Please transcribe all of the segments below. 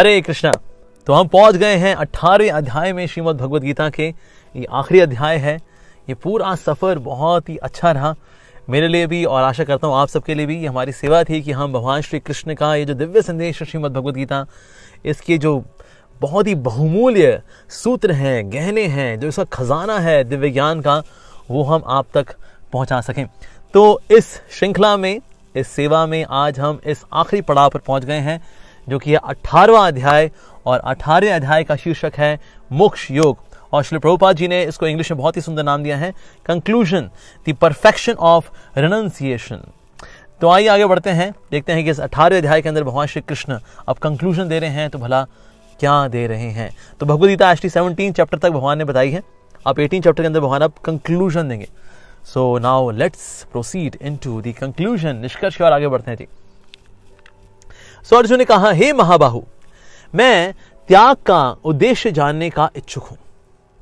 हरे कृष्णा तो हम पहुंच गए हैं अट्ठारहवें अध्याय में श्रीमद् भगवद गीता के ये आखिरी अध्याय है ये पूरा सफ़र बहुत ही अच्छा रहा मेरे लिए भी और आशा करता हूँ आप सबके लिए भी ये हमारी सेवा थी कि हम भगवान श्री कृष्ण का ये जो दिव्य संदेश है श्रीमद् गीता इसके जो बहुत ही बहुमूल्य सूत्र हैं गहने हैं जो इसका खजाना है दिव्य ज्ञान का वो हम आप तक पहुँचा सकें तो इस श्रृंखला में इस सेवा में आज हम इस आखिरी पड़ाव पर पहुँच गए हैं जो कि है अठारहवा अध्याय और अठारहवें अध्याय का शीर्षक है मोक्ष योग और श्री प्रभुपाद जी ने इसको इंग्लिश में बहुत ही सुंदर नाम दिया है conclusion the perfection of renunciation तो आइए आगे बढ़ते हैं देखते हैं कि इस अठारहवें अध्याय के अंदर भगवान श्री कृष्ण अब कंक्लूजन दे रहे हैं तो भला क्या दे रहे हैं तो भगवदगीता एस सेवनटीन चैप्टर तक भगवान ने बताई है अब एटीन चैप्टर के अंदर भगवान अब कंक्लूजन देंगे so now let's proceed into the conclusion निष्कर्ष और आगे बढ़ते हैं जी सो अर्जुन ने कहा हे महाबाहु मैं त्याग का उद्देश्य जानने का इच्छुक हूं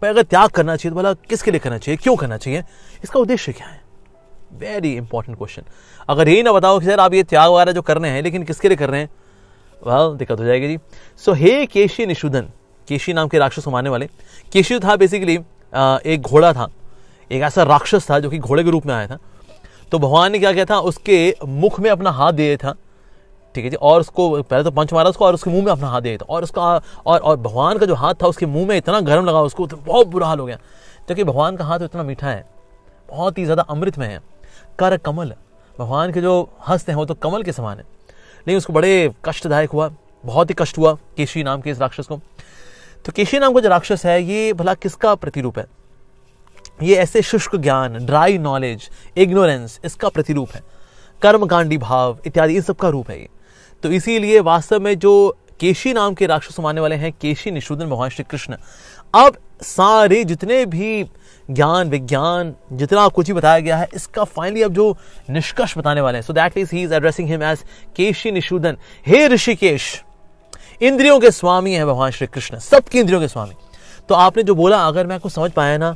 पर अगर त्याग करना चाहिए तो भला किसके लिए करना चाहिए क्यों करना चाहिए इसका उद्देश्य क्या है वेरी इंपॉर्टेंट क्वेश्चन अगर यही ना बताओ कि सर आप ये त्याग वगैरह जो कर रहे हैं लेकिन किसके लिए कर रहे हैं वह दिक्कत हो जाएगी जी सो हे केशी निशुदन केशी नाम के राक्षस मारने वाले केशी तो था बेसिकली एक घोड़ा था एक ऐसा राक्षस था जो कि घोड़े के रूप में आया था तो भगवान ने क्या किया था उसके मुख में अपना हाथ दिया था ठीक है जी और उसको पहले तो पंच मारा उसको और उसके मुंह में अपना हाथ दे और उसका और और भगवान का जो हाथ था उसके मुंह में इतना गर्म लगा उसको तो बहुत बुरा हाल हो गया क्योंकि भगवान का हाथ इतना मीठा है बहुत ही ज़्यादा अमृत में है कर कमल भगवान के जो हस्त हैं वो तो कमल के समान है लेकिन उसको बड़े कष्टदायक हुआ बहुत ही कष्ट हुआ केशी नाम के इस राक्षस को तो केशी नाम का जो राक्षस है ये भला किसका प्रतिरूप है ये ऐसे शुष्क ज्ञान ड्राई नॉलेज इग्नोरेंस इसका प्रतिरूप है कर्मकांडी भाव इत्यादि इन सब का रूप है ये तो इसीलिए वास्तव में जो केशी नाम के राक्षस मानने वाले हैं केशी निशूदन भगवान श्री कृष्ण अब सारे जितने भी ज्ञान विज्ञान जितना कुछ ही बताया गया है इसका फाइनली अब जो निष्कर्ष बताने वाले हैं so that is he is addressing him as Keshi Nisudan हे ऋषिकेश इंद्रियों के स्वामी है भगवान श्री कृष्ण सबके इंद्रियों के स्वामी तो आपने जो बोला अगर मैं आपको समझ पाया ना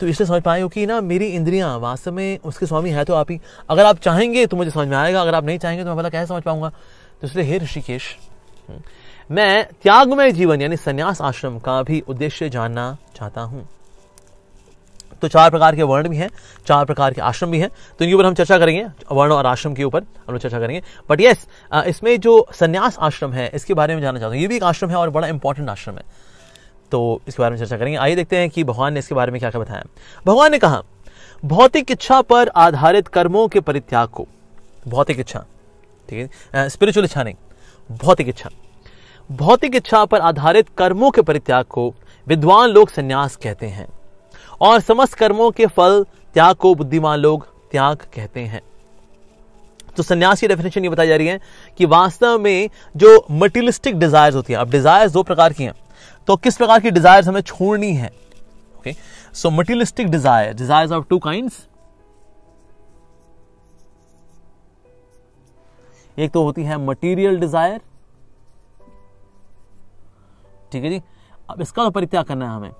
तो इसलिए समझ पाए हो कि ना मेरी इंद्रियां वास्तव में उसके स्वामी है तो आप ही अगर आप चाहेंगे तो मुझे समझ में आएगा अगर आप नहीं चाहेंगे तो मैं भला कैसे समझ पाऊंगा तो इसलिए हे ऋषिकेश मैं त्यागमय जीवन यानी संन्यास आश्रम का भी उद्देश्य जानना चाहता हूं तो चार प्रकार के वर्ण भी हैं चार प्रकार के आश्रम भी हैं तो इनके ऊपर हम चर्चा करेंगे वर्ण और आश्रम के ऊपर हम लोग चर्चा करेंगे बट यस इसमें जो सन्यास आश्रम है इसके बारे में जानना चाहता हूँ ये भी एक आश्रम है और बड़ा इंपॉर्टेंट आश्रम है तो इसके बारे में चर्चा करेंगे आइए देखते हैं कि भगवान ने इसके बारे में क्या क्या बताया भगवान ने कहा भौतिक इच्छा पर आधारित कर्मों के परित्याग को भौतिक इच्छा ठीक है स्पिरिचुअल इच्छा नहीं भौतिक इच्छा भौतिक इच्छा पर आधारित कर्मों के परित्याग को विद्वान लोग संन्यास कहते हैं और समस्त कर्मों के फल त्याग को बुद्धिमान लोग त्याग कहते हैं तो सन्यास की डेफिनेशन ये बताई जा रही है कि वास्तव में जो मटीरियलिस्टिक डिजायर्स होती है अब डिजायर्स दो प्रकार की हैं तो किस प्रकार की डिजायर्स हमें छोड़नी है okay so materialistic desire desires of two kinds एक तो होती है मटीरियल डिजायर ठीक है जी अब इसका तो परित्याग करना है हमें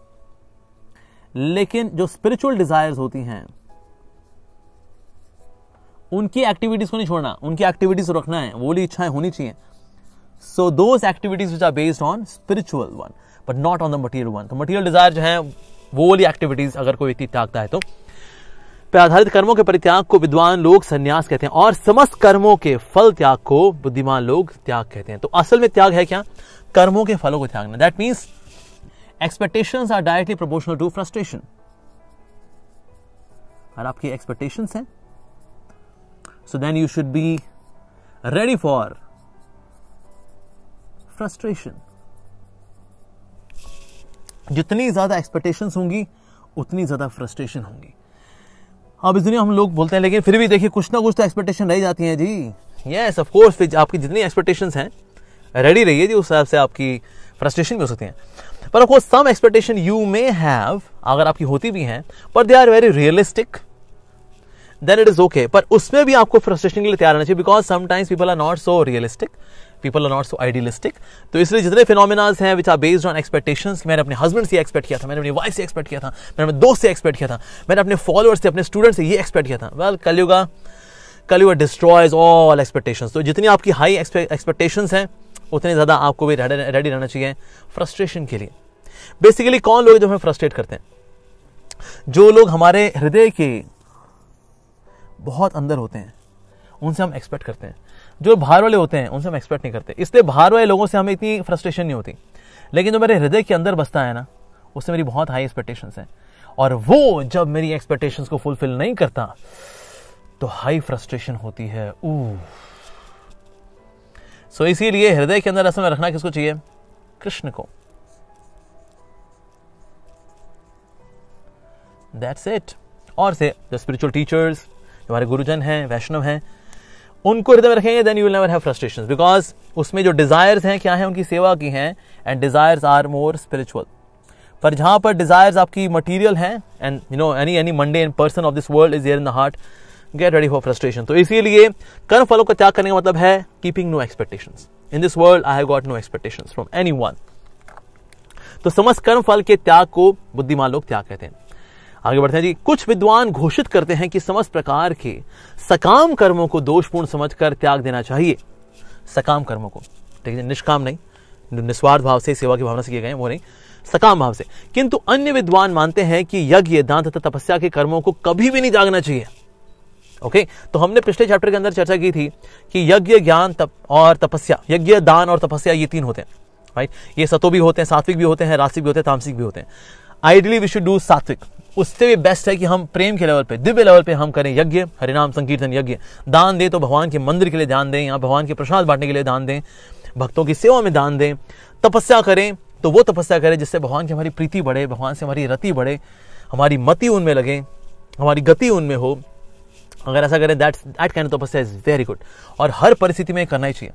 लेकिन जो स्पिरिचुअल डिजायर्स होती हैं उनकी एक्टिविटीज को नहीं छोड़ना उनकी एक्टिविटीज रखना है वो इच्छाएं होनी चाहिए so those activities which are based on spiritual one but not on the material one तो मटीरियल डिजायर जो है वो वाली एक्टिविटीज अगर कोई व्यक्ति त्यागता है तो पर आधारित कर्मों के परित्याग को विद्वान लोग संन्यास कहते हैं और समस्त कर्मों के फल त्याग को बुद्धिमान लोग त्याग कहते हैं तो असल में त्याग है क्या कर्मों के फलों को त्यागना that means expectation are directly proportional to frustration और आपकी एक्सपेक्टेशन हैं so then you should be ready for frustration जितनी ज्यादा एक्सपेक्टेशंस होंगी उतनी ज्यादा फ्रस्ट्रेशन होंगी अब इस दुनिया हम लोग बोलते हैं लेकिन फिर भी देखिए कुछ ना कुछ तो एक्सपेक्टेशन रह जाती हैं जी येस ऑफ कोर्स फिर आपकी जितनी एक्सपेक्टेशंस हैं रेडी रहिए जी उस हिसाब से आपकी फ्रस्ट्रेशन भी हो सकती है पर of course some expectation you may have अगर आपकी होती भी हैं पर they are very realistic then it is okay पर उसमें भी आपको फ्रस्ट्रेशन के लिए तैयार रहना चाहिए because sometimes people are not so realistic people are not so idealistic तो इसलिए जितने फिनोमिनाज हैं which are based on expectation मैंने अपने हस्बैंड से एक्सपेक्ट किया था मैंने अपनी वाइफ से एक्सपेक्ट किया था मैंने अपने दोस्त से एक्सपेक्ट किया था मैंने अपने फॉलोअर्स से अपने स्टूडेंट से ये एक्सपेक्ट किया था well well, Kaliyuga Kaliyuga destroys all expectation तो जितनी आपकी हाई एक्सपेक्टेशन हैं उतने ज़्यादा आपको भी रेडी रहना चाहिए फ्रस्ट्रेशन के लिए बेसिकली कौन लोग जो हमें फ्रस्ट्रेट करते हैं जो लोग हमारे हृदय के बहुत अंदर होते हैं उनसे हम एक्सपेक्ट करते हैं जो बाहर वाले होते हैं उनसे हम एक्सपेक्ट नहीं करते इसलिए बाहर वाले लोगों से हमें इतनी फ्रस्ट्रेशन नहीं होती लेकिन जो मेरे हृदय के अंदर बसता है ना उससे मेरी बहुत हाई एक्सपेक्टेशन है और वो जब मेरी एक्सपेक्टेशन को फुलफिल नहीं करता तो हाई फ्रस्ट्रेशन होती है सो so, इसीलिए हृदय के अंदर असल में रखना किसको चाहिए कृष्ण को दैट्स इट और से जो स्पिरिचुअल टीचर्स हमारे गुरुजन हैं वैष्णव हैं उनको हृदय में रखेंगे then you will never have frustration because उसमें जो डिजायर्स हैं क्या हैं उनकी सेवा की हैं and desires are more spiritual पर जहाँ पर डिजायर्स आपकी मटीरियल हैं and you know any any mundane person of this world is air in the heart get ready for frustration तो इसीलिए कर्म फलों का त्याग करने का मतलब है keeping no expectation in this world I have got no expectation from anyone तो समस्त कर्म फल के त्याग को बुद्धिमान लोग त्याग कहते हैं आगे बढ़ते हैं जी कुछ विद्वान घोषित करते हैं कि समस्त प्रकार के सकाम कर्मों को दोषपूर्ण समझकर त्याग देना चाहिए सकाम कर्मों को ठीक है निष्काम नहीं निस्वार्थ भाव से सेवा की भावना से किए गए वो नहीं सकाम भाव से किंतु अन्य विद्वान मानते हैं कि यज्ञ दान तथा तपस्या के कर्मों को कभी भी नहीं त्यागना चाहिए ओके okay? तो हमने पिछले चैप्टर के अंदर चर्चा की थी कि यज्ञ ज्ञान तप और तपस्या यज्ञ दान और तपस्या ये तीन होते हैं राइट ये सतो भी होते हैं सात्विक भी होते हैं रासिक भी होते हैं तामसिक भी होते हैं आइडियली वी शुड डू सात्विक उससे भी बेस्ट है कि हम प्रेम के लेवल पे दिव्य लेवल पे हम करें यज्ञ हरिनाम संकीर्तन यज्ञ दान दें तो भगवान के मंदिर के लिए ध्यान दें यहाँ भगवान के प्रसाद बांटने के लिए दान दें भक्तों की सेवा में दान दें तपस्या करें तो वो तपस्या करें जिससे भगवान की हमारी प्रीति बढ़े भगवान से हमारी रति बढ़े हमारी मति उनमें लगे हमारी गति उनमें हो अगर ऐसा करें that that can tapasya is very good और हर परिस्थिति में करना ही चाहिए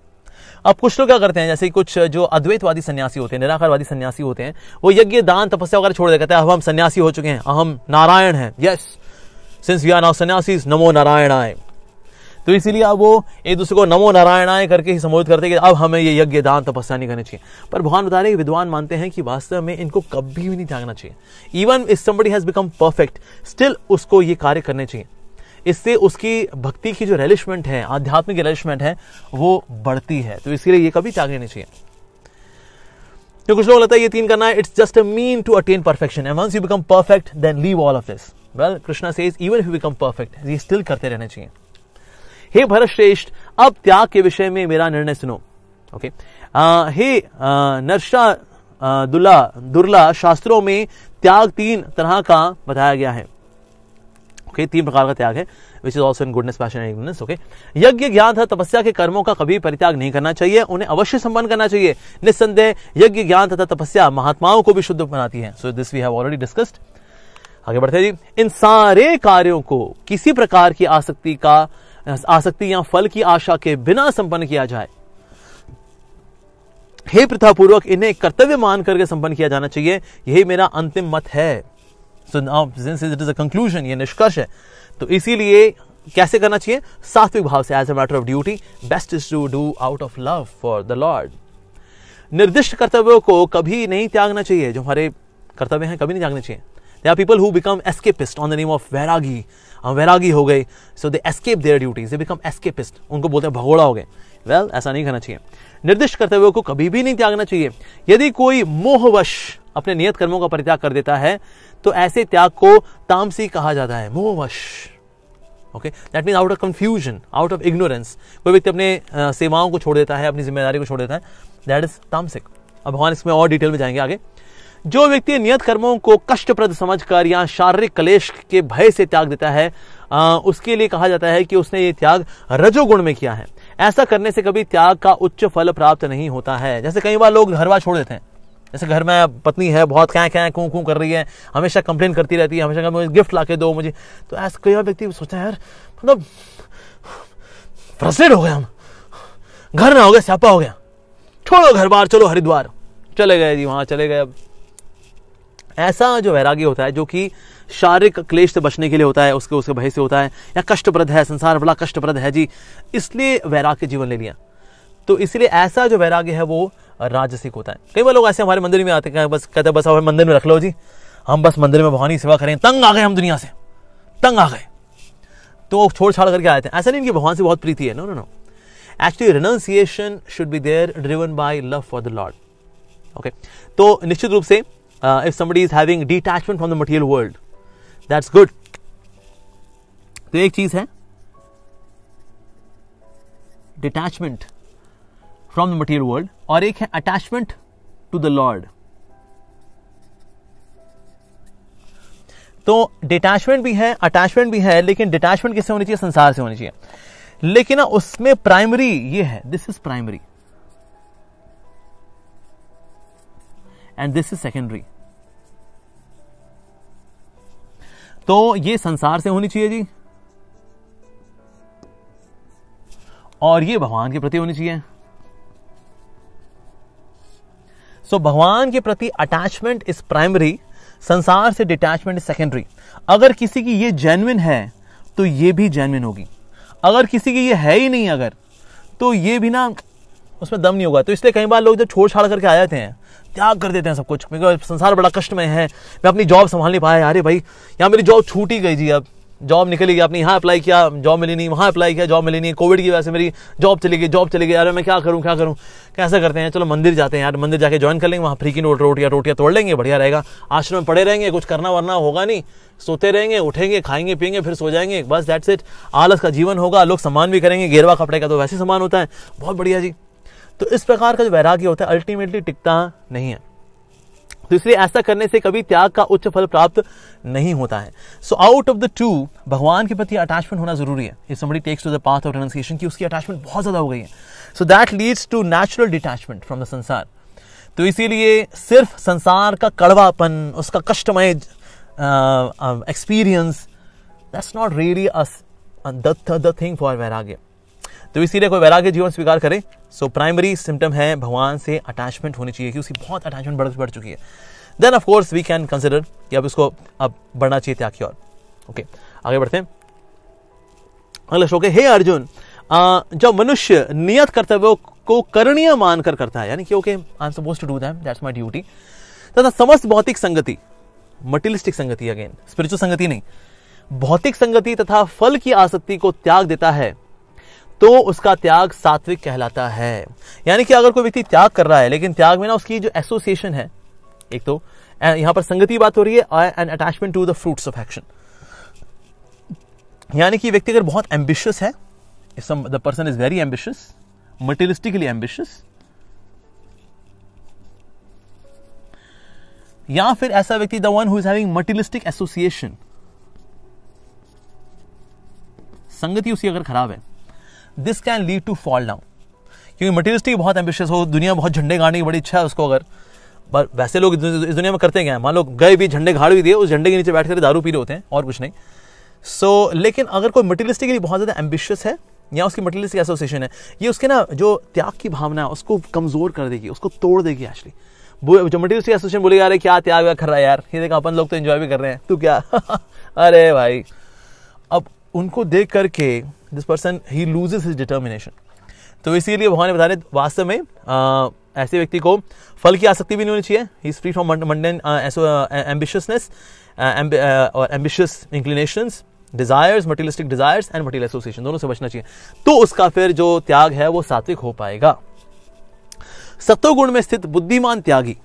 अब कुछ लोग क्या करते हैं जैसे कुछ जो अद्वैतवादी सन्यासी होते हैं निराकारवादी सन्यासी होते हैं वो यज्ञ दान तपस्या वगैरह छोड़ देते हैं अब हम सन्यासी हो चुके हैं हम नारायण है yes since we are now sannyasi नमो आय तो इसीलिए अब वो एक दूसरे को नमो नारायण आय करके ही संबोधित करते हैं कि अब हमें ये यज्ञ दान तपस्या नहीं करनी चाहिए पर भगवान बता रहे विद्वान मानते हैं कि वास्तव में इनको कभी भी नहीं त्यागना चाहिए even if somebody has become perfect still उसको ये कार्य करने चाहिए इससे उसकी भक्ति की जो रेलिशमेंट है आध्यात्मिक रेलिशमेंट है वो बढ़ती है तो इसीलिए ये कभी त्याग नहीं चाहिए तो कुछ लोग लगता है ये तीन करना है it's just a mean to attain perfection and once you become perfect then leave all of this well Krishna says even if you become perfect ये स्टिल करते रहने चाहिए हे भरत श्रेष्ठ अब त्याग के विषय में मेरा निर्णय सुनो ओके हे नरशा दुला दुर्ला शास्त्रों में त्याग तीन तरह का बताया गया है ओके तीन प्रकार का त्याग है which is also in goodness passion and ignorance okay यज्ञ ज्ञान तथा तपस्या के कर्मों का कभी परित्याग नहीं करना चाहिए उन्हें अवश्य संपन्न करना चाहिए निस्संदेह यज्ञ ज्ञान तथा तपस्या महात्माओं को भी शुद्ध बनाती है so this we have already discussed आगे बढ़ते हैं जी इन सारे कार्यों को किसी प्रकार की आसक्ति का आसक्ति या फल की आशा के बिना संपन्न किया जाए हे प्रथापूर्वक इन्हें कर्तव्य मान करके संपन्न किया जाना चाहिए यही मेरा अंतिम मत है so now since it is a conclusion ये निष्कर्ष है तो इसीलिए कैसे करना चाहिए सात्विक भाव से as a matter of duty best is to do out of love for the Lord निर्दिष्ट कर्तव्यों को कभी नहीं त्यागना चाहिए जो हमारे कर्तव्य हैं कभी नहीं त्यागने चाहिए they are people who become escapist on the name of vairagi हाँ, वैरागी हो गए so they escape their duties they become escapist उनको बोलते हैं भगोड़ा हो गए वेल well, ऐसा नहीं करना चाहिए निर्दिष्ट कर्तव्यों को कभी भी नहीं त्यागना चाहिए यदि कोई मोहवश अपने नियत कर्मों का परित्याग कर देता है तो ऐसे त्याग को तामसी कहा जाता है मोहवश okay that mean out of confusion out of ignorance कोई व्यक्ति अपने सेवाओं को छोड़ देता है अपनी जिम्मेदारी को छोड़ देता है दैट इज तामसिक अब भगवान इसमें और डिटेल में जाएंगे आगे जो व्यक्ति नियत कर्मों को कष्टप्रद समझकर या शारीरिक कलेश के भय से त्याग देता है आ, उसके लिए कहा जाता है कि उसने ये त्याग रजोगुण में किया है ऐसा करने से कभी त्याग का उच्च फल प्राप्त नहीं होता है जैसे कई बार लोग घरवा छोड़ देते हैं जैसे घर में पत्नी है बहुत क्या क्या कूँ कूँ कर रही है हमेशा कंप्लेन करती रहती है हमेशा मुझे गिफ्ट ला के दो मुझे तो ऐसा कई बार व्यक्ति सोचते है यार मतलब फ्रस्ट्रेट हो गए हम घर ना हो गया स्यापा हो गया छोड़ो घर बार चलो हरिद्वार चले गए जी वहाँ चले गए अब ऐसा जो वैराग्य होता है जो कि शारीरिक क्लेश से बचने के लिए होता है उसके उसके भय से होता है या कष्टप्रद है संसार बड़ा कष्टप्रद है जी इसलिए वैराग्य जीवन ले लिया तो इसलिए ऐसा जो वैराग्य है वो राजसिक होता है कई बार लोग ऐसे हमारे मंदिर में आते हैं बस कहते हैं बस हमें मंदिर में रख लो जी हम बस मंदिर में भगवान की सेवा करें तंग आ गए हम दुनिया से तंग आ गए तो वो छोड़ छाड़ करके आए थे ऐसा नहीं कि भगवान से बहुत प्रीति है no no no actually renunciation should be there driven by love for the Lord okay तो निश्चित रूप से if somebody is having detachment from the material world that's good तो एक चीज है detachment from the material world और एक है अटैचमेंट टू द लॉर्ड तो डिटैचमेंट भी है अटैचमेंट भी है लेकिन डिटैचमेंट किससे होनी चाहिए संसार से होनी चाहिए लेकिन ना उसमें प्राइमरी ये है this is primary and this is secondary तो ये संसार से होनी चाहिए जी और ये भगवान के प्रति होनी चाहिए सो so, भगवान के प्रति अटैचमेंट इज प्राइमरी संसार से डिटैचमेंट इज सेकेंडरी अगर किसी की ये जेनविन है तो ये भी जेनविन होगी अगर किसी की ये है ही नहीं अगर तो ये भी ना उसमें दम नहीं होगा तो इसलिए कई बार लोग जब छोड़ छाड़ करके आ जाते हैं त्याग कर देते हैं सब कुछ क्योंकि संसार बड़ा कष्ट में है मैं अपनी जॉब संभाल नहीं पाया अरे भाई यहाँ मेरी जॉब छूट ही गई जी अब जॉब निकली गई आपने यहाँ अप्लाई किया जॉब मिली नहीं वहाँ अप्लाई किया जॉब मिली नहीं कोविड की वजह से मेरी जॉब चली गई जॉब चली गई अरे मैं क्या करूँ क्या करूँ कैसे करते हैं चलो मंदिर जाते हैं यार मंदिर जाके ज्वाइन कर लेंगे वहाँ फ्री की नोट रोटियाँ रोटियाँ तोड़ लेंगे बढ़िया रहेगा आश्रम में पड़े रहेंगे कुछ करना वरना होगा नहीं सोते रहेंगे उठेंगे खाएंगे पियेंगे फिर सो जाएंगे बस दैट्स इट आलस का जीवन होगा लोग सम्मान भी करेंगे गेरवा कपड़े का तो वैसे सामान होता है बहुत बढ़िया जी तो इस प्रकार का जो वैराग्य होता है अल्टीमेटली टिकता नहीं है तो इसलिए ऐसा करने से कभी त्याग का उच्च फल प्राप्त नहीं होता है so out of the two भगवान के प्रति अटैचमेंट होना जरूरी है ये समी takes to the path of renunciation की उसकी अटैचमेंट बहुत ज़्यादा हो गई है so that leads to natural detachment from the sansar तो इसीलिए सिर्फ संसार का कड़वापन उसका कष्टमय experience that's not really as the thing for vairagya तो इसीलिए कोई वैराग्य जीवन स्वीकार करे सो प्राइमरी सिम्टम है भगवान से अटैचमेंट होनी चाहिए क्योंकि बहुत अटैचमेंट बढ़ बढ़ चुकी है then of course we can consider कि अब इसको अब बढ़ना चाहिए त्याग की ओर ओके आगे बढ़ते हैं अगला श्लोक है हे अर्जुन जब मनुष्य नियत कर्तव्य को करणीय मानकर करता है यानी कि okay I am suppose to do them that's my duty तथा समस्त भौतिक संगति मटेरियलिस्टिक संगति अगेन स्पिरिचुअल संगति नहीं भौतिक संगति तथा फल की आसक्ति को त्याग देता है तो उसका त्याग सात्विक कहलाता है यानी कि अगर कोई व्यक्ति त्याग कर रहा है लेकिन त्याग में ना उसकी जो एसोसिएशन है एक तो यहां पर संगति बात हो रही है an attachment to the fruits of action यानी कि व्यक्ति अगर बहुत एम्बिशियस है the person is very ambitious materialistically ambitious या फिर ऐसा व्यक्ति the one who is having materialistic association संगति उसकी अगर खराब है this can lead to fall down क्योंकि मटेरियलिस्टिक बहुत एम्बिशियस हो दुनिया बहुत झंडे गाड़ने की बड़ी इच्छा है उसको अगर पर वैसे लोग इस दुनिया में करते हैं मान लो गए भी झंडे गाड़ भी दिए उस झंडे के नीचे बैठ कर दारू पी रहे होते हैं और कुछ नहीं सो so, लेकिन अगर कोई के लिए बहुत ज़्यादा एम्बिशियस है या उसकी मटेरियलिस्टिक एसोसिएशन है ये उसके ना जो त्याग की भावना है उसको कमज़ोर कर देगी उसको तोड़ देगी एक्चुअली जो मटेरियलिस्टिक एसोसिएशन बोले अरे क्या त्याग व्याग कर रहा है यार ये देखा अपन लोग तो एंजॉय भी कर रहे हैं तू क्या अरे भाई अब उनको देख करके this person he loses his determination तो इसीलिए भगवान ने बता रहे वास्तव में आ, ऐसे व्यक्ति को फल की आसक्ति भी नहीं होनी चाहिए he is free from mundane ambitiousness और ambitious inclinations desires materialistic desires and material association दोनों से बचना चाहिए तो उसका फिर जो त्याग है वो सात्विक हो पाएगा सत्व गुण में स्थित बुद्धिमान त्यागी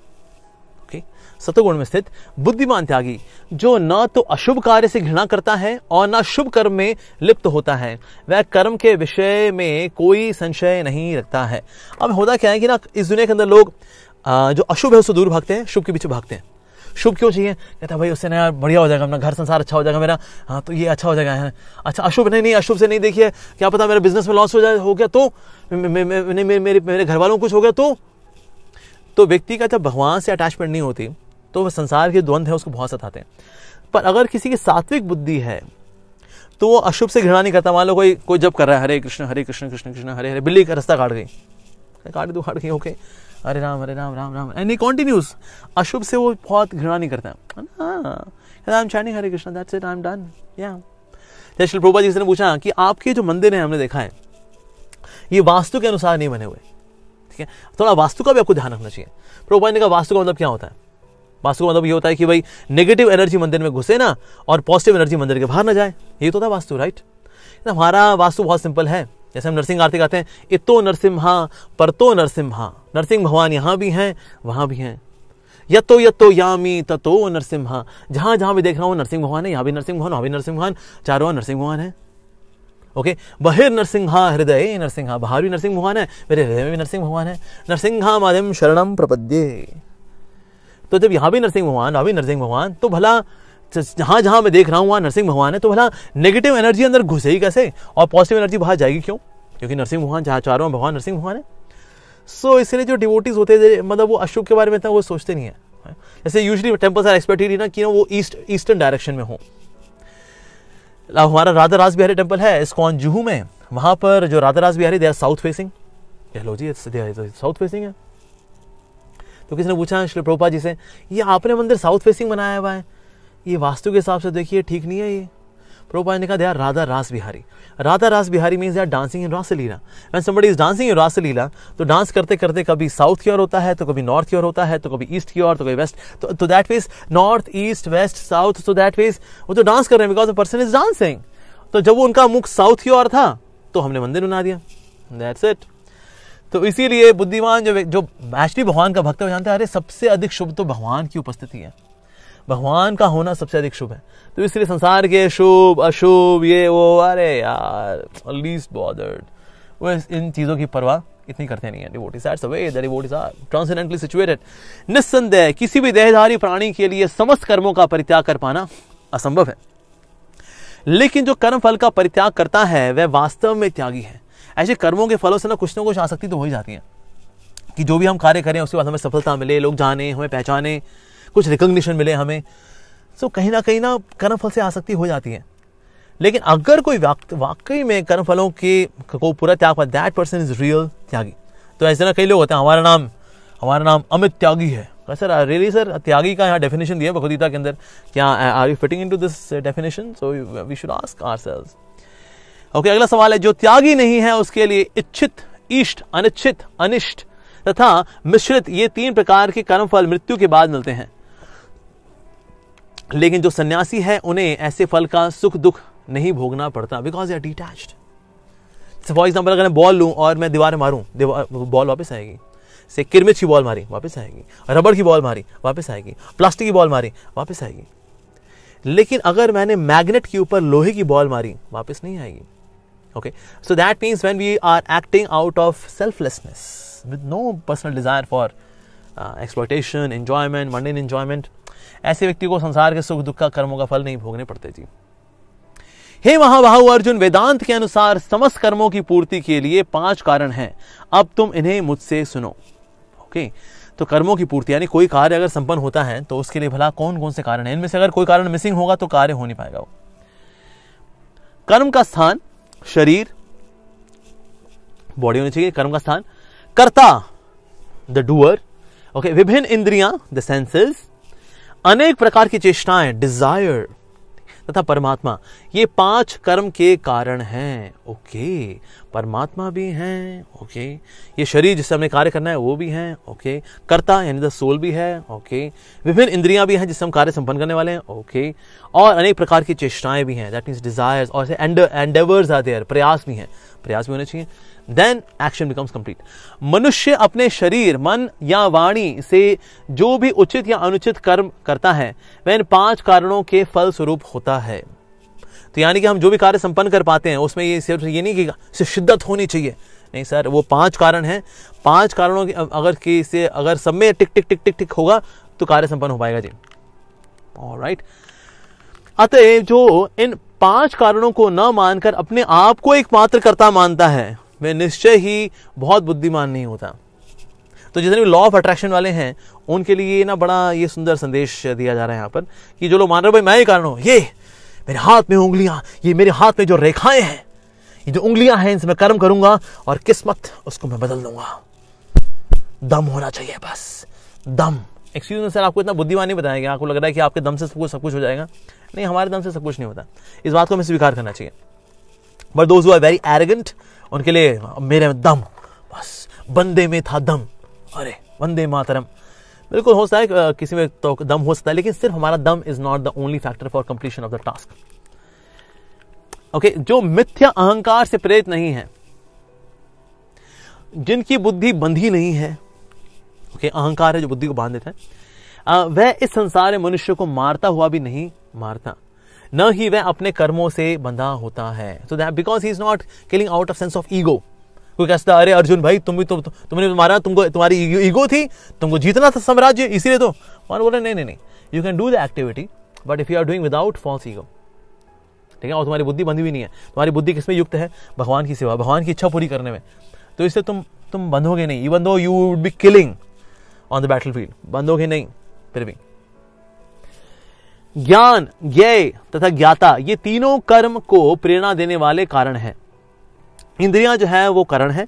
सतगुण में स्थित बुद्धिमान त्यागी जो न तो अशुभ कार्य से घृणा करता है और न शुभ कर्म में लिप्त होता है वह कर्म के विषय में कोई संशय नहीं रखता है अब होता क्या है कि ना इस दुनिया के अंदर लोग जो अशुभ है उससे दूर भागते हैं शुभ के पीछे भागते हैं शुभ क्यों चाहिए कहता है भाई उससे नया बढ़िया हो जाएगा अपना घर संसार अच्छा हो जाएगा मेरा हाँ तो ये अच्छा हो जाएगा है हाँ। अच्छा अशुभ नहीं नहीं अशुभ से नहीं देखिए क्या पता मेरा बिजनेस में लॉस हो जाए हो गया तो मेरे मेरे घर वालों कुछ हो गया तो तो व्यक्ति का जब भगवान से अटैचमेंट नहीं होती तो वह संसार के द्वंद्व है उसको बहुत सताते हैं पर अगर किसी की सात्विक बुद्धि है तो वो अशुभ से घृणा नहीं करता मान लो कोई कोई जब कर रहा है हरे कृष्ण हरे कृष्ण कृष्ण कृष्ण हरे हरे बिल्ली का रास्ता काट गई काट दो काट गई ओके अरे राम अरे राम राम राम एनी कॉन्टिन्यूस अशुभ से वो बहुत घृणा नहीं करता आई हाँ। Am Hare Krishna that's it I am done या जैसे प्रभुपा जी ने पूछा कि आपके जो मंदिर हैं हमने देखा है ये वास्तु के अनुसार नहीं बने हुए ठीक है थोड़ा वास्तु का भी आपको ध्यान रखना चाहिए प्रभुपा जी ने कहा वास्तु का मतलब क्या होता है वास्तु का मतलब ये होता है कि भाई नेगेटिव एनर्जी मंदिर में घुसे ना और पॉजिटिव एनर्जी मंदिर के बाहर ना जाए ये तो था वास्तु राइट तो हमारा वास्तु बहुत सिंपल है जैसे हम नरसिंह आरती गाते हैं इतो नरसिम्हा परतो नरसिम्हा नरसिंह भगवान यहाँ भी हैं वहाँ भी हैं यतो यतो यामी ततो नरसिम्हा जहाँ जहाँ भी देख रहा हूँ नरसिंह भगवान है यहाँ भी नरसिंह भगवान वहाँ भी नरसिंह भगवान चारों नरसिंह भगवान है ओके बहिर नरसिंहा हृदय नरसिंहा बाहर भी नरसिंह भगवान है मेरे हृदय में भी नरसिंह भगवान है नरसिंहा माध्यम शरणम प्रपद्ये तो जब यहाँ भी नरसिंह भगवान वहाँ भी नरसिंह भगवान तो भला जहाँ जहाँ मैं देख रहा हूँ वहाँ नरसिंह भगवान है तो भला नेगेटिव एनर्जी अंदर घुसेगी कैसे और पॉजिटिव एनर्जी बाहर जाएगी क्यों क्योंकि नरसिंह भगवान जहाँ चारों भगवान नरसिंह भगवान है सो so, इसलिए जो डिवोटीज होते थे मतलब वो अशोक के बारे में इतना वो सोचते नहीं है जैसे यूजली टेम्पल्स आर एक्सपेक्टेड ना कि ना वो ईस्ट ईस्टर्न डायरेक्शन में हो हमारा राधा राज बिहारी टेम्पल है इस्कॉन जूहू में वहाँ पर जो Radha Raj Bihari they are south facing लो जी साउथ फेसिंग है तो किसी ने पूछा श्री प्रभुपा जी से ये आपने मंदिर साउथ फेसिंग बनाया हुआ है ये वास्तु के हिसाब से देखिए ठीक नहीं है ये प्रोपा ने कहा they राधा रास बिहारी राधा रास बिहारी मीन्स यार dancing in Ras Lila when When is dancing in Ras Lila तो डांस करते करते कभी साउथ की ओर होता है तो कभी नॉर्थ की ओर होता है तो कभी ईस्ट की ओर तो कभी वेस्ट तो तो that ways north east west south तो दैट वेज वो तो डांस कर रहे हैं बिकॉज पर्सन इज डांसिंग तो जब वो उनका मुख साउथ की ओर था तो हमने मंदिर बना दिया दैट्स इट तो इसीलिए बुद्धिमान जो जो मैश्री भगवान का भक्त जानते हैं अरे सबसे अधिक शुभ तो भगवान की उपस्थिति है भगवान का होना सबसे अधिक शुभ है तो इसलिए संसार के शुभ अशुभ ये वो अरे यार लीस्ट बॉदर्ड वो इन चीज़ों की परवाह इतनी करते नहीं है ट्रांसेंडेंटली सिचुएटेड निस्संदेह किसी भी देहधारी प्राणी के लिए समस्त कर्मों का परित्याग कर पाना असंभव है लेकिन जो कर्म फल का परित्याग करता है वह वास्तव में त्यागी है ऐसे कर्मों के फलों से ना कुछ ना कुछ आसक्ति तो हो ही जाती है कि जो भी हम कार्य करें उसके बाद हमें सफलता मिले लोग जाने हमें पहचाने कुछ रिकोगशन मिले हमें सो कहीं ना कहीं ना कर्म फल से आसक्ति हो जाती है लेकिन अगर कोई वाकई में कर्म फलों के को पूरा त्याग पा दैट पर्सन इज रियल त्यागी तो ऐसे ना कई लोग होते हैं हमारा नाम हमारा नाम अमित त्यागी है हाँ सर रियली हाँ, सर त्यागी का यहाँ डेफिनेशन दिया भगवदगीता के अंदर क्या are you fitting into this definition so we should ask ourselves okay अगला सवाल है जो त्यागी नहीं है उसके लिए इच्छित इष्ट अनिच्छित अनिष्ट तथा मिश्रित ये तीन प्रकार के कर्म फल मृत्यु के बाद मिलते हैं लेकिन जो सन्यासी है उन्हें ऐसे फल का सुख दुख नहीं भोगना पड़ता because are detach for example अगर मैं बॉल लूँ और मैं दीवार मारूँ बॉल वापस आएगी से किरमिच की बॉल मारी वापस आएगी रबड़ की बॉल मारी वापस आएगी प्लास्टिक की बॉल मारी वापस आएगी लेकिन अगर मैंने मैग्नेट के ऊपर लोहे की बॉल मारी वापस नहीं आएगी Okay, so that means when we are acting out of selflessness with no personal desire for exploitation enjoyment mundane enjoyment ऐसे व्यक्ति को संसार के सुख दुख का कर्मों का फल नहीं भोगने पड़ते जी हे महाबाहु अर्जुन वेदांत के अनुसार समस्त कर्मों की पूर्ति के लिए पांच कारण हैं अब तुम इन्हें मुझसे सुनो ओके तो कर्मों की पूर्ति यानी कोई कार्य अगर संपन्न होता है तो उसके लिए भला कौन कौन से कारण है इनमें से अगर कोई कारण मिसिंग होगा तो कार्य हो नहीं पाएगा कर्म का स्थान शरीर बॉडी होनी चाहिए कर्म का स्थान कर्ता द डूअर ओके विभिन्न इंद्रियां द सेंसेस अनेक प्रकार की चेष्टाएं डिजायर तथा परमात्मा ये पांच कर्म के कारण हैं ओके परमात्मा भी हैं ओके ये शरीर जिससे हमने कार्य करना है वो भी हैं ओके कर्ता यानी द सोल भी है ओके विभिन्न इंद्रियां भी हैं जिससे हम कार्य संपन्न करने वाले हैं ओके और अनेक प्रकार की चेष्टाएं भी हैं दैट मीन्स डिजायर्स और एंडेवर्स आर देयर प्रयास भी हैं प्रयास भी होने चाहिए देन एक्शन बिकम्स कंप्लीट मनुष्य अपने शरीर मन या वाणी से जो भी उचित या अनुचित कर्म करता है वह इन पांच कारणों के फल स्वरूप होता है तो यानी कि हम जो भी कार्य संपन्न कर पाते हैं उसमें ये सिर्फ ये नहीं कि शिद्दत होनी चाहिए नहीं सर वो पांच कारण हैं पांच कारणों के अगर कि से अगर सब में टिक टिक टिक टिक टिक होगा तो कार्य संपन्न हो पाएगा जी और राइट अतः जो इन पांच कारणों को न मानकर अपने आप को एकमात्र कर्ता मानता है वह निश्चय ही बहुत बुद्धिमान नहीं होता तो जितने भी लॉ ऑफ अट्रैक्शन वाले हैं उनके लिए ना बड़ा ये सुंदर संदेश दिया जा रहा है यहाँ पर कि जो लोग मान रहे भाई मैं ही कारण हूँ ये मेरे हाथ में उंगलियाँ ये मेरे हाथ में जो रेखाएं हैं ये जो उंगलियां हैं इनसे मैं कर्म करूंगा और किस्मत उसको मैं बदल दूंगा दम होना चाहिए बस दम एक्सक्यूज सर आपको इतना बुद्धिमान नहीं बताया गया आपको लग रहा है कि आपके दम से सब कुछ सब कुछ हो जाएगा नहीं हमारे दम से सब कुछ नहीं होता इस बात को हमें स्वीकार करना चाहिए but those are very arrogant उनके लिए मेरे में दम बस बंदे में था दम अरे वंदे मातरम बिल्कुल हो सकता है किसी में तो दम हो सकता है लेकिन सिर्फ हमारा दम is not the only factor for completion of the task okay जो मिथ्या अहंकार से प्रेरित नहीं है जिनकी बुद्धि बंधी नहीं है ओके okay, अहंकार है जो बुद्धि को बांध देता है वह इस संसार में मनुष्य को मारता हुआ भी नहीं मारता न ही वह अपने कर्मों से बंधा होता है so that because he is not killing out of sense of ego कोई कहता अरे अर्जुन भाई तुम भी तो, तो तुमने मारा तुमको तुम्हारी ईगो थी तुमको जीतना था साम्राज्य इसीलिए तो और बोले नहीं नहीं नहीं you can do the activity but if you are doing without false ego ठीक है और तुम्हारी बुद्धि बंधी हुई नहीं है तुम्हारी बुद्धि किसमें युक्त है भगवान की सेवा भगवान की इच्छा पूरी करने में तो इससे तुम तुम बंधोगे नहीं even though you would be killing on the battlefield बंधोगे नहीं फिर भी ज्ञान ज्ञ तथा ज्ञाता ये तीनों कर्म को प्रेरणा देने वाले कारण हैं इंद्रियां जो है वो कारण है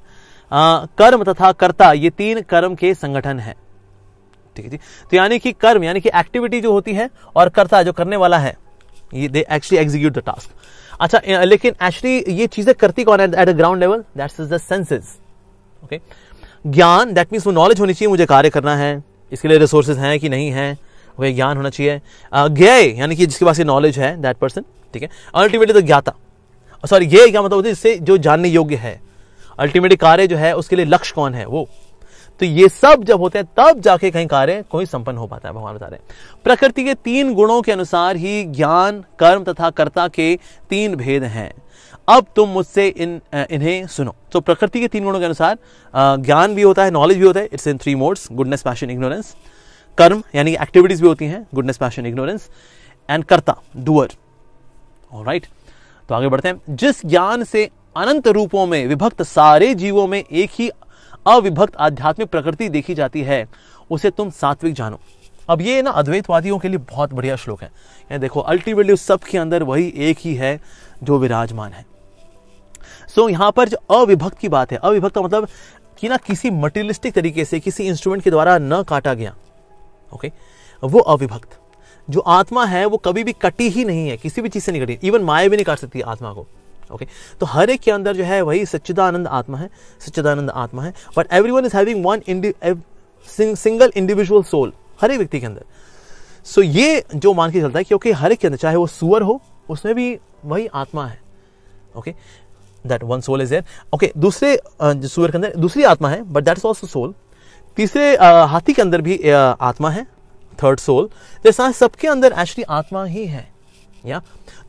आ, कर्म तथा कर्ता ये तीन कर्म के संगठन है ठीक है जी तो यानी कि कर्म यानी कि एक्टिविटी जो होती है और कर्ता जो करने वाला है ये they actually execute the task अच्छा लेकिन एक्चुअली ये चीजें करती कौन है at a ground level that is the senses okay ज्ञान दैट मीन्स वो नॉलेज होनी चाहिए मुझे कार्य करना है इसके लिए रिसोर्सेज हैं कि नहीं है वही ज्ञान होना चाहिए गय यानी कि जिसके पास ये नॉलेज है दैट पर्सन ठीक है अल्टीमेटली तो ज्ञाता सॉरी oh, ये क्या मतलब होता है जो जानने योग्य है अल्टीमेटली कार्य जो है उसके लिए लक्ष्य कौन है वो तो ये सब जब होते हैं तब जाके कहीं कार्य कोई संपन्न हो पाता है भगवान बता रहे हैं प्रकृति के तीन गुणों के अनुसार ही ज्ञान कर्म तथा कर्ता के तीन भेद हैं अब तुम मुझसे इन इन्हें सुनो तो प्रकृति के तीन गुणों के अनुसार ज्ञान भी होता है नॉलेज भी होता है it's in three modes goodness passion ignorance कर्म यानी एक्टिविटीज भी होती हैं गुडनेस पैशन इग्नोरेंस एंड कर्ता डुअर राइट तो आगे बढ़ते हैं जिस ज्ञान से अनंत रूपों में विभक्त सारे जीवों में एक ही अविभक्त आध्यात्मिक प्रकृति देखी जाती है उसे तुम सात्विक जानो अब ये ना अद्वैतवादियों के लिए बहुत बढ़िया श्लोक है देखो अल्टीमेटली उस सब के अंदर वही एक ही है जो विराजमान है सो so, यहाँ पर जो अविभक्त की बात है अविभक्त का मतलब कि ना किसी मटेरियलिस्टिक तरीके से किसी इंस्ट्रूमेंट के द्वारा न काटा गया ओके okay? वो अविभक्त जो आत्मा है वो कभी भी कटी ही नहीं है किसी भी चीज़ से नहीं कटी इवन माया भी नहीं काट सकती आत्मा को ओके okay? तो हर एक के अंदर जो है वही सच्चिदानंद आत्मा है सच्चिदानंद आत्मा है but everyone is having one single individual soul हर एक व्यक्ति के अंदर सो so, ये जो मान के चलता है क्योंकि हर एक के अंदर चाहे वो सुअर हो उसमें भी वही आत्मा है okay okay? That one soul is there okay दूसरे सूर्य के अंदर दूसरी आत्मा है but that is also soul तीसरे हाथी के अंदर भी आत्मा है थर्ड तो सोल सबके अंदर एक्चुअली आत्मा ही है या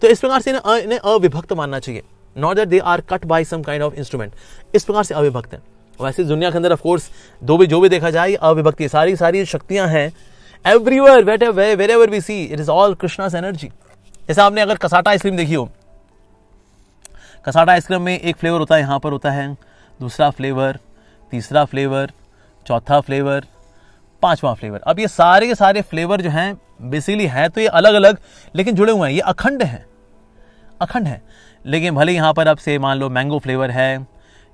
तो इस प्रकार से इन्हें अविभक्त मानना चाहिए not that they are cut by some kind of instrument इस प्रकार से अविभक्त है वैसे दुनिया के अंदर ऑफकोर्स दो भी जो भी देखा जाए अविभक्ति सारी सारी शक्तियां हैं everywhere wait wherever we see it is all Krishna's energy जैसे आपने अगर कसाटा आइसक्रीम देखी हो कसाटा आइसक्रीम में एक फ्लेवर होता है यहाँ पर होता है दूसरा फ्लेवर तीसरा फ्लेवर चौथा फ्लेवर पांचवा फ्लेवर अब ये सारे के सारे फ्लेवर जो हैं बेसिकली हैं तो ये अलग अलग लेकिन जुड़े हुए हैं ये अखंड हैं अखंड हैं लेकिन भले यहाँ पर आपसे मान लो मैंगो फ्लेवर है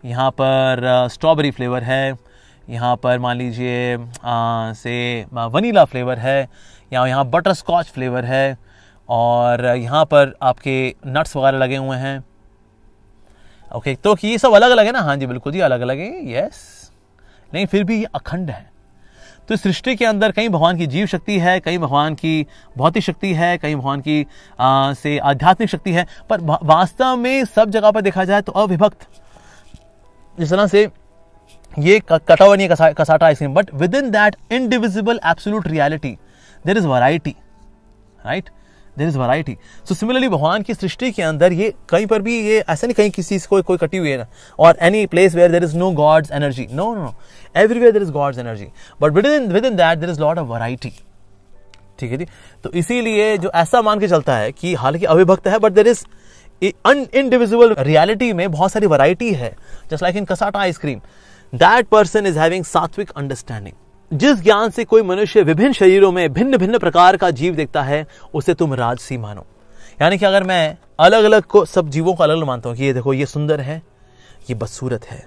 यहाँ पर स्ट्रॉबेरी फ्लेवर है यहाँ पर मान लीजिए से वनीला फ्लेवर है या यहाँ बटर स्कॉच फ्लेवर है और यहाँ पर आपके नट्स वगैरह लगे हुए हैं ओके तो ये सब अलग अलग है ना हाँ जी बिल्कुल जी अलग अलग है यस नहीं फिर भी ये अखंड है तो सृष्टि के अंदर कहीं भगवान की जीव शक्ति है कहीं भगवान की भौतिक शक्ति है कहीं भगवान की आ, से आध्यात्मिक शक्ति है पर वास्तव में सब जगह पर देखा जाए तो अविभक्त जिस तरह से ये कटा हुआ नहीं कसा, cassata ice cream but within that indivisible absolute reality there is variety right there is variety so similarly भगवान की सृष्टि के अंदर ये कहीं पर भी ये ऐसा नहीं कहीं किसी को कोई कटी हुई है ना और any place where there is no God's energy no no no everywhere there is God's energy but within within that there is lot of variety ठीक है जी तो इसीलिए जो ऐसा मान के चलता है कि हालांकि अविभक्त है but there is an individual reality में बहुत सारी वराइटी है just like in cassata ice cream that person is having सात्विक अंडरस्टैंडिंग जिस ज्ञान से कोई मनुष्य विभिन्न शरीरों में भिन्न भिन्न प्रकार का जीव देखता है उसे तुम राजसी मानो यानी कि अगर मैं अलग अलग को सब जीवों को अलग अलग मानता हूँ कि ये देखो ये सुंदर है ये बदसूरत है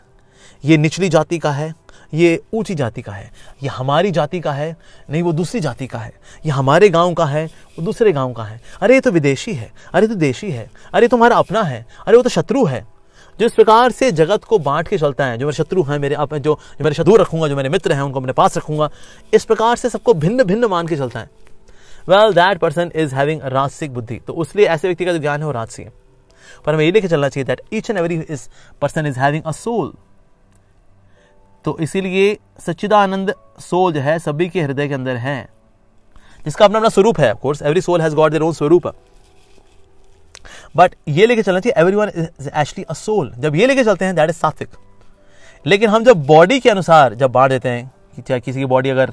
ये निचली जाति का है ये ऊंची जाति का है ये हमारी जाति का है नहीं वो दूसरी जाति का है ये हमारे गांव का है वो दूसरे गांव का है अरे ये तो विदेशी है अरे तो देशी है अरे तुम्हारा तो अपना है अरे वो तो शत्रु है जो इस प्रकार से जगत को बांट के चलता है जो मेरे शत्रु हैं मेरे आप जो जो मेरे शत्रु रखूंगा जो मेरे मित्र हैं उनको अपने पास रखूंगा इस प्रकार से सबको भिन्न भिन्न मान के चलता है well that person is having राजसिक बुद्धि तो उसलिए ऐसे व्यक्ति का जो ज्ञान है वो राजसिक है पर हमें ये लेके चलना चाहिए that each and every is person is having a soul तो इसीलिए सच्चिदानंद सोल जो है सभी के हृदय के अंदर है जिसका अपना अपना स्वरूप है of course every soul has got their own स्वरूप बट ये लेके चलना चाहिए everyone is actually a soul जब ये लेके चलते हैं दैट इज सात्विक लेकिन हम जब बॉडी के अनुसार जब बांट देते हैं कि चाहे किसी की बॉडी अगर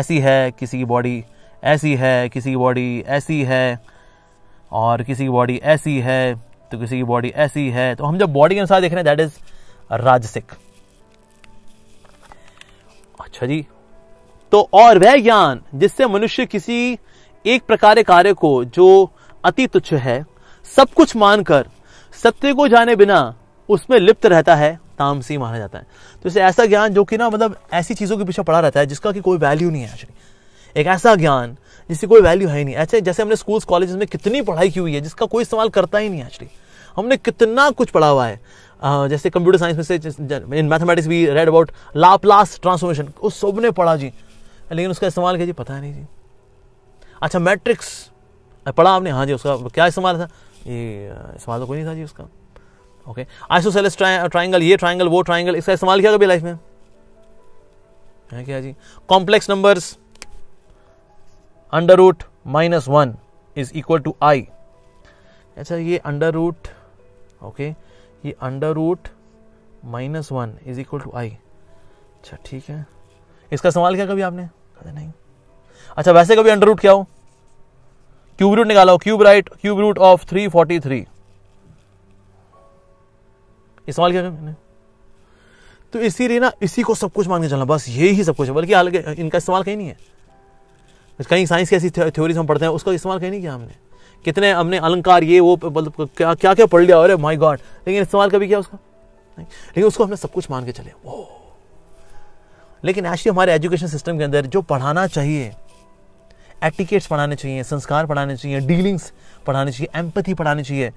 ऐसी है किसी की बॉडी ऐसी है किसी की बॉडी ऐसी है और किसी की बॉडी ऐसी है तो किसी की बॉडी ऐसी है तो हम जब बॉडी के अनुसार देख रहे हैं दैट इज राजसिक अच्छा जी तो और वह ज्ञान जिससे मनुष्य किसी एक प्रकार कार्य को जो अति तुच्छ है सब कुछ मानकर सत्य को जाने बिना उसमें लिप्त रहता है तामसी माना जाता है तो इसे ऐसा ज्ञान जो कि ना मतलब ऐसी चीज़ों के पीछे पड़ा रहता है जिसका कि कोई वैल्यू नहीं है एक्चुअली एक ऐसा ज्ञान जिसकी कोई वैल्यू है नहीं ऐसे जैसे हमने स्कूल्स कॉलेज में कितनी पढ़ाई की हुई है जिसका कोई इस्तेमाल करता ही नहीं एक्चुअली हमने कितना कुछ पढ़ा हुआ है जैसे कंप्यूटर साइंस में से इन मैथमेटिक्स भी रेड अबाउट लाप्लास ट्रांसफॉर्मेशन उस सब ने पढ़ा जी लेकिन उसका इस्तेमाल क्या जी पता नहीं जी अच्छा मैट्रिक्स पढ़ा आपने हाँ जी उसका क्या इस्तेमाल था ये इस्तेमाल तो कोई नहीं था जी उसका ओके आइसोसेलेस ट्राइंगल ये ट्राइंगल वो ट्राइंगल इसका इस्तेमाल किया कभी लाइफ में है क्या जी complex numbers under root minus one is equal to i अच्छा ये अंडर रूट ओके ये under root minus one is equal to i अच्छा ठीक है इसका इस्तेमाल किया कभी आपने कहा नहीं अच्छा वैसे कभी अंडर रूट क्या हो क्यूब रूट निकालो cube right cube root of three forty three इस्तेमाल किया मैंने तो इसीलिए ना इसी को सब कुछ मान के चलना बस यही ही सब कुछ है बल्कि इनका इस्तेमाल कहीं नहीं है कहीं साइंस की ऐसी थ्योरीज हम पढ़ते हैं उसका इस्तेमाल कहीं नहीं किया हमने कितने हमने अलंकार ये वो मतलब क्या क्या क्या पढ़ लिया अरे माय गॉड लेकिन इस्तेमाल कभी किया उसका नहीं लेकिन उसको हमने सब कुछ मान के चले वो लेकिन एक्चुअली हमारे एजुकेशन सिस्टम के अंदर जो पढ़ाना चाहिए एटिकेट्स पढ़ाने चाहिए संस्कार पढ़ाने चाहिए डीलिंग्स पढ़ानी चाहिए एम्पथी पढ़ानी चाहिए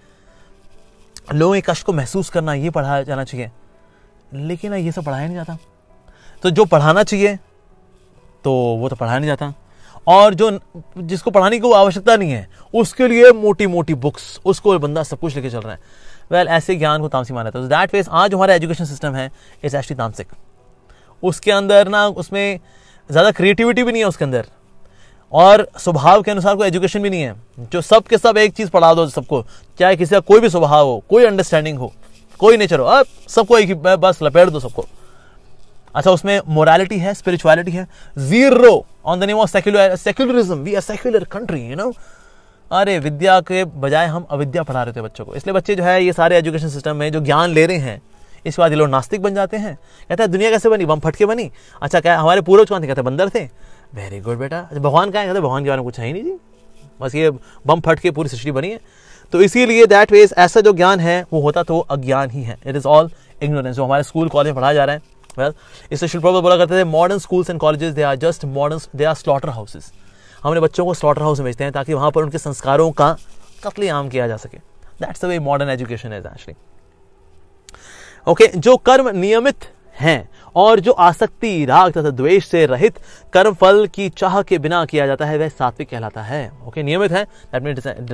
लोगों के कष्ट को महसूस करना ये पढ़ाया जाना चाहिए लेकिन ये सब पढ़ाया नहीं जाता तो जो पढ़ाना चाहिए तो वो तो पढ़ाया नहीं जाता और जो जिसको पढ़ाने की आवश्यकता नहीं है उसके लिए मोटी मोटी बुक्स उसको बंदा सब कुछ लेके चल रहा है वेल well, ऐसे ज्ञान को तामसी माना जाता है दैट वेज आज हमारा एजुकेशन सिस्टम है इज एक्चुअली तामसिक उसके अंदर ना उसमें ज़्यादा क्रिएटिविटी भी नहीं है उसके अंदर और स्वभाव के अनुसार कोई एजुकेशन भी नहीं है जो सब के सब एक चीज़ पढ़ा दो सबको चाहे किसी का कोई भी स्वभाव हो कोई अंडरस्टैंडिंग हो कोई नेचर हो अब सबको एक ही बस लपेट दो सबको अच्छा उसमें मोरालिटी है स्पिरिचुअलिटी है zero on the name of secular secularism we are secular country you know अरे विद्या के बजाय हम अविद्या पढ़ा रहे थे बच्चों को इसलिए बच्चे जो है ये सारे एजुकेशन सिस्टम में जो ज्ञान ले रहे हैं इसके बाद ये लोग नास्तिक बन जाते हैं कहते हैं दुनिया कैसे बनी बम फटके बनी अच्छा क्या हमारे पूर्वज कौन थे कहते बंदर थे वेरी गुड बेटा अच्छा भगवान कहाँ कहते भगवान के बारे में कुछ है ही नहीं जी बस ये बम फट के पूरी सृष्टि बनी है तो इसीलिए दैट वेज ऐसा जो ज्ञान है वो होता तो अज्ञान ही है इट इज़ ऑल इग्नोरेंस जो हमारे स्कूल कॉलेज में पढ़ाया जा रहा है वेल इससे शिल्पा बोला करते थे modern schools and colleges they are just modern they are slaughterhouses हमने बच्चों को स्लॉटर हाउस भेजते हैं ताकि वहाँ पर उनके संस्कारों का आम किया जा सके that's the way modern education is actually okay जो कर्म नियमित हैं और जो आसक्ति राग तथा द्वेष से रहित कर्म फल की चाह के बिना किया जाता है वह सात्विक कहलाता है ओके नियमित है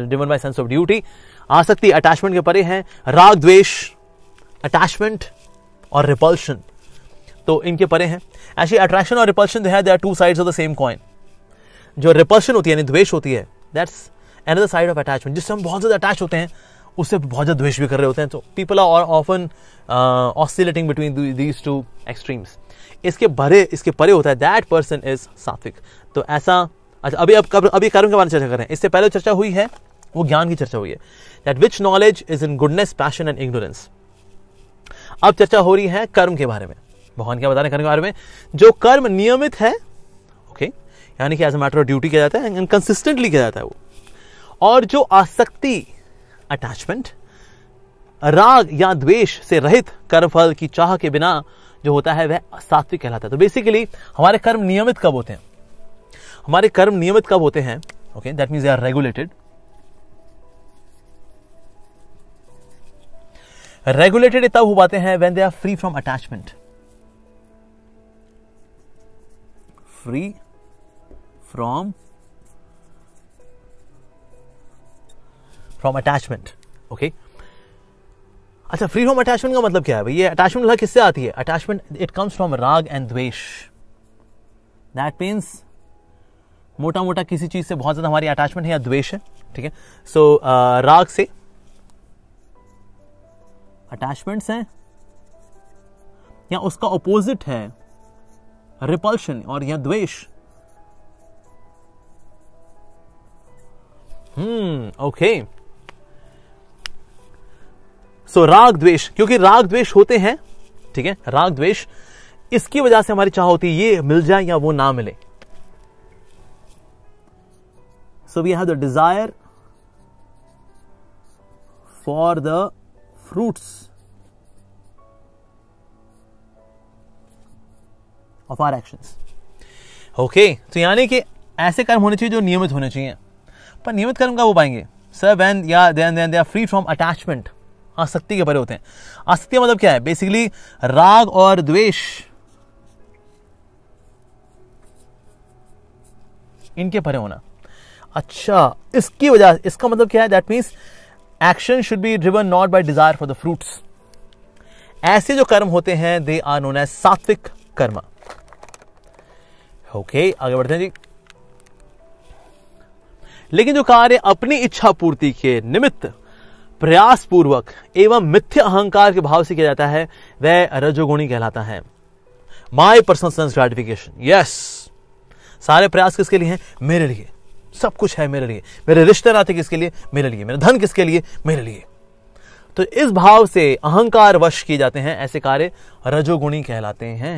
driven by sense of duty आसक्ति अटैचमेंट के परे हैं राग द्वेष अटैचमेंट और रिपल्शन तो इनके परे हैं ऐसी अट्रैक्शन और रिपल्शन जो है they are two sides of the same coin जो रिपल्शन होती है यानी द्वेष होती है that's another side of attachment जिससे हम बहुत ज़्यादा अटैच होते हैं उससे बहुत ज़्यादा द्वेष भी कर रहे होते हैं तो people are often oscillating between these two extremes इसके भरे इसके परे होता है दैट पर्सन इज सात्विक तो ऐसा अच्छा अभी अब कब अभी कर्म के बारे में चर्चा कर रहे हैं इससे पहले चर्चा हुई है वो ज्ञान की चर्चा हुई है that which knowledge is in goodness passion and ignorance अब चर्चा हो रही है कर्म के बारे में भगवान क्या बता रहे हैं कर्म के बारे में जो कर्म नियमित है ओके okay, यानी कि as a matter of duty किया जाता है एंड कंसिस्टेंटली किया जाता है वो और जो आसक्ति अटैचमेंट राग या द्वेष से रहित कर्म फल की चाह के बिना जो होता है वह सात्विक कहलाता है तो बेसिकली हमारे कर्म नियमित कब होते हैं हमारे कर्म नियमित कब होते हैं okay that means they are regulated regulated तब हो पाते हैं when they are free from attachment free from from attachment okay अच्छा फ्री फ्रॉम अटैचमेंट का मतलब क्या है भाई ये अटैचमेंट लगा किससे आती है अटैचमेंट इट कम्स फ्रॉम राग एंड द्वेष दैट मीन्स मोटा मोटा किसी चीज से बहुत ज्यादा हमारी अटैचमेंट है या द्वेष है ठीक है सो uh, राग से अटैचमेंट्स हैं या उसका ऑपोजिट है रिपल्शन और या द्वेष hmm hmm, okay okay. So राग द्वेष क्योंकि राग द्वेष होते हैं ठीक है राग द्वेष इसकी वजह से हमारी चाह होती है ये मिल जाए या वो ना मिले so we have the desire for the fruits of our actions okay तो यानी कि ऐसे कर्म होने चाहिए जो नियमित होने चाहिए पर नियमित कर्म का वो पाएंगे सर वैन या they are free from attachment आसक्ति के परे होते हैं आसक्ति मतलब क्या है बेसिकली राग और द्वेष इनके परे होना अच्छा इसकी वजह इसका मतलब क्या है that means action should be driven not by desire for the fruits ऐसे जो कर्म होते हैं दे आर नोन एज सात्विक कर्म ओके आगे बढ़ते हैं जी लेकिन जो कार्य अपनी इच्छा पूर्ति के निमित्त प्रयास पूर्वक एवं मिथ्या अहंकार के भाव से किया जाता है वह रजोगुणी कहलाता है my personal sense gratification yes सारे प्रयास किसके लिए हैं मेरे लिए सब कुछ है मेरे लिए मेरे रिश्ते नाते किसके लिए मेरे लिए मेरे धन किसके लिए मेरे लिए तो इस भाव से अहंकार वश किए जाते हैं ऐसे कार्य रजोगुणी कहलाते हैं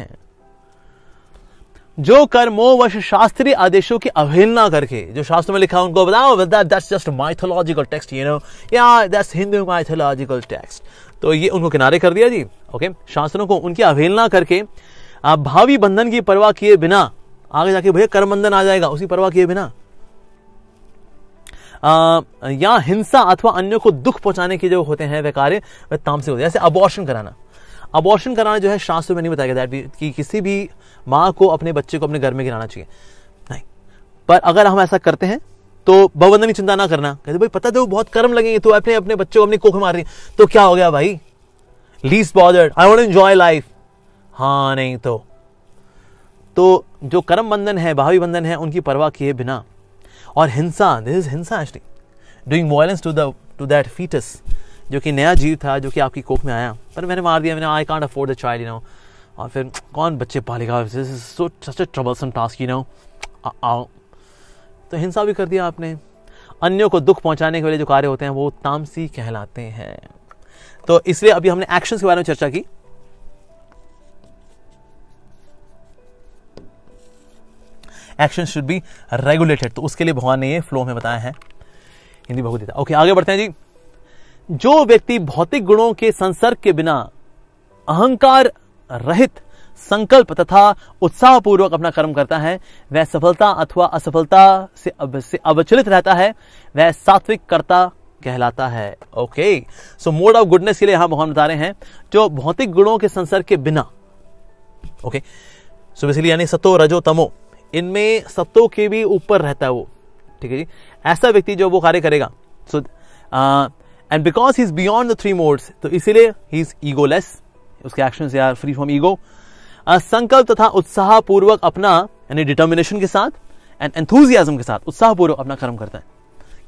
जो कर्मोवश शास्त्रीय आदेशों की अवहेलना करके जो शास्त्रों में लिखा उनको बताओ that's just mythological text you know या दैट्स हिंदू माइथोलॉजिकल टेक्स्ट तो ये उनको किनारे कर दिया जी ओके शास्त्रों को उनकी अवहेलना करके आप भावी बंधन की परवाह किए बिना आगे जाके भैया कर्म बंधन आ जाएगा उसी परवाह किए बिना आ, या हिंसा अथवा अन्यों को दुख पहुंचाने के जो होते हैं वे कार्य वह तामसिक होते हैं जैसे अबॉर्शन कराना अबॉर्शन कराना जो है शास्त्र में नहीं बताया गया दैट कि किसी भी माँ को अपने बच्चे को अपने घर में गिराना चाहिए नहीं पर अगर हम ऐसा करते हैं तो भवंदनी चिंता ना करना कहते भाई पता तो बहुत कर्म लगेंगे तो अपने अपने बच्चे को अपनी कोख मार रही तो क्या हो गया भाई लीज bored I want enjoy life हाँ नहीं तो तो जो कर्म बंधन है भावी बंधन है उनकी परवाह किए बिना और हिंसा दिस इज हिंसा actually doing violence to the to that foetus जो कि नया जीव था जो कि आपकी कोख में आया पर मैंने मार दिया मैंने I can't afford the child you know और फिर कौन बच्चे पालेगा so such a troublesome task you know आओ तो हिंसा भी कर दिया आपने अन्यों को दुख पहुंचाने के वाले जो कार्य होते हैं वो तामसी कहलाते हैं तो इसलिए अभी हमने एक्शन के बारे में चर्चा की एक्शन शुड बी रेगुलेटेड तो उसके लिए भगवान ने ये फ्लो में बताया है हिंदी बहुत ओके आगे बढ़ते हैं जी जो व्यक्ति भौतिक गुणों के संसर्ग के बिना अहंकार रहित संकल्प तथा उत्साहपूर्वक अपना कर्म करता है वह सफलता अथवा असफलता से, अवचलित रहता है वह सात्विक कर्ता कहलाता है okay so mode of goodness के लिए यहां भगवान बता रहे हैं जो भौतिक गुणों के संसर्ग के बिना ओके सो बेसिकली यानी सतो रजो तमो इनमें सत्तों के भी ऊपर रहता है वो ठीक है जी ऐसा व्यक्ति जो वो कार्य करेगा so so, and because he is beyond the three modes तो इसीलिए ही इज लेस उसके एक्शन से आर फ्री फ्रॉम ईगो संकल्प तथा उत्साह पूर्वक अपना यानी डिटर्मिनेशन के साथ एंड एंथुजियाजम के साथ उत्साहपूर्वक अपना कर्म करता है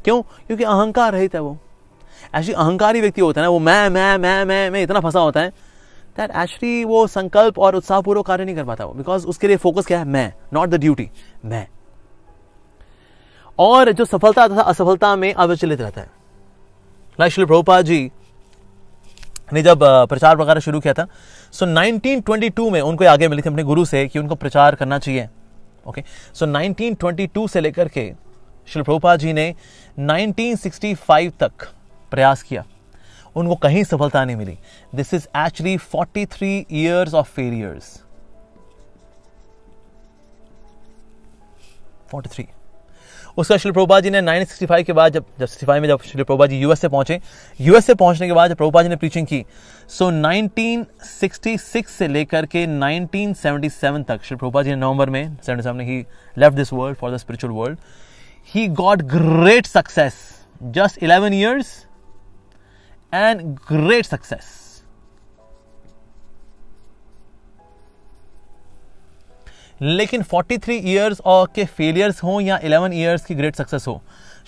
क्यों क्योंकि अहंकार रहित है वो एक्चुअली अहंकारी व्यक्ति होता है ना वो मैं मैं मैं मैं मैं इतना फंसा होता है दैट एक्चुअली वो संकल्प और उत्साहपूर्वक कार्य नहीं कर पाता वो बिकॉज उसके लिए फोकस क्या है मैं नॉट द ड्यूटी मैं और जो सफलता तथा असफलता में अविचलित रहता है ना प्रभुपा जी ने जब प्रचार वगैरह शुरू किया था सो so 1922 में उनको आगे मिली थी अपने गुरु से कि उनको प्रचार करना चाहिए ओके सो 1922 से लेकर के शिल प्रभुपा जी ने 1965 तक प्रयास किया उनको कहीं सफलता नहीं मिली this is actually 43 three years of failures 43 उसका शिल प्रभुपा जी ने 1965 के बाद जब जब सिक्सटी में जब शिल प्रभुपा जी यूएसए पहुंचे यूएसए पहुंचने के बाद जब प्रभुपा जी ने प्रीचिंग की सो so 1966 से लेकर के 1977 तक शिल प्रभुपा जी ने नवंबर में seventy seven he left this world for the spiritual world he got great success just eleven years and great success लेकिन 43 थ्री ईयर्स और के फेलियर्स हों या 11 ईयर्स की ग्रेट सक्सेस हो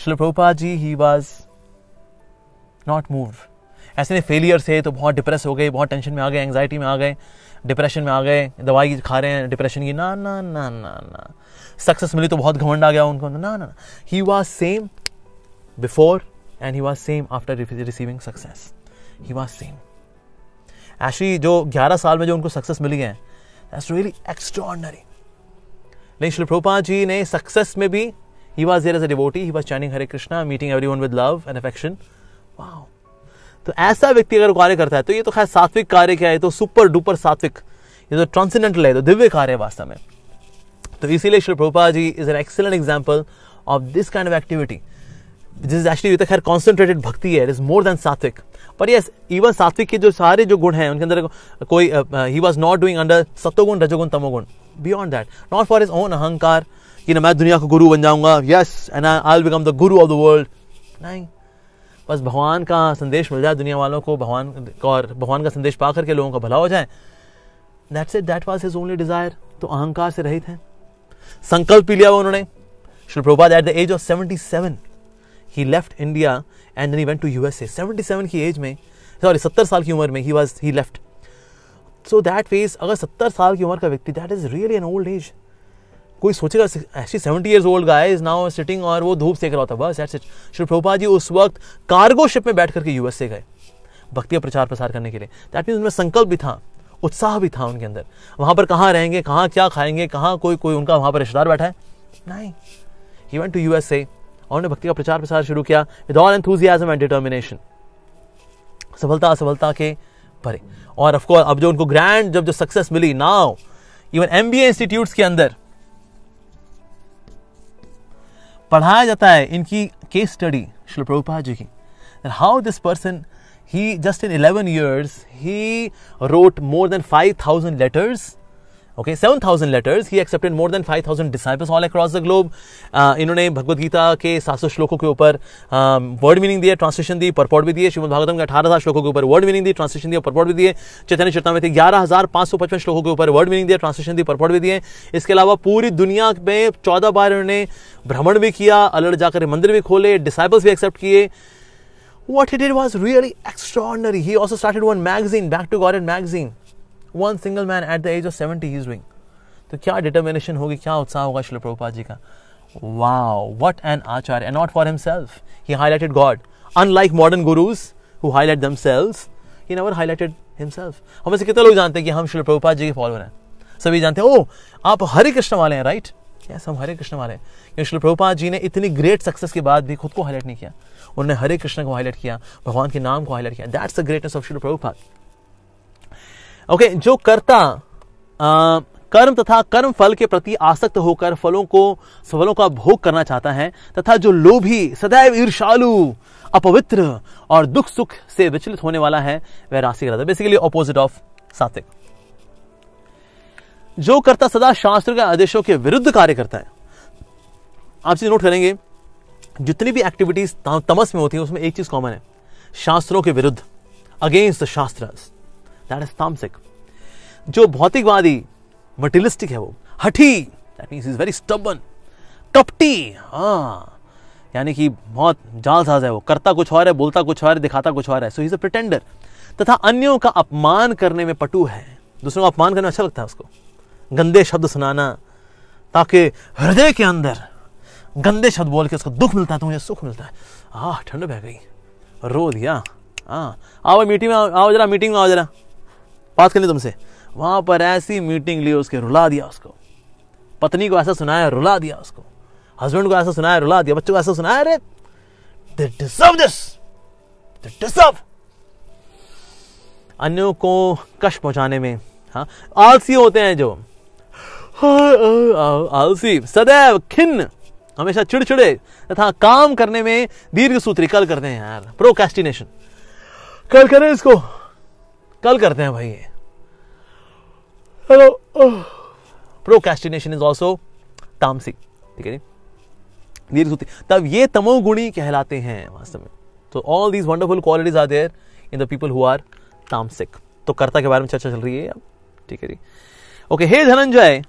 Shrila Prabhupada ji he was not move ऐसे नहीं फेलियर से तो बहुत डिप्रेस हो गए बहुत टेंशन में आ गए एंगजाइटी में आ गए डिप्रेशन में आ गए दवाई खा रहे हैं डिप्रेशन की ना ना ना ना ना सक्सेस मिली तो बहुत घमंड आ गया उनको ना ना he was same before and he was same after receiving success he was same ऐसी जो 11 साल में जो उनको सक्सेस मिली है दैट्स रियली एक्स्ट्रॉर्डनरी लेकिन शिल प्रोपा जी ने सक्सेस में भी he was there as a devotee he was chanting Hare Krishna meeting every one with love and affection वाह तो ऐसा व्यक्ति अगर कार्य करता है तो ये तो खैर सात्विक कार्य क्या है तो सुपर डुपर सात्विक ये तो ट्रांसेंडेंटल है तो दिव्य कार्य है वास्तव में तो इसीलिए Shri Prabhupada ji is an excellent example of this kind of activity this is actually खैर कॉन्सेंट्रेटेड भक्ति है इट इज मोर देन सात्विक पर यस इवन सात्विक के जो सारे जो गुण हैं उनके अंदर कोई he was not doing under सत्वगुण रजोगुण तमोगुण beyond that, not for his own ahankar. कि ना मैं दुनिया का गुरु बन जाऊंगा yes and I become the guru of the world नहीं बस भगवान का संदेश मिल जाए दुनिया वालों को भगवान और भगवान का संदेश पा करके लोगों का भला हो जाए that's it that was his only desire तो अहंकार से रहित हैं संकल्प लिया हुआ उन्होंने Shri at the age of seventy seven he left India and then he went to USA 77 की एज में सॉरी सत्तर साल की उम्र में he was he left so that phase अगर सत्तर साल की उम्र का व्यक्ति that is really an old age कोई सोचेगा actually seventy years old guy is now sitting और वो धूप सेक रहा था बस दैट्स इट श्री प्रभुपा जी उस वक्त कार्गो शिप में बैठ करके यूएस से गए भक्ति का प्रचार प्रसार करने के लिए दैट मीन उनमें संकल्प भी था उत्साह भी था उनके अंदर वहाँ पर कहाँ रहेंगे कहाँ क्या खाएंगे कहाँ कोई कोई उनका वहाँ पर रिश्तेदार बैठा है नहीं he went to U S A और उन्होंने भक्ति का प्रचार प्रसार शुरू किया with all enthusiasm and determination सफलता असफलता के परे और ऑफ कोर्स अब जो उनको ग्रैंड जब जो सक्सेस मिली now even M B institute के अंदर पढ़ाया जाता है इनकी केस स्टडी शिल जी की how this person he just in eleven years he wrote more than five thousand letters okay 7000 letters he accepted more than 5000 disciples all across the globe uh, इन्होंने भगवत गीता के 700 श्लोकों के ऊपर वर्ड um, मीनिंग दिए translation दी purport भी दिए श्रीमद भागवतम के 18000 श्लोकों के ऊपर वर्ड मीनिंग दी ट्रांसलेशन दिए परपोर्ट भी दिए चैतन्य चेतना थे ग्यारह श्लोकों के ऊपर वर्ड मीनिंग दिए ट्रांसलेशन दी परपोर्ट भी दिए इसके अलावा पूरी दुनिया में चौदह बार इन्होंने भ्रमण भी किया अलड़ जाकर मंदिर भी खोले डिसाइपल्स भी एक्सेप्ट किए What he did was really extraordinary. He also started one magazine, Back to God and magazine. One single man at the age of seventy is doing तो क्या डिटर्मिनेशन होगी क्या उत्साह होगा श्री प्रभुपाद जी का wow what an acharya and not for himself he highlighted God unlike modern gurus who highlight themselves he never highlighted himself हमें से कितने लोग जानते हैं कि हम श्री प्रभुपाद जी के फॉलोअर हैं सभी जानते हैं ओ आप हरे कृष्ण वाले हैं राइट यस हम हरे कृष्ण वाले हैं क्योंकि श्री प्रभुपाद जी ने इतनी ग्रेट सक्सेस के बाद भी खुद को हाईलाइट नहीं किया उन्होंने हरे कृष्ण को हाईलाइट किया भगवान के नाम को हाईलाइट किया that's the greatness of Shri Prabhupada okay जो कर्ता कर्म तथा कर्म फल के प्रति आसक्त होकर फलों को फलों का भोग करना चाहता है तथा जो लोभी सदैव ईर्षालु अपवित्र और दुख सुख से विचलित होने वाला है वह राशि का बेसिकली ऑपोजिट ऑफ सात्विक जो कर्ता सदा शास्त्र के आदेशों के विरुद्ध कार्य करता है आप चीज नोट करेंगे जितनी भी एक्टिविटीज तमस में होती है उसमें एक चीज कॉमन है शास्त्रों के विरुद्ध अगेंस्ट शास्त्र दैट इज तामसिक जो भौतिकवादी मटेरियलिस्टिक है वो हठी that means is very stubborn कपटी हाँ यानी कि बहुत जालसाज है वो करता कुछ और है बोलता कुछ और है दिखाता कुछ और है सो इज अ प्रिटेंडर तथा अन्यों का अपमान करने में पटु है दूसरों का अपमान करना अच्छा लगता है उसको गंदे शब्द सुनाना ताकि हृदय के अंदर गंदे शब्द बोल के उसको दुख मिलता है तो मुझे सुख मिलता है आह ठंड बह गई रो दिया हाँ आओ मीटिंग में आओ जरा मीटिंग में आओ जरा बात कर ली तुमसे वहाँ पर ऐसी मीटिंग ली उसके रुला दिया उसको पत्नी को ऐसा सुनाया रुला दिया उसको हस्बैंड को ऐसा सुनाया रुला दिया बच्चों को ऐसा सुनाया अरे they deserve this they deserve अन्यों को कष्ट पहुंचाने में हाँ आलसी होते हैं जो आलसी सदैव खिन्न हमेशा चिड़चिड़े तथा काम करने में दीर्घ सूत्री कल करते हैं यार प्रोकेस्टिनेशन कल करें इसको कल करते हैं भाई ये हेलो प्रोकेस्टिनेशन इज ऑल्सो तामसिक ठीक है वीर सूती तब ये तमोगुणी कहलाते हैं वास्तव में तो all these wonderful qualities are there in the people who are तामसिक तो कर्ता के बारे में चर्चा चल रही है अब ठीक है जी ओके हे धनंजय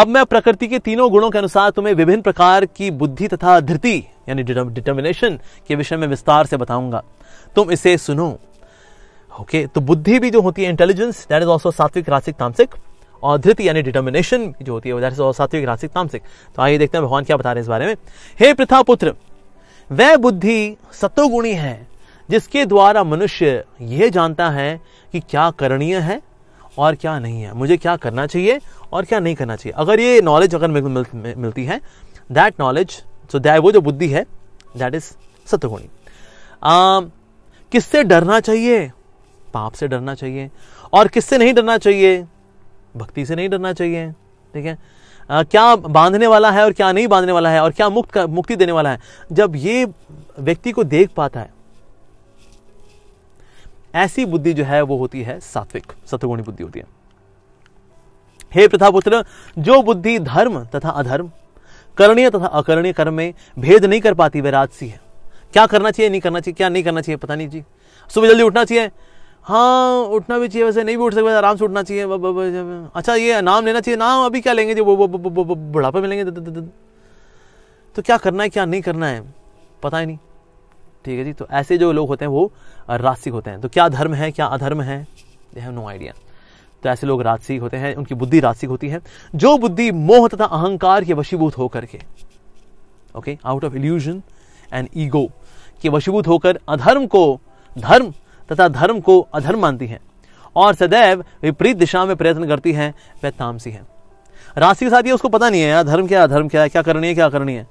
अब मैं प्रकृति के तीनों गुणों के अनुसार तुम्हें विभिन्न प्रकार की बुद्धि तथा धृति यानी डिटर्मिनेशन के विषय में विस्तार से बताऊंगा तुम इसे सुनो ओके तो बुद्धि भी जो होती है इंटेलिजेंस दैट इज ऑल्सो सात्विक रासिक तामसिक और धृति यानी डिटर्मिनेशन जो होती है वो दैट इज सात्विक रासिक तामसिक तो आइए देखते हैं भगवान क्या बता रहे हैं इस बारे में हे प्रथा पुत्र वह बुद्धि सतोगुणी है जिसके द्वारा मनुष्य यह जानता है कि क्या करणीय है और क्या नहीं है मुझे क्या करना चाहिए और क्या नहीं करना चाहिए अगर ये नॉलेज अगर मेरे को मिल, मिल, मिलती है दैट नॉलेज सो दैट वो जो बुद्धि है दैट इज सतगुणी किससे डरना चाहिए पाप से डरना चाहिए और किससे नहीं डरना चाहिए भक्ति से नहीं डरना चाहिए ठीक है आ, क्या बांधने वाला है और क्या नहीं बांधने वाला है और क्या मुक्त मुक्ति देने वाला है जब ये व्यक्ति को देख पाता है ऐसी बुद्धि जो है वो होती है सात्विक सत्गुणी बुद्धि होती है हे प्रथा पुत्र जो बुद्धि धर्म तथा अधर्म करणीय तथा अकरणीय कर्म में भेद नहीं कर पाती वह राजसी है क्या करना चाहिए नहीं करना चाहिए क्या नहीं करना चाहिए पता नहीं जी सुबह जल्दी उठना चाहिए हाँ उठना भी चाहिए वैसे नहीं भी उठ सकते आराम से उठना चाहिए अच्छा ये नाम लेना चाहिए नाम अभी क्या लेंगे जी वो बुढ़ापे में लेंगे तो क्या करना है क्या नहीं करना है पता ही नहीं ठीक है जी तो ऐसे जो लोग होते हैं वो रासिक होते हैं तो क्या धर्म है क्या अधर्म है दे हैव नो आइडिया तो ऐसे लोग रासिक होते हैं उनकी बुद्धि रासिक होती है जो बुद्धि मोह तथा अहंकार के वशीभूत होकर के okay out of illusion and ego के वशीभूत होकर अधर्म को धर्म तथा धर्म को अधर्म मानती हैं और सदैव विपरीत दिशा में प्रयत्न करती हैं वह तामसी हैं राशि के साथ ये उसको पता नहीं है यार धर्म क्या अधर्म क्या है क्या करनी है क्या करनी है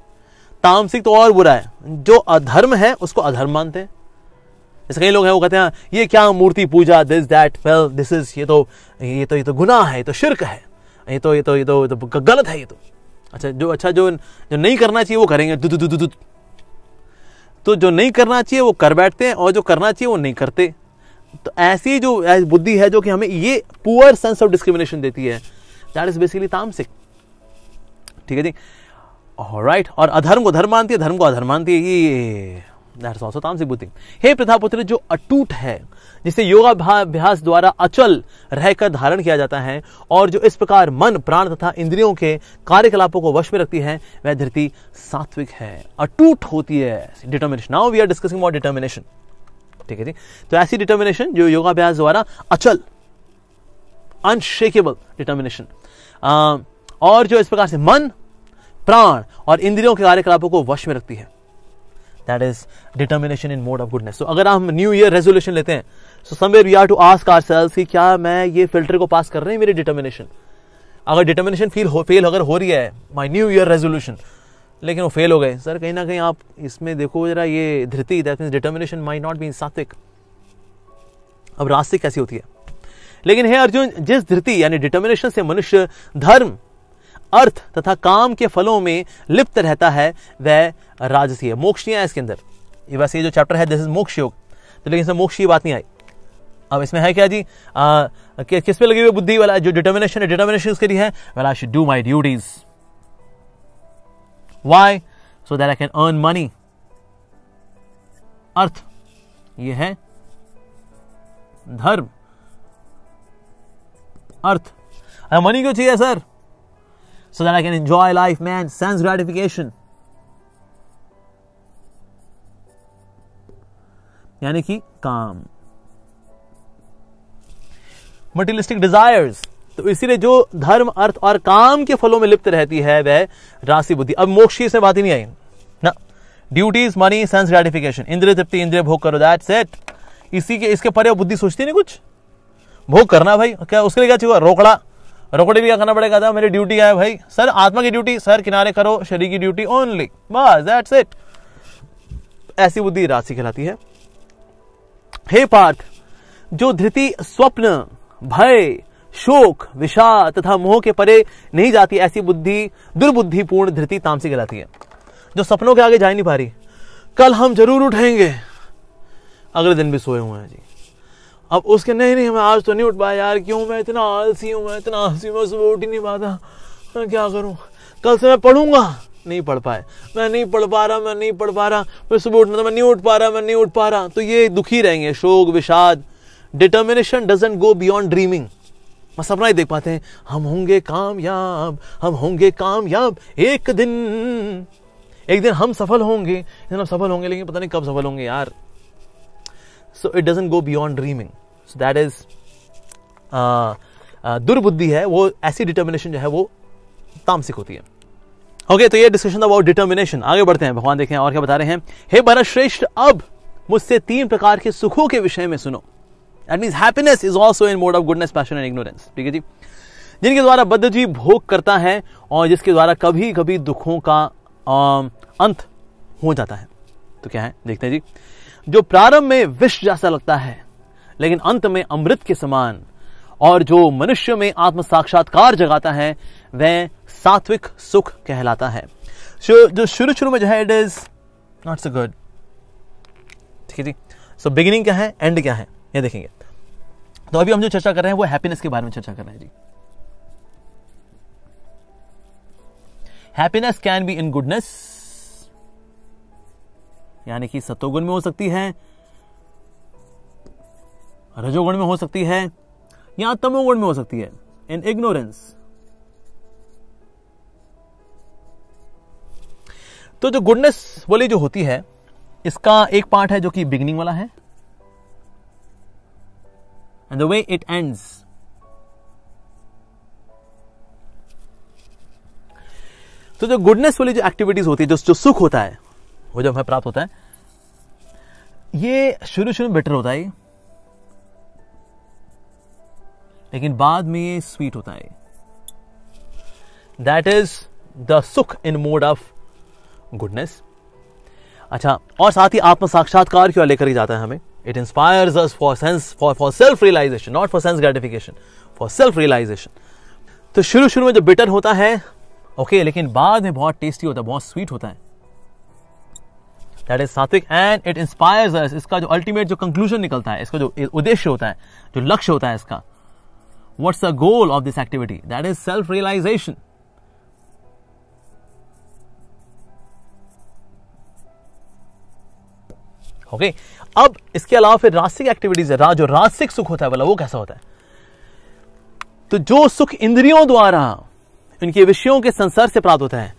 तामसिक तो और बुरा है जो अधर्म है उसको अधर्म मानते हैं जैसे कई लोग हैं वो कहते हैं ये क्या मूर्ति पूजा this that well this is ये तो ये तो ये तो गुना है ये तो शिरक है ये तो ये तो ये तो, तो गलत है ये तो अच्छा जो अच्छा जो जो नहीं करना चाहिए वो करेंगे तो जो नहीं करना चाहिए वो कर बैठते हैं और जो करना चाहिए वो नहीं करते तो ऐसी जो बुद्धि है जो कि हमें ये पुअर सेंस ऑफ डिस्क्रिमिनेशन देती है दैट इज बेसिकली तामसिक ठीक है जी राइट और अधर्म को धर्म मानती है धर्म को अधर्म मानती है ये दैट्स ऑल्सो तामसिक बुद्धि हे प्रथापुत्र जो अटूट है जिसे योगाभ्यास द्वारा अचल रहकर धारण किया जाता है और जो इस प्रकार मन प्राण तथा इंद्रियों के कार्यकलापों को वश में रखती है वह धरती सात्विक है अटूट होती है determination now we are discussing about determination ठीक है जी तो ऐसी डिटर्मिनेशन जो योगाभ्यास द्वारा अचल अनशेकेबल डिटर्मिनेशन और जो इस प्रकार से मन प्राण और इंद्रियों के कार्यकलापों को वश में रखती है that is determination in mode of goodness तो अगर हम न्यू ईयर रेजोल्यूशन लेते हैं so somewhere we are to ask ourselves कि क्या मैं ये फिल्टर को पास कर रहे हैं मेरी डिटर्मिनेशन अगर डिटर्मिनेशन फील हो फेल अगर हो रही है माई न्यू ईयर रेजोल्यूशन लेकिन वो फेल हो गए सर कहीं ना कहीं आप इसमें देखो जरा ये धृति that means determination may not be सात्विक अब रास्ते कैसी होती है लेकिन हे अर्जुन जिस धृति यानी डिटर्मिनेशन से मनुष्य धर्म अर्थ तथा काम के फलों में लिप्त रहता है वह राजसी है मोक्ष नहीं आया इसके अंदर ये वैसे ये जो चैप्टर है दिस इज मोक्ष योग तो लेकिन इसमें मोक्ष की बात नहीं आई अब इसमें है क्या जी कि, किस पे लगी हुई बुद्धि वाला जो डिटर्मिनेशन है डिटर्मिनेशन के लिए है well I should do my duties why so that I can earn money अर्थ ये है धर्म अर्थ मनी क्यों चाहिए sir so that I can enjoy life man sense gratification यानी कि काम मटीरियलिस्टिक डिजायर्स तो इसीलिए जो धर्म अर्थ और काम के फलों में लिप्त रहती है वह राशि बुद्धि अब मोक्ष से बात ही नहीं आई ना ड्यूटीज मनी सेंस ग्रेटिफिकेशन इंद्र तृप्ति इंद्र भोग करो दैट सेट इसी के इसके परे बुद्धि सोचती नहीं कुछ भोग करना भाई क्या उसके लिए क्या चाहिए रोकड़ा रोकड़े भी क्या करना पड़ेगा था मेरी ड्यूटी है भाई सर आत्मा की ड्यूटी सर किनारे करो शरीर की ड्यूटी ओनली बस दैट्स इट ऐसी बुद्धि राशि कहलाती है हे पार्थ जो धृति स्वप्न भय शोक विषाद तथा मोह के परे नहीं जाती ऐसी बुद्धि दुर्बुद्धिपूर्ण धृति तामसी कहलाती है जो सपनों के आगे जा नहीं पा रही कल हम जरूर उठेंगे अगले दिन भी सोए हुए हैं जी अब उसके नहीं नहीं मैं आज तो नहीं उठ पाया यार क्यों मैं इतना आलसी हूं मैं इतना आलसी हूं सुबह उठ ही नहीं पाता मैं क्या करूं कल से मैं पढ़ूंगा नहीं पढ़ पाए मैं नहीं पढ़ पा रहा मैं नहीं पढ़ पा रहा मैं सुबह उठना था मैं नहीं उठ पा रहा मैं नहीं उठ पा रहा तो ये दुखी रहेंगे शोक विषाद determination doesn't go beyond dreaming बस अपना ही देख पाते हैं हम होंगे कामयाब हम होंगे कामयाब एक दिन एक दिन हम सफल होंगे एक दिन हम सफल होंगे लेकिन पता नहीं कब सफल होंगे यार so it doesn't go beyond dreaming so that is दुर्बुद्धि है वो ऐसी डिटर्मिनेशन जो है वो तामसिक होती है ओके okay, तो ये डिस्कशन अबाउट डिटर्मिनेशन आगे बढ़ते हैं भगवान देखें और क्या बता रहे हैं हे hey, श्रेष्ठ अब मुझसे तीन प्रकार के सुखों के विषय में सुनो that means happiness is also in mode of goodness passion and ignorance ठीक है जी जिनके द्वारा बद्ध भोग करता है और जिसके द्वारा कभी कभी दुखों का अंत हो जाता है तो क्या है देखते हैं जी जो प्रारंभ में विश्व जैसा लगता है लेकिन अंत में अमृत के समान और जो मनुष्य में आत्म साक्षात्कार जगाता है वह सात्विक सुख कहलाता है जो शुरू शुरू में जो है it is not so good ठीक है जी सो बिगिनिंग क्या है एंड क्या है ये देखेंगे तो अभी हम जो चर्चा कर रहे हैं वो हैप्पीनेस के बारे में चर्चा कर रहे हैं जी happiness can be in goodness यानी कि सतोगुण में हो सकती है रजोगुण में हो सकती है या तमोगुण में हो सकती है इन इग्नोरेंस तो जो गुडनेस वाली जो होती है इसका एक पार्ट है जो कि बिगनिंग वाला है and the way it ends. तो जो गुडनेस वाली जो एक्टिविटीज होती है जो जो सुख होता है वो जो हमें प्राप्त होता है ये शुरू शुरू में बेटर होता है लेकिन बाद में ये स्वीट होता है दैट इज द सुख इन मोड ऑफ गुडनेस अच्छा और साथ ही आत्म साक्षात्कार क्यों लेकर जाता है हमें It inspires us for sense for, for self realization, not for sense gratification, for self realization. तो शुरू शुरू में जो बिटर होता है ओके okay, लेकिन बाद में बहुत टेस्टी होता है बहुत स्वीट होता है दैट इज सात्विक एंड इट इंस्पायर्स अस इसका जो अल्टीमेट जो कंक्लूजन निकलता है इसका जो उद्देश्य होता है जो लक्ष्य होता है इसका what's the goal of this activity that is self realization okay अब इसके अलावा फिर रासिक एक्टिविटीज है जो रासिक सुख होता है वाला वो कैसा होता है तो जो सुख इंद्रियों द्वारा इनके विषयों के संसार से प्राप्त होता है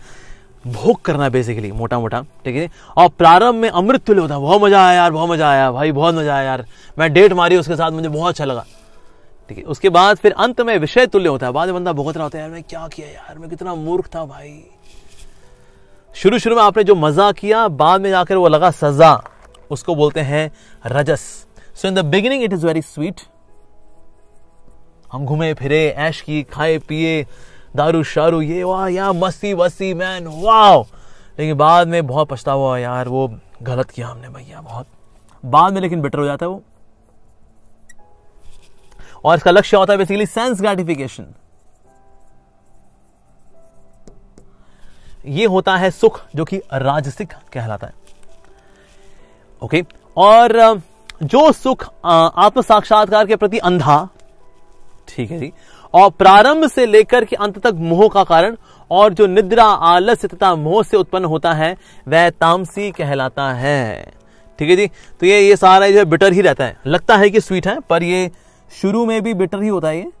भोग करना बेसिकली मोटा मोटा ठीक है और प्रारंभ में अमृत तुल्य होता है बहुत मजा आया यार बहुत मजा आया भाई बहुत मजा आया यार मैं डेट मारी उसके साथ मुझे बहुत अच्छा लगा ठीक है उसके बाद फिर अंत में विषय तुल्य होता है बाद में बंदा भुगत रहा होता है यार मैं क्या किया यार मैं कितना मूर्ख था भाई शुरू शुरू में आपने जो मजा किया बाद में जाकर वो लगा सजा उसको बोलते हैं रजस so in the beginning it is very sweet हम घूमे फिरे ऐश की खाए पिए दारू शारू ये वाह या मस्ती वस्ती मैन वाह लेकिन बाद में बहुत पछतावा हुआ यार वो गलत किया हमने भैया बहुत बाद में लेकिन बेटर हो जाता है वो और इसका लक्ष्य होता है बेसिकली सेंस ग्रेटिफिकेशन ये होता है सुख जो कि राजसिक कहलाता है ओके और जो सुख आत्म साक्षात्कार के प्रति अंधा ठीक है जी और प्रारंभ से लेकर के अंत तक मोह का कारण और जो निद्रा आलस्य तथा मोह से उत्पन्न होता है वह तामसी कहलाता है ठीक है जी तो ये ये सारा जो है बिटर ही रहता है लगता है कि स्वीट है पर ये शुरू में भी बिटर ही होता है ये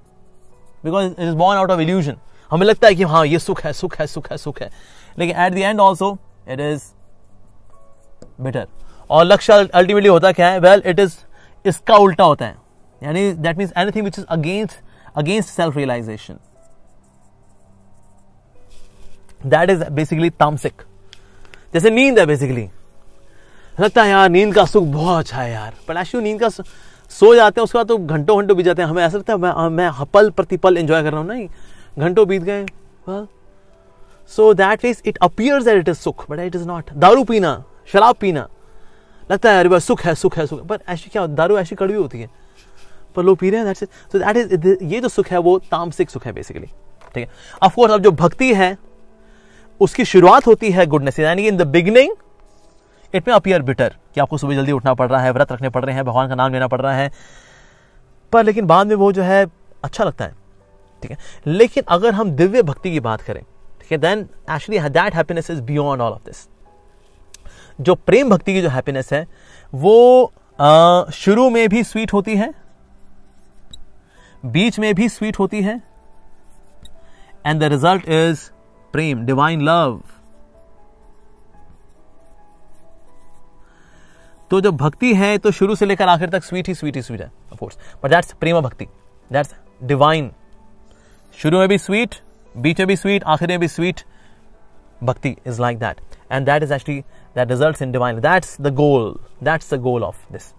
because it is born out of illusion हमें लगता है कि हाँ ये सुख है सुख है सुख है सुख है लेकिन at the end also it is bitter और लक्ष्य अल्टीमेटली होता क्या है वेल इट इज इसका उल्टा होता है यानी that means anything which is against against self realization that is basically तामसिक जैसे नींद है बेसिकली लगता है यार नींद का सुख बहुत अच्छा है यार पर एक्चुअली नींद का सो जाते हैं उसके बाद तो घंटों घंटों बीत जाते हैं हमें ऐसा लगता है मैं मैं हपल प्रतिपल एंजॉय कर रहा हूँ नहीं घंटों बीत गए so that is it appears that it is सुख बट इट इज नॉट दारू पीना शराब पीना लगता है अरे बस सुख है सुख है सुख पर ऐसी क्या दारू ऐसी कड़वी होती है पर लोग पी रहे हैं सो दैट इज ये जो सुख है वो तामसिक सुख है बेसिकली ठीक है अफकोर्स अब जो भक्ति है उसकी शुरुआत होती है गुडनेस यानी in the beginning it may appear bitter कि आपको सुबह जल्दी उठना पड़ रहा है व्रत रखने पड़ रहे हैं भगवान का नाम लेना पड़ रहा है पर लेकिन बाद में वो जो है अच्छा लगता है ठीक है लेकिन अगर हम दिव्य भक्ति की बात करें ठीक है then actually that happiness is beyond all of this जो प्रेम भक्ति की जो हैप्पीनेस है वो शुरू में भी स्वीट होती है बीच में भी स्वीट होती है and the result is prem divine love तो जो भक्ति है तो शुरू से लेकर आखिर तक स्वीट ही स्वीट ही स्वीट है of course but that's prem bhakti that's divine शुरू में भी स्वीट बीच में भी स्वीट आखिर में भी sweet bhakti is like that and that is actually that results in divine. That's the goal. That's the goal of this.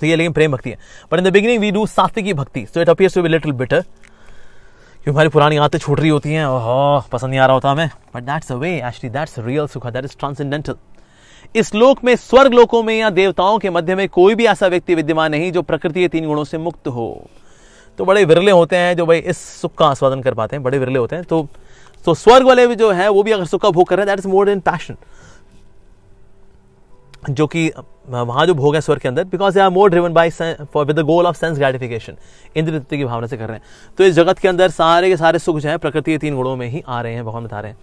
तो ये लेकिन प्रेम भक्ति है but in the beginning we do sattviki bhakti so it appears to be little bitter क्योंकि हमारी पुरानी आदतें छूट रही होती हैं ओह पसंद नहीं आ रहा होता हमें but that's a way actually that's real sukha that is transcendental इस लोक में स्वर्ग लोकों में या देवताओं के मध्य में कोई भी ऐसा व्यक्ति विद्यमान नहीं जो प्रकृति के तीन गुणों से मुक्त हो तो बड़े विरले होते हैं जो भाई इस सुख का आस्वादन कर पाते हैं बड़े विरले होते हैं तो तो स्वर्ग वाले भी जो है वो भी अगर सुख का भोग कर रहे हैं that is more than passion जो कि वहां जो भोग है स्वर्ग के अंदर because they are more driven by with the goal of sense gratification इंद्र तृप्ति की भावना से कर रहे हैं तो इस जगत के अंदर सारे के सारे सुख जो है प्रकृति के तीन गुणों में ही आ रहे हैं भगवान बता रहे हैं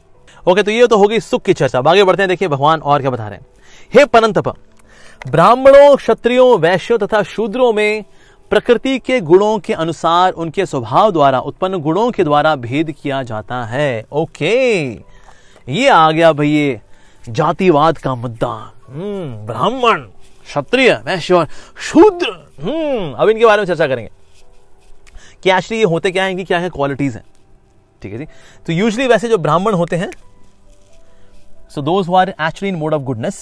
ओके तो ये तो होगी सुख की चर्चा आगे बढ़ते हैं देखिए भगवान और क्या बता रहे हैं हे पनंतप ब्राह्मणों क्षत्रियो वैश्यों तथा शूद्रों में प्रकृति के गुणों के अनुसार उनके स्वभाव द्वारा उत्पन्न गुणों के द्वारा भेद किया जाता है ओके ये आ गया भैया जातिवाद का मुद्दा हम्म, ब्राह्मण क्षत्रिय वैश्य शूद्र हम्म, अब इनके बारे में चर्चा करेंगे कि एक्चुअली ये होते क्या है इनकी क्या है क्वालिटीज हैं ठीक है जी तो यूजली वैसे जो ब्राह्मण होते हैं so those are actually in mode of goodness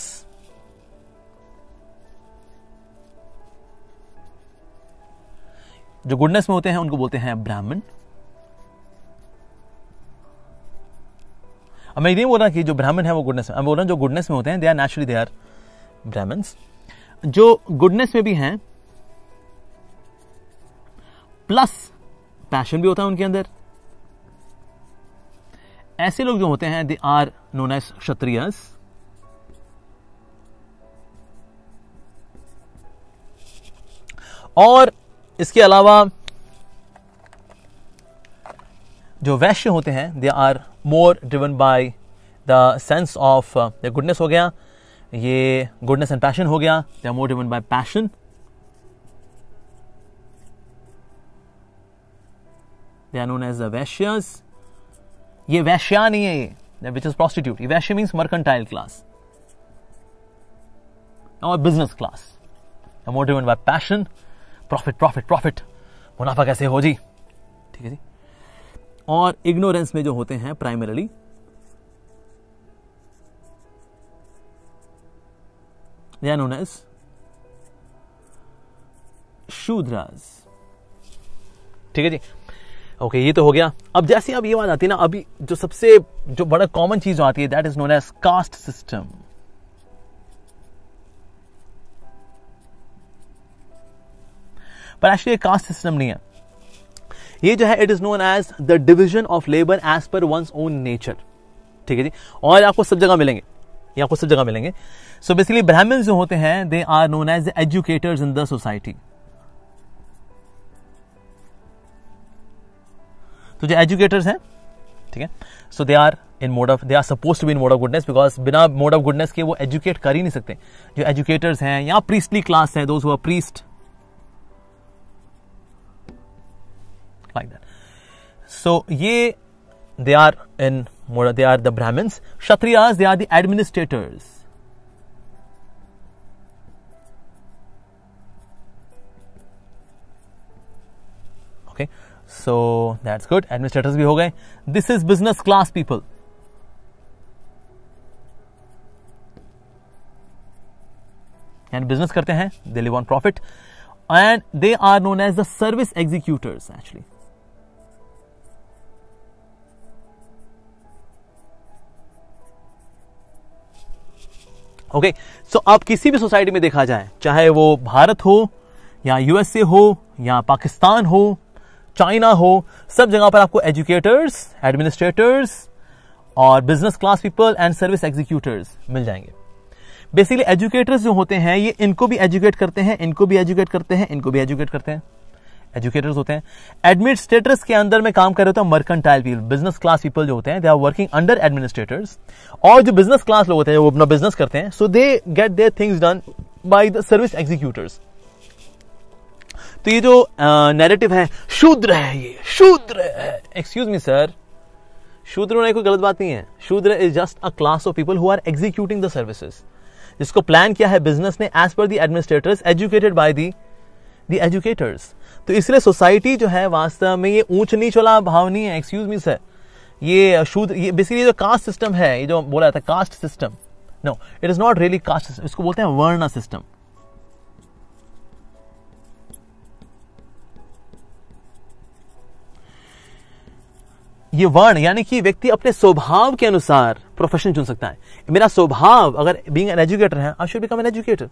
जो गुडनेस में होते हैं उनको बोलते हैं ब्राह्मण अब मैं ये बोल रहा कि जो ब्राह्मण है वो गुडनेस में मैं बोल रहा हूँ जो गुडनेस में होते हैं they are naturally they are brahmana जो गुडनेस में भी हैं प्लस पैशन भी होता है उनके अंदर ऐसे लोग जो होते हैं they are known as kshatriya और इसके अलावा जो वैश्य होते हैं they are more driven by the sense of goodness हो गया ये गुडनेस एंड पैशन हो गया they are more driven by passion they are known as the vaishyas ये वैश्या नहीं है ये विच इज प्रोस्टिट्यूट ये वैश्य मीन्स मर्केंटाइल क्लास और business class more driven by passion profit profit profit मुनाफा कैसे हो जी ठीक है जी और इग्नोरेंस में जो होते हैं प्राइमरली नोन एज ठीक है जी ओके okay, ये तो हो गया अब जैसे अब ये बात आती है ना अभी जो सबसे जो बड़ा कॉमन चीज आती है that is known as caste system पर एक्चुअली कास्ट सिस्टम नहीं है ये जो है it is known as the division of labour as per one's own nature ठीक है जी और आपको सब जगह मिलेंगे ये आपको सब जगह मिलेंगे सो बेसिकली ब्राह्मण जो होते हैं they are known as educators in the society तो जो एजुकेटर्स हैं ठीक है so they are in mode of they are suppose to be in mode of goodness because बिना मोड ऑफ गुडनेस के वो एजुकेट कर ही नहीं सकते जो एजुकेटर्स हैं या प्रीस्टली क्लास है those priest So they are in they are the Brahmins. Kshatriyas they are the administrators. Okay, so that's good. Administrators भी हो गए. This is business class people. And business करते हैं they live on profit and they are known as the service executors actually okay so आप किसी भी society में देखा जाए चाहे वो भारत हो या यूएसए हो या पाकिस्तान हो चाइना हो सब जगह पर आपको एजुकेटर्स एडमिनिस्ट्रेटर्स और business class people and service executors मिल जाएंगे बेसिकली एजुकेटर्स जो होते हैं ये इनको भी एजुकेट करते हैं इनको भी एजुकेट करते हैं इनको भी एजुकेट करते हैं एजुकेटर्स होते हैं एडमिनिस्ट्रेटर्स के अंदर में काम कर रहे होते हैं mercantile people business class people जो होते हैं they are working under administrators और जो बिजनेस क्लास लोग होते हैं वो अपना बिजनेस करते हैं so they get their things done by the service executors तो ये जो नैरेटिव uh, है शूद्र है ये शूद्र है एक्सक्यूज मी सर शूद्र होने कोई गलत बात नहीं है shudra is just a class of people who are executing the services जिसको प्लान किया है बिजनेस ने as per the administrators educated by the educators तो इसलिए सोसाइटी जो है वास्तव में ये ऊंच नीच वाला भाव नहीं है एक्सक्यूज मी सर ये शूद ये बेसिकली जो कास्ट सिस्टम है ये जो बोला था caste system no it is not really caste system इसको बोलते हैं वर्ण सिस्टम ये वर्ण यानी कि व्यक्ति अपने स्वभाव के अनुसार प्रोफेशन चुन सकता है मेरा स्वभाव अगर बीइंग एन एजुकेटर है I should become an educator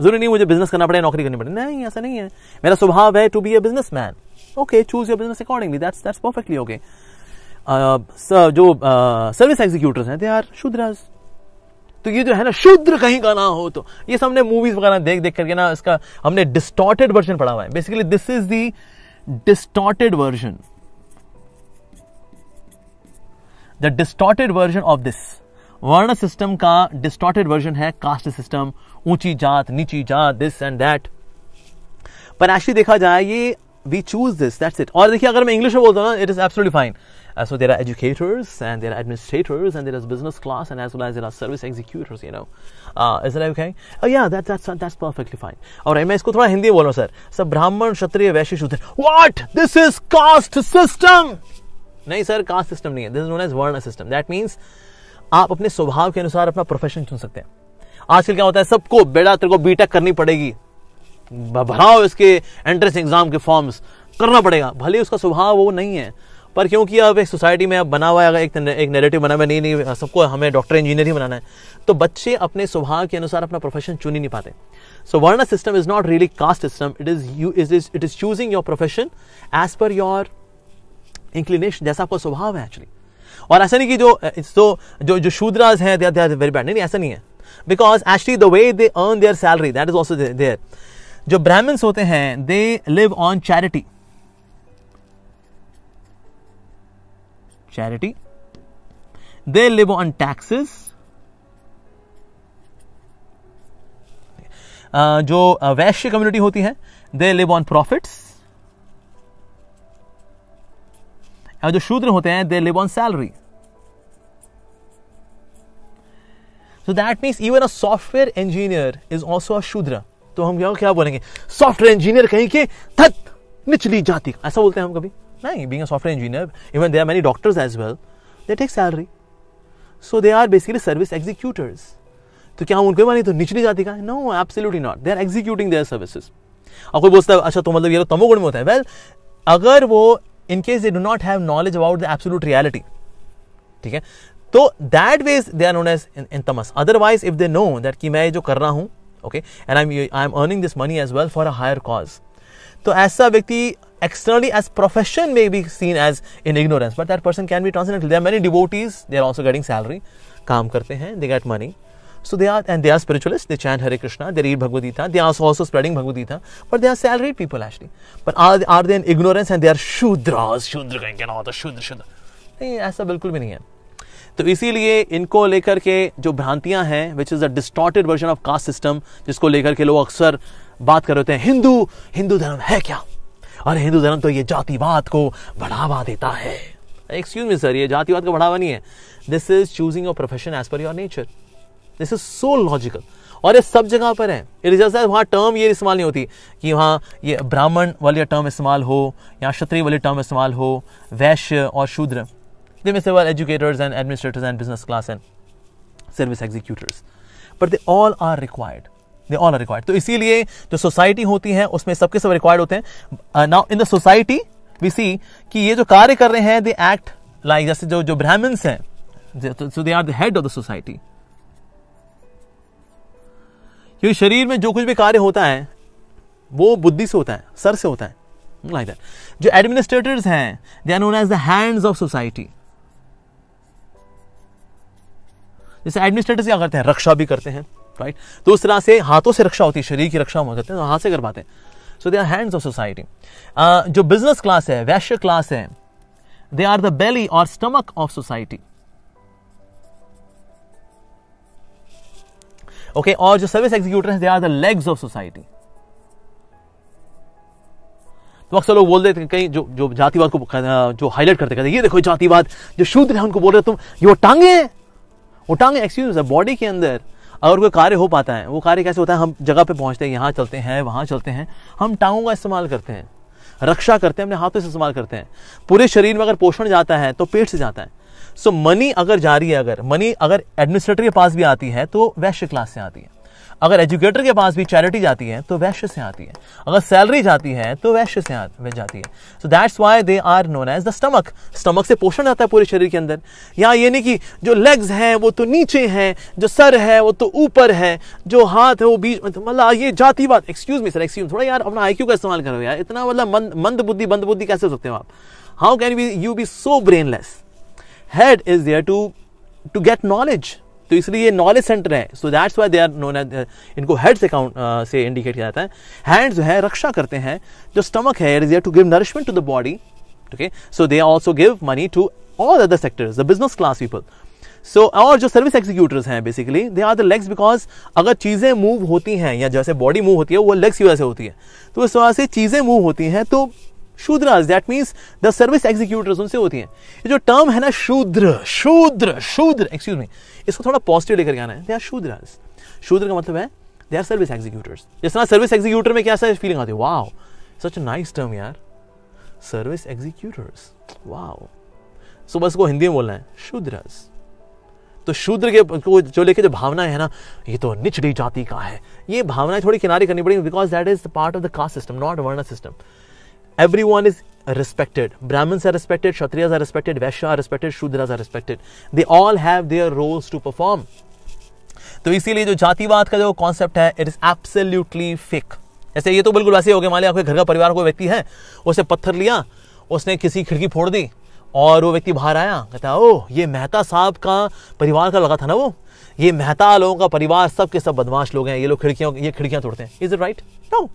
जरूरी नहीं मुझे बिजनेस करना पड़े नौकरी करनी पड़े नहीं ऐसा नहीं है मेरा स्वभाव है to be a business man okay choose your business accordingly that's that's perfectly okay जो सर्विस uh, एग्जीक्यूटर्स हैं दे आर शूद्राज तो ये जो है ना शुद्र कहीं का ना हो तो ये सबने मूवीज वगैरह देख देख करके ना इसका हमने डिस्टॉर्टेड वर्जन पढ़ा हुआ है basically this is the distorted version the distorted version of this varna system का डिस्टॉर्टेड वर्जन है कास्ट सिस्टम ऊंची जात नीची जात दिस एंड दैट पर एक्चुअली देखा जाए ये we choose this that's it और देखिए अगर मैं इंग्लिश में बोलता हूँ ना it is absolutely fine Uh, so there are educators and there are administrators and there is business class and as well as there are service executors you know uh, is that okay oh yeah that's that's that's perfectly और मैं इसको थोड़ा हिंदी बोल रहा बोलो sir sir ब्राह्मण क्षत्रिय वैश्य शूद्र what this is caste system नहीं सर कास्ट सिस्टम नहीं है this is known as varna system that means आप अपने स्वभाव के अनुसार अपना प्रोफेशन चुन सकते हैं आजकल क्या होता है सबको बेटा तेरे को बीटेक करनी पड़ेगी भराओ इसके एंट्रेंस एग्जाम के फॉर्म्स करना पड़ेगा भले उसका स्वभाव वो नहीं है पर क्योंकि अब एक सोसाइटी में अब बना हुआ है एक एक नेरेटिव बना हुआ नहीं नहीं सबको हमें डॉक्टर इंजीनियर ही बनाना है तो बच्चे अपने स्वभाव के अनुसार अपना प्रोफेशन चुन ही नहीं पाते so varna system is not really caste system it is you is is it is choosing your profession as per your inclination जैसा आपका स्वभाव है एक्चुअली और ऐसा नहीं कि जो तो जो जो शूद्राज हैं दे आर वेरी बैड नहीं ऐसा नहीं है because actually the way they earn their salary that is also there जो ब्राह्मण्स होते हैं they live on charity charity they live on taxes जो वैश्य कम्युनिटी होती है दे लिव ऑन प्रॉफिट्स और जो शूद्र होते हैं they live on salary so that means even a software engineer is also a shudra तो हम क्या क्या बोलेंगे सॉफ्टवेयर इंजीनियर कहीं के थत निचली जाति ऐसा बोलते हैं हम कभी नहीं being software engineer even they are many doctors as well they take salary so they are basically service executors तो क्या हम उनको मानी तो निचली जाति का no absolutely not they are executing their services और कोई बोलता है अच्छा तो मतलब ये लोग तमोगुण में होता है वेल well, अगर वो in case they do not have knowledge about the absolute reality ठीक है तो that ways they are known as in tamas otherwise if they know that कि मैं जो कर रहा हूं okay and I am I am earning this money as well for a higher cause तो ऐसा व्यक्ति externally as profession may be seen as in ignorance but that person can be translate there many devotees they are also getting salary काम करते हैं they get money So they are, and they are spiritualists, they chant Hare Krishna, they read Bhagavad Gita, they are also spreading Bhagavad Gita, but they are salaried people actually. But are, are they in ignorance and they are Shudras, Shudra you know, तो Shudra Shudra. नहीं ऐसा बिल्कुल भी नहीं है तो इसीलिए इनको लेकर के जो भ्रांतियां हैं which is a distorted version of caste system जिसको लेकर के लोग अक्सर बात कर रहे होते हैं हिंदू हिंदू धर्म है क्या और हिंदू धर्म तो ये जातिवाद को बढ़ावा देता है एक्सक्यूज मी सर ये जातिवाद का बढ़ावा नहीं है this is choosing your profession as per your nature this is so logical और ये सब जगह पर है इट इज जस्ट वहाँ टर्म ये इस्तेमाल नहीं होती कि वहाँ ये ब्राह्मण वाली टर्म इस्तेमाल हो या क्षत्रिय वाली टर्म इस्तेमाल हो वैश्य और शूद्र they may several educators and administrators and business class and service executors but they all are required they all are required तो इसीलिए जो सोसाइटी होती है उसमें सबके सब रिक्वायर्ड होते हैं now in the society we see कि ये जो कार्य कर रहे हैं दे एक्ट लाइक जैसे जो जो ब्राह्मण्स हैं so they are the head of the society क्योंकि शरीर में जो कुछ भी कार्य होता है वो बुद्धि से होता है सर से होता है लाइक दैट जो एडमिनिस्ट्रेटर्स हैं they known as the hands of society जैसे एडमिनिस्ट्रेटर्स क्या करते हैं रक्षा भी करते हैं राइट right? तो उस तरह से हाथों से रक्षा होती है शरीर की रक्षा करते हैं तो हाथ से कर पाते हैं so they are hands of society जो बिजनेस क्लास है वैश्य क्लास है दे आर द बेली और stomach of society okay okay? और जो service executor they are the legs of society तो अक्सर लोग बोल देते हैं कहीं जो जो जातिवाद को जो हाईलाइट करते कहते ये देखो जातिवाद जो शूद्र है उनको बोल रहे तुम ये वो टांगे हैं वो टांगे एक्सक्यूज है बॉडी के अंदर अगर कोई कार्य हो पाता है वो कार्य कैसे होता है हम जगह पे पहुंचते हैं यहाँ चलते हैं वहां चलते हैं हम टांगों का इस्तेमाल करते हैं रक्षा करते हैं अपने हाथों से इस्तेमाल करते हैं पूरे शरीर में अगर पोषण जाता है तो पेट से जाता है सो so, मनी अगर जा रही है अगर मनी अगर एडमिनिस्ट्रेटर के पास भी आती है तो वैश्य क्लास से आती है अगर एजुकेटर के पास भी चैरिटी जाती है तो वैश्य से आती है अगर सैलरी जाती है तो वैश्य से जाती है so that's why they are known as the stomach stomach से पोषण आता है पूरे शरीर के अंदर या ये नहीं कि जो लेग्स हैं वो तो नीचे हैं जो सर है वो तो ऊपर है जो हाथ है वो बीच तो मतलब ये जाती बात एक्सक्यूज मी सर एक्सक्यूज थोड़ा यार अपना आई का इस्तेमाल करो यार इतना मतलब मंद मंद बुद्धि बंद बुद्धि कैसे हो सकते हो आप how can be you be so brainless head is there to to get knowledge तो इसलिए ये नॉलेज सेंटर है so that's why they are known as इनको हेड uh, से काउंट से इंडिकेट किया जाता है हैंड जो है रक्षा करते हैं जो स्टमक है is there to give nourishment to the body okay so they also give money to all other sectors the business class people so so, और जो सर्विस एग्जीक्यूटर्स हैं basically they are the legs because अगर चीज़ें move होती हैं या जैसे body move होती है वो लेग्स की वजह से होती है तो इस वजह से चीज़ें मूव होती हैं तो shudras that means the service executors उनसे होती हैं ये जो टर्म है ना शूद्र शूद्र शूद्र एक्सक्यूज मी इसको थोड़ा पॉजिटिव लेकर आना है दे आर शूद्रास शूद्र का मतलब है दे आर सर्विस एग्जीक्यूटर्स जिस तरह सर्विस एग्जीक्यूटर में क्या फीलिंग आती है वाओ सच नाइस टर्म यार सर्विस एग्जीक्यूटर्स वाओ सो बस को हिंदी में बोलना है शूद्रास तो शूद्र के को जो लेके जो भावना है ना ये तो निचली जाति का है ये भावनाएं थोड़ी किनारे करनी पड़ेगी because that is part of the caste system not varna system everyone is respected. Brahmins are respected, Kshatriyas are respected, Vaishya are respected, Shudras are respected. They all have their roles to perform. तो इसीलिए जो जातिवाद का जो concept है it is absolutely fake ऐसे ये तो बिल्कुल वैसे हो गया मान आपके घर का परिवार कोई व्यक्ति है उसे पत्थर लिया उसने किसी खिड़की फोड़ दी और वो व्यक्ति बाहर आया कहता ओ ये मेहता साहब का परिवार का लगा था ना वो ये मेहता लोगों का परिवार सब के सब बदमाश लोग हैं ये लोग खिड़कियों ये खिड़कियां तोड़ते हैं इज इट राइट नो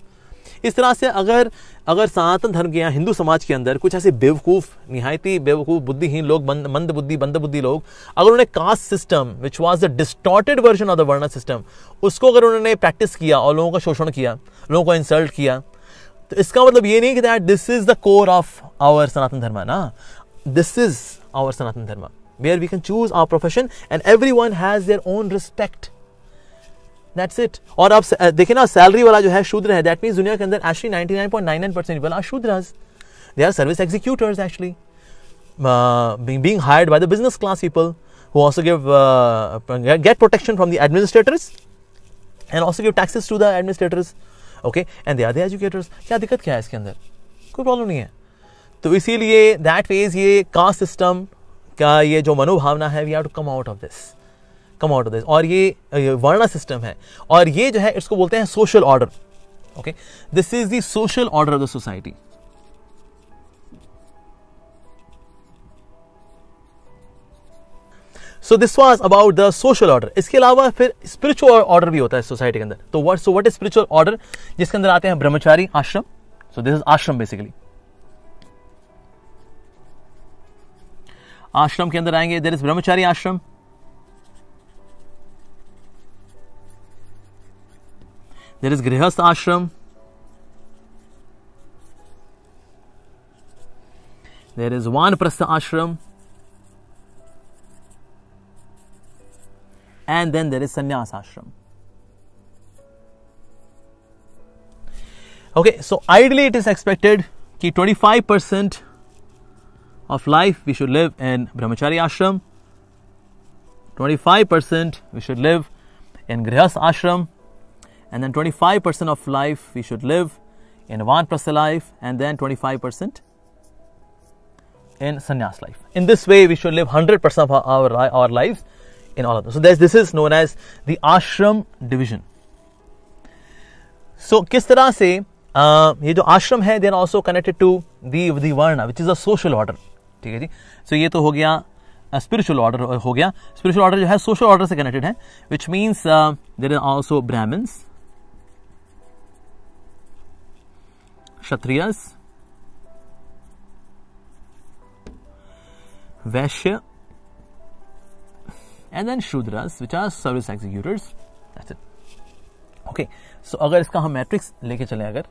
इस तरह से अगर अगर सनातन धर्म के यहाँ हिंदू समाज के अंदर कुछ ऐसे बेवकूफ़ निहायती बेवकूफ़ बुद्धिहीन लोग बंद मंद बुद्धि बंद बुद्धि लोग अगर उन्होंने caste system which was the distorted version of the varna system उसको अगर उन्होंने प्रैक्टिस किया और लोगों का शोषण किया लोगों को इंसल्ट किया तो इसका मतलब ये नहीं कि that this is the core of our Sanatan Dharma ना this is our Sanatan Dharma where we can choose our profession and everyone has their own respect that's it और अब देखिए ना सैलरी वाला जो है शूद्र है दैट मीन्स दुनिया के अंदर actually ninety nine point nine nine percent people are shudras they are service executors actually being hired by the business class people who also give get protection from the administrators and also give taxes to the administrators okay and they are the educators क्या दिक्कत क्या है इसके अंदर कोई problem नहीं है तो इसीलिए दैट वेज ये कास्ट सिस्टम का ये जो मनोभावना है we have to come out of this come out of this और ये वर्णा सिस्टम है और ये जो है इसको बोलते हैं social order okay this is the social order of the society so this was about the social order इसके अलावा फिर स्पिरिचुअल ऑर्डर भी होता है सोसाइटी के अंदर तो what so what is spiritual order जिसके अंदर आते हैं ब्रह्मचारी आश्रम so this is ashram basically आश्रम के अंदर आएंगे देर इज ब्रह्मचारी आश्रम There is Grihastha Ashram. There is Vanprastha Ashram. And then there is Sannyasa Ashram. Okay, so ideally it is expected that 25% of life we should live in Brahmachari Ashram, 25% we should live in Grihastha Ashram, and then 25% of life we should live in Vanprastha life, and then 25% in sannyas life. In this way, we should live 100% of our, our lives in all of this. So, this is known as the ashram division. So, किस तरह से ये जो आश्रम है are also connected to the the varna which is a social order ठीक है जी सो ये तो हो गया स्पिरिचुअल ऑर्डर हो गया स्पिरिचुअल ऑर्डर जो है सोशल ऑर्डर से कनेक्टेड है which means there are also Brahmans Kshatriyas Vaishya and then shudras which are service executors okay so अगर इसका हम मैट्रिक्स लेके चले अगर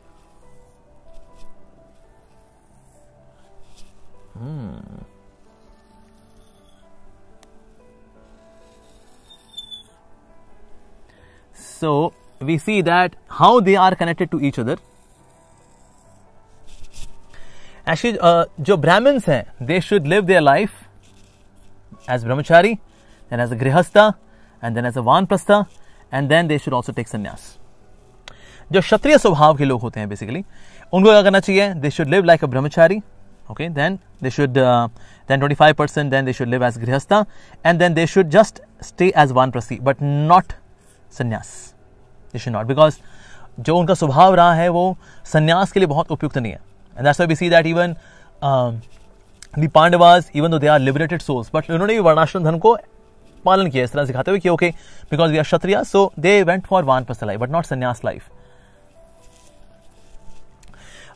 so we see that how they are connected to each other actually uh, जो ब्राह्मण्स हैं they should live their life as brahmachari then as a grihastha and then as a vanaprastha and then they should also take sannyas जो क्षत्रिय स्वभाव के लोग होते हैं basically उनको क्या करना चाहिए they should live like a brahmachari okay then they should then then 25% then they should live as grihastha and then they should just stay as one prasti but not sannyas they should not because जो उनका स्वभाव रहा है वो संन्यास के लिए बहुत उपयुक्त नहीं है And that's why we see that even um, the Pandavas, even though they are liberated souls, but उन्होंने भी वर्णाश्रम धर्म को पालन किया इस तरह सिखाते हुए कि okay because we are Kshatriya so they went for van life but not sannyas life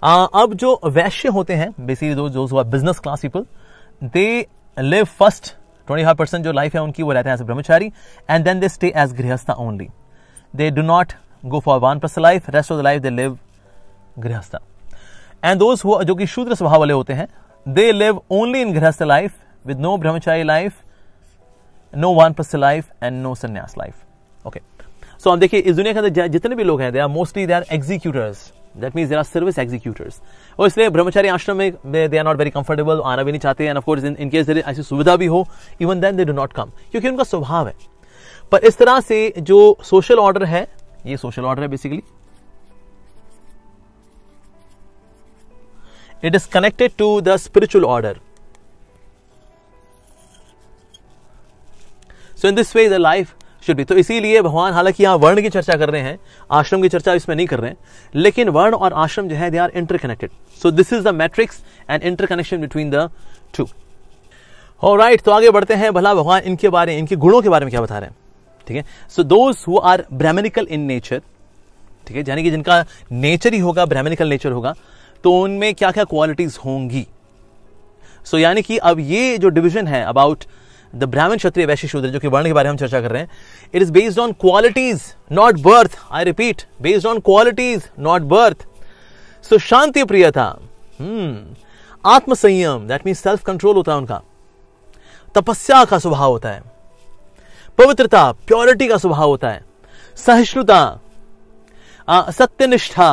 अब जो वैश्य होते हैं बेसिकली जो जो business class people they live first twenty five percent जो लाइफ है उनकी वो रहते हैं as brahmachari and then they stay as grihastha only they do not go for vanaprastha life rest of the life they live grihastha and those जो कि शूद्र स्वभाव वाले होते हैं they live only in grihastha life with no brahmachari life no vanaprastha life and no sannyas life okay so हम देखिए इस दुनिया के अंदर जितने भी लोग हैं they are mostly they are executors that means there are service executors और इसलिए ब्रह्मचारी आश्रम में they are not very comfortable आना भी नहीं चाहते एंड ऑफकोर्स इन केस ऐसी सुविधा भी हो even then they do not come क्योंकि उनका स्वभाव है पर इस तरह से जो सोशल ऑर्डर है ये सोशल ऑर्डर है basically It is connected to the spiritual order. So in this way the life should भी तो इसीलिए भगवान हालांकि यहाँ वर्ण की चर्चा कर रहे हैं आश्रम की चर्चा इसमें नहीं कर रहे हैं लेकिन वर्ण और आश्रम जो है they are interconnected so this is the matrix and interconnection between the two और राइट तो आगे बढ़ते हैं भला भगवान इनके बारे इनके गुणों के बारे में क्या बता रहे हैं ठीक है so those who are brahmanical in nature ठीक है यानी कि जिनका नेचर ही होगा ब्रह्मनिकल नेचर होगा तो उनमें क्या क्या क्वालिटीज होंगी सो so, यानी कि अब ये जो डिविजन है अबाउट द ब्राह्मण क्षत्रिय वैश्य शूद्र जो कि वर्ण के बारे में हम चर्चा कर रहे हैं it is based on qualities not birth I repeat based on qualities not birth so शांति प्रिय था hmm. आत्मसंयम दैट मीन सेल्फ कंट्रोल होता है उनका तपस्या का स्वभाव होता है पवित्रता प्योरिटी का स्वभाव होता है सहिष्णुता सत्यनिष्ठा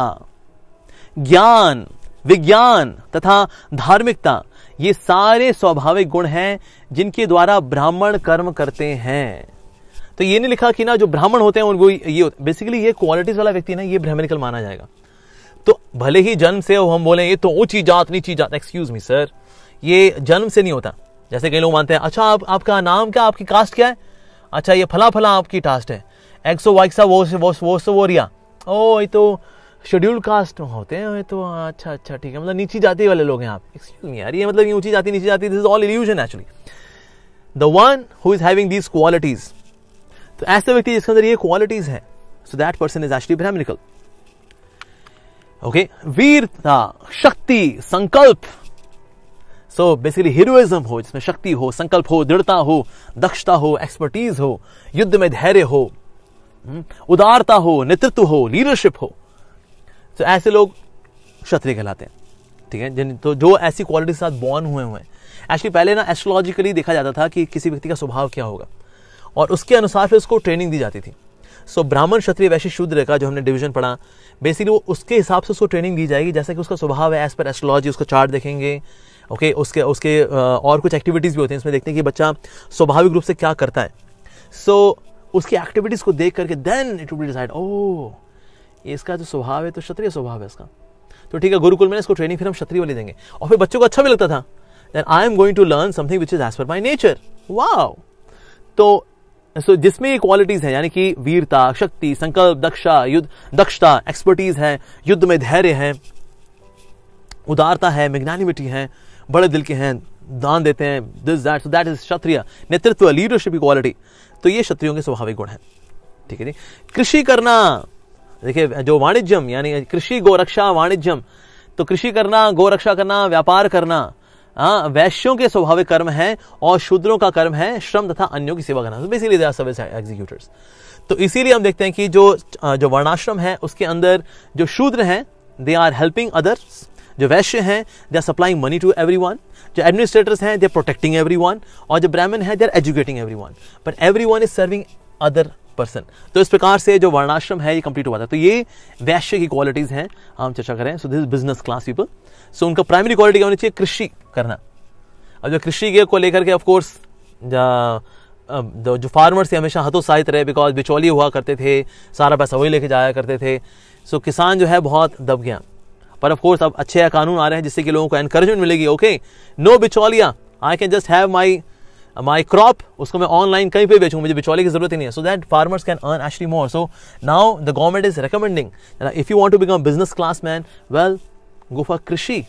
ज्ञान विज्ञान तथा धार्मिकता ये सारे स्वाभाविक गुण हैं जिनके द्वारा ब्राह्मण कर्म करते हैं तो ये नहीं लिखा कि ना जो ब्राह्मण होते हैं उनको ये बेसिकली ये क्वालिटीज वाला व्यक्ति ना ये ब्राह्मणिकल माना जाएगा तो भले ही जन्म से हम बोले ये तो ऊंची जात नीची जात एक्सक्यूज मी सर ये जन्म से नहीं होता जैसे कई लोग मानते हैं अच्छा आप आपका नाम क्या आपकी कास्ट क्या है अच्छा ये फला फला आपकी कास्ट है एक्सो वाइक्सा वो, वो, वो, वो रिया ओ ये तो शेड्यूल कास्ट होते हैं तो अच्छा अच्छा ठीक है मतलब नीची जाति वाले लोग हैं आप एक्सक्यूज मी यार ये मतलब ये ऊंची जाति नीची जाति this is all illusion actually the one who is having these qualities तो ऐसे व्यक्ति जिसके अंदर ये क्वालिटीज है so that person is actually brahminical okay वीरता शक्ति संकल्प सो बेसिकली हीरोइज्म हो जिसमें शक्ति हो संकल्प हो दृढ़ता हो दक्षता हो एक्सपर्टीज हो युद्ध में धैर्य हो हम्म, उदारता हो नेतृत्व हो लीडरशिप हो तो ऐसे लोग क्षत्रिय कहलाते हैं ठीक है जिन तो जो ऐसी क्वालिटी के साथ बॉर्न हुए हुए हैं एक्चुअली पहले ना एस्ट्रोलॉजिकली देखा जाता था कि किसी व्यक्ति का स्वभाव क्या होगा और उसके अनुसार फिर उसको ट्रेनिंग दी जाती थी सो ब्राह्मण क्षत्रिय वैश्य शूद्र का जो हमने डिवीजन पढ़ा बेसिकली वो उसके हिसाब से उसको ट्रेनिंग दी जाएगी जैसा कि उसका स्वभाव है एज पर एस्ट्रोलॉजी उसको चार्ट देखेंगे ओके okay, उसके उसके और कुछ एक्टिविटीज़ भी होती हैं इसमें देखते हैं कि बच्चा स्वाभाविक रूप से क्या करता है सो so, उसकी एक्टिविटीज़ को देख करके देन इट विल डिसाइड ओ इसका जो स्वभाव है तो क्षत्रिय स्वभाव है इसका तो ठीक है गुरुकुल में इसको ट्रेनिंग फिर हम क्षत्रिय वाली देंगे और फिर बच्चों को अच्छा भी लगता था then I am going to learn something which is as per my nature wow तो सो so, जिसमें ये क्वालिटीज है यानी कि वीरता शक्ति संकल्प दक्षा युद्ध दक्षता एक्सपर्टीज है युद्ध में धैर्य है उदारता है मैग्नानिमिटी है बड़े दिल के हैं दान देते हैं this that so that is kshatriya नेतृत्व लीडरशिप की क्वालिटी तो ये क्षत्रियों के स्वाभाविक गुण है ठीक है जी कृषि करना देखिए जो वाणिज्यम यानी कृषि गोरक्षा वाणिज्यम तो कृषि करना गोरक्षा करना व्यापार करना आ, हाँ, वैश्यों के स्वाभाविक कर्म है और शूद्रों का कर्म है श्रम तथा अन्यों की सेवा करना बेसिकली दे सर्विस एग्जीक्यूटर्स तो इसीलिए हम देखते हैं कि जो जो वर्णाश्रम है उसके अंदर जो शूद्र हैं दे आर हेल्पिंग अदर्स जो वैश्य हैं they are supplying money to everyone जो एडमिनिस्ट्रेटर्स हैं they are protecting everyone और जो ब्राह्मण है they are educating everyone but everyone is serving other person तो इस प्रकार से जो वर्णाश्रम है ये कंप्लीट हुआ था तो ये वैश्य की क्वालिटीज़ हैं हम चर्चा करें so this business class people so उनका प्राइमरी क्वालिटी क्या होनी चाहिए कृषि करना अब जो कृषि के को लेकर के ऑफकोर्स जो फार्मर्स थे हमेशा हतोत्साहित रहे बिकॉज बिचौली हुआ करते थे सारा पैसा वही लेके जाया करते थे सो so, किसान जो है बहुत दब गया पर ऑफ कोर्स अब अच्छे कानून आ रहे हैं जिससे कि लोगों को एनकरेजमेंट मिलेगी ओके नो बिचौलिया I can just have my my crop उसको मैं ऑनलाइन कहीं पे बेचूँ मुझे बिचौले की जरूरत ही नहीं है so that farmers can earn actually more so now the government is recommending if you want to become business class man well go for कृषि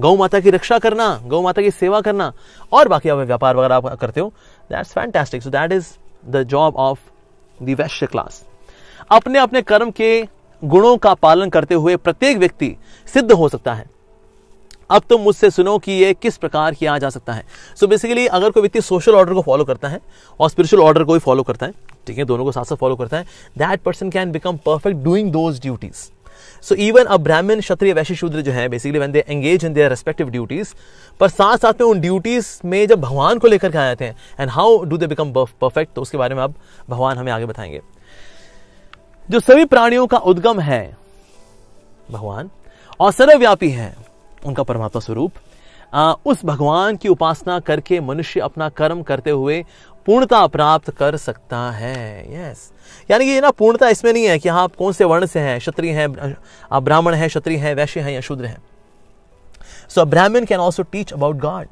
गौ माता की रक्षा करना गौ माता की सेवा करना और बाकी आप व्यापार वगैरह आप करते हो that's fantastic so that is the job of the vaishya class अपने अपने कर्म के गुणों का पालन करते हुए प्रत्येक व्यक्ति सिद्ध हो सकता है अब तुम तो मुझसे सुनो कि ये किस प्रकार किया जा सकता है सो so बेसिकली अगर कोई व्यक्ति सोशल ऑर्डर को फॉलो करता है और स्पिरिचुअल ऑर्डर को भी फॉलो करता है ठीक है दोनों को साथ साथ फॉलो करता है that person can become perfect doing those duties so even a brahmin क्षत्रिय वैश्य शूद्र जो है basically when they engage in their respective duties पर साथ साथ में उन ड्यूटीज में जब भगवान को लेकर के आ जाते हैं and how do they become perfect तो उसके बारे में अब भगवान हमें आगे बताएंगे जो सभी प्राणियों का उद्गम है भगवान और सर्वव्यापी है उनका परमात्मा स्वरूप उस भगवान की उपासना करके मनुष्य अपना कर्म करते हुए पूर्णता प्राप्त कर सकता है यस यानी कि ये ना पूर्णता इसमें नहीं है कि हाँ, आप कौन से वर्ण से हैं क्षत्रिय हैं आप ब्राह्मण हैं क्षत्रिय हैं वैश्य हैं या शूद्र हैं so brahmin can also teach about God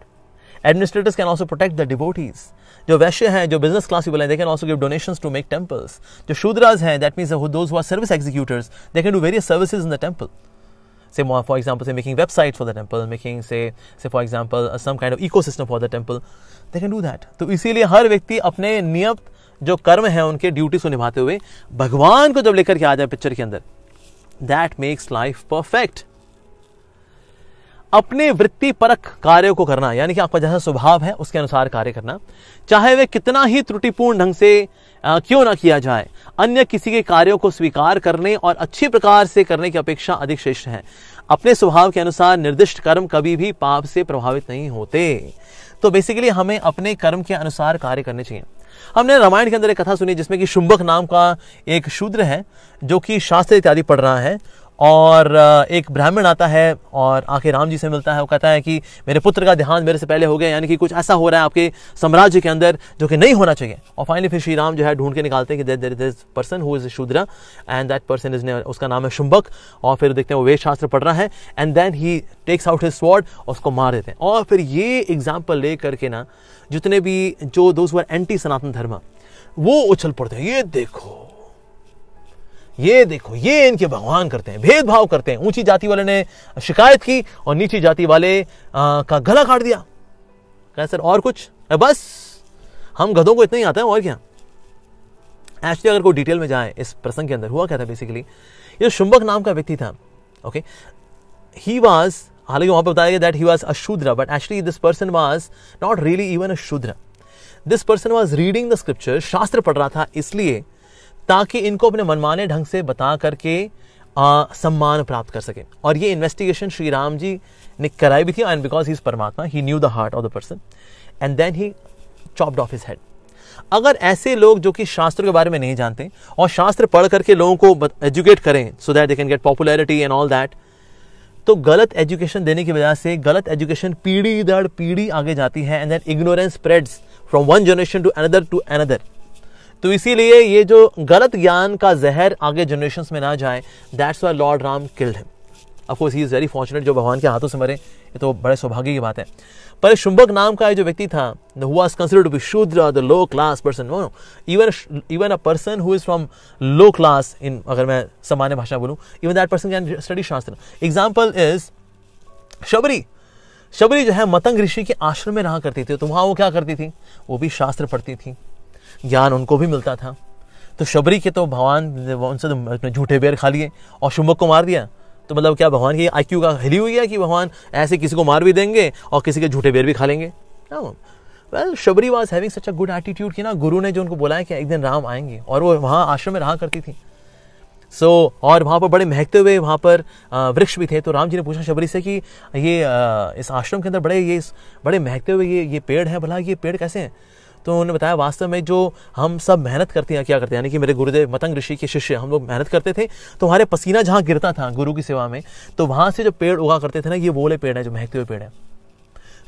administrators can also protect the devotees जो वैश्य हैं जो बिजनेस क्लास भी बोले they can also give donation to make temples जो शूद्राज हैं that means those service executors they can do various services in the temple say more for example say making websites for the temple making say say for example uh, some kind of ecosystem for the temple they can do that to isliye har vyakti apne नियत जो कर्म है उनके duties को निभाते हुए भगवान को जब लेकर के आ जाए पिक्चर के अंदर दैट मेक्स लाइफ परफेक्ट अपने वृत्ति परक कार्यों को करना यानी कि आपका जैसा स्वभाव है उसके अनुसार कार्य करना चाहे वे कितना ही त्रुटिपूर्ण ढंग से क्यों ना किया जाए अन्य किसी के कार्यों को स्वीकार करने और अच्छी प्रकार से करने की अपेक्षा अधिक श्रेष्ठ है अपने स्वभाव के अनुसार निर्दिष्ट कर्म कभी भी पाप से प्रभावित नहीं होते तो बेसिकली हमें अपने कर्म के अनुसार कार्य करने चाहिए हमने रामायण के अंदर एक कथा सुनी जिसमें कि शुंबक नाम का एक शूद्र है जो कि शास्त्र इत्यादि पढ़ रहा है और एक ब्राह्मण आता है और आके राम जी से मिलता है वो कहता है कि मेरे पुत्र का देहांत मेरे से पहले हो गया यानी कि कुछ ऐसा हो रहा है आपके साम्राज्य के अंदर जो कि नहीं होना चाहिए और फाइनली फिर श्री राम जो है ढूंढ के निकालते हैं कि there is person who is shudra and that person is उसका नाम है शुंबक और फिर देखते हैं वो वेद शास्त्र पढ़ रहा है and then he takes out his sword और उसको मार देते हैं और फिर ये एग्जाम्पल ले करके ना जितने भी जो दोस्त एंटी सनातन धर्म वो उछल पड़ते हैं ये देखो ये देखो ये इनके भगवान करते हैं भेदभाव करते हैं ऊंची जाति वाले ने शिकायत की और नीची जाति वाले आ, का गला काट दिया कह सर और कुछ बस हम गधों को इतना ही आता है और क्या एक्चुअली अगर कोई डिटेल में जाए इस प्रसंग के अंदर हुआ क्या था बेसिकली ये शुंबक नाम का व्यक्ति था ओके ही वॉज हालांकि वहां पर बताया गया that he was अशूद्र but actually this person was not really even अ शूद्र this person was reading the scripture शास्त्र पढ़ रहा था इसलिए ताकि इनको अपने मनमाने ढंग से बता करके आ, सम्मान प्राप्त कर सके और ये इन्वेस्टिगेशन श्री राम जी ने कराई भी थी एंड बिकॉज ही इज परमात्मा he knew the heart of the person and then he chopped off his head अगर ऐसे लोग जो कि शास्त्र के बारे में नहीं जानते और शास्त्र पढ़ करके लोगों को एजुकेट करें so that they can get popularity and all that तो गलत एजुकेशन देने की वजह से गलत एजुकेशन पीढ़ी दर पीढ़ी आगे जाती है and then ignorance spreads from one generation to another to another तो इसीलिए ये जो गलत ज्ञान का जहर आगे जनरेशन में ना जाए that's why lord Ram killed him of course he is very fortunate जो भगवान के हाथों से मरे ये तो बड़े सौभाग्य की बात है पर शुंबक नाम का जो व्यक्ति था हुआ considered to be shudra the low class person no even even a person who is from low class in अगर मैं सामान्य भाषा बोलूँ even that person can study shastra example is Shabari Shabari जो है मतंग ऋषि के आश्रम में रहा करती थी तो वहाँ वो क्या करती थी वो भी शास्त्र पढ़ती थी ज्ञान उनको भी मिलता था तो शबरी के तो भगवान उनसे तो झूठे बेर खा लिए और शुंबक को मार दिया तो मतलब क्या भगवान की आई का हिली हुई है कि भगवान ऐसे किसी को मार भी देंगे और किसी के झूठे बेर भी खा लेंगे वेल हाँ। Shabari was having such a good attitude कि ना गुरु ने जो उनको बोला कि एक दिन राम आएंगे और वो वहाँ आश्रम में रहा करती थी सो so, और वहाँ पर बड़े महकते हुए वहाँ पर वृक्ष भी थे तो राम जी ने पूछा शबरी से कि ये इस आश्रम के अंदर बड़े ये बड़े महकते हुए ये ये पेड़ है भला ये पेड़ कैसे हैं तो उन्होंने बताया वास्तव में जो हम सब मेहनत करते हैं क्या करते हैं यानी कि मेरे गुरुदेव मतंग ऋषि के शिष्य हम लोग मेहनत करते थे तो हमारे पसीना जहाँ गिरता था गुरु की सेवा में तो वहाँ से जो पेड़ उगा करते थे ना ये बोले पेड़ है जो महकते हुए पेड़ है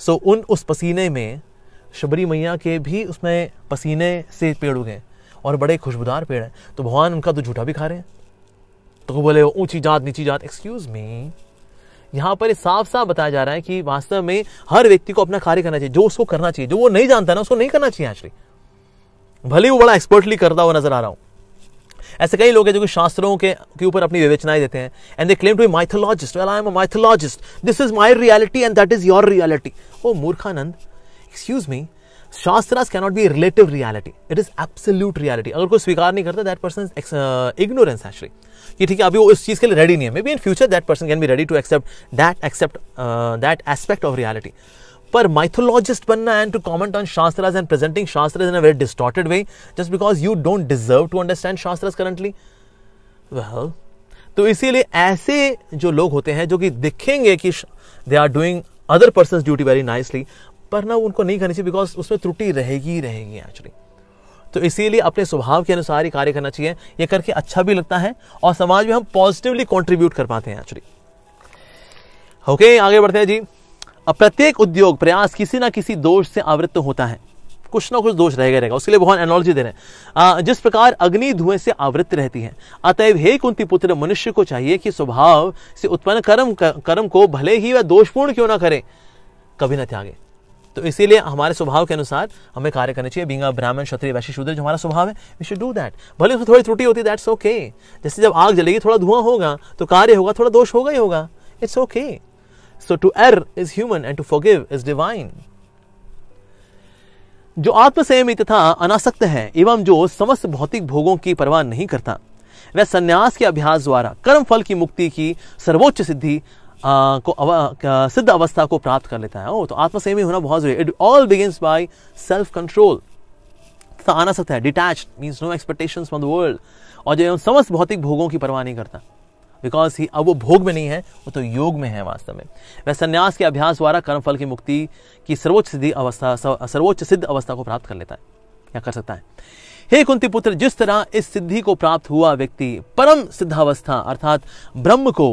सो उन उस पसीने में शबरी मैया के भी उसमें पसीने से पेड़ उगे और बड़े खुशबूदार पेड़ हैं तो भगवान उनका तो झूठा भी खा रहे हैं तो वो बोले ऊंची जात नीची जात एक्सक्यूज मी यहाँ पर साफ साफ बताया जा रहा है कि वास्तव में हर व्यक्ति को अपना कार्य करना चाहिए जो उसको करना चाहिए जो वो नहीं जानता ना उसको नहीं करना चाहिए आश्री भले वो बड़ा एक्सपर्टली करता हुआ नजर आ रहा हूं ऐसे कई लोग हैं जो कि शास्त्रों के के ऊपर अपनी विवेचनाएं देते हैं and they claim to be mythologist well I am a mythologist this is my reality and that is your reality ओ मूर्खानंद excuse me shastras not be relative reality it is absolute reality अगर कोई स्वीकार नहीं करता दैट पर्सन इग्नोरेंस एक्चुअली कि ठीक है अभी वो इस चीज़ के लिए रेडी नहीं है maybe in future that person can be ready to accept that accept that aspect of reality पर माइथोलॉजिस्ट बनना and to comment on shastras and presenting shastras in a very distorted way just because you don't deserve to understand shastras currently well तो इसीलिए ऐसे जो लोग होते हैं जो कि दिखेंगे कि they are doing other person duty very nicely पर ना उनको नहीं करनी चाहिए बिकॉज उसमें त्रुटि रहेगी ही रहेगी एक्चुअली तो इसीलिए अपने स्वभाव के अनुसार ही कार्य करना चाहिए ये करके अच्छा भी लगता है और समाज में हम पॉजिटिवली कॉन्ट्रीब्यूट कर पाते हैं एक्चुअली ओके okay, आगे बढ़ते हैं जी अब प्रत्येक उद्योग प्रयास किसी ना किसी दोष से आवृत्त होता है कुछ ना कुछ दोष रहेगा रहेगा उसके लिए बहुत एनोलॉजी दे रहे हैं जिस प्रकार अग्नि धुएं से आवृत रहती है अतएव हे कुंती पुत्र मनुष्य को चाहिए कि स्वभाव से उत्पन्न कर्म कर्म को भले ही वह दोषपूर्ण क्यों ना करे कभी ना त्यागे तो इसीलिए हमारे स्वभाव के अनुसार हमें कार्य करना चाहिए बींगा ब्राह्मण क्षत्रिय वैश्य शूद्र जो हमारा स्वभाव है वी शुड डू दैट भले उसमें थोड़ी त्रुटि होती है दैट्स ओके जैसे जब आग जलेगी थोड़ा धुआं होगा तो कार्य होगा थोड़ा दोष होगा ही होगा it's okay so to err is human and to forgive is divine जो आत्मसंयमित तथा अनासक्त है एवं जो समस्त भौतिक भोगों की परवाह नहीं करता वह सन्यास के अभ्यास द्वारा कर्म फल की मुक्ति की सर्वोच्च सिद्धि आ, को अव, सिद्ध अवस्था को प्राप्त कर लेता है ओ तो आत्मसंयमी होना बहुत जरूरी it all begins by self control आना सकता है detach means no expectation from the world और जो समस्त भौतिक भोगों की परवाह नहीं करता बिकॉज ही अब वो भोग में नहीं है वो तो योग में है वास्तव में वह संन्यास के अभ्यास द्वारा कर्मफल की मुक्ति की सर्वोच्च सिद्धि अवस्था सर्वोच्च सिद्ध अवस्था को प्राप्त कर लेता है या कर सकता है हे कुंती पुत्र जिस तरह इस सिद्धि को प्राप्त हुआ व्यक्ति परम सिद्धावस्था अर्थात ब्रह्म को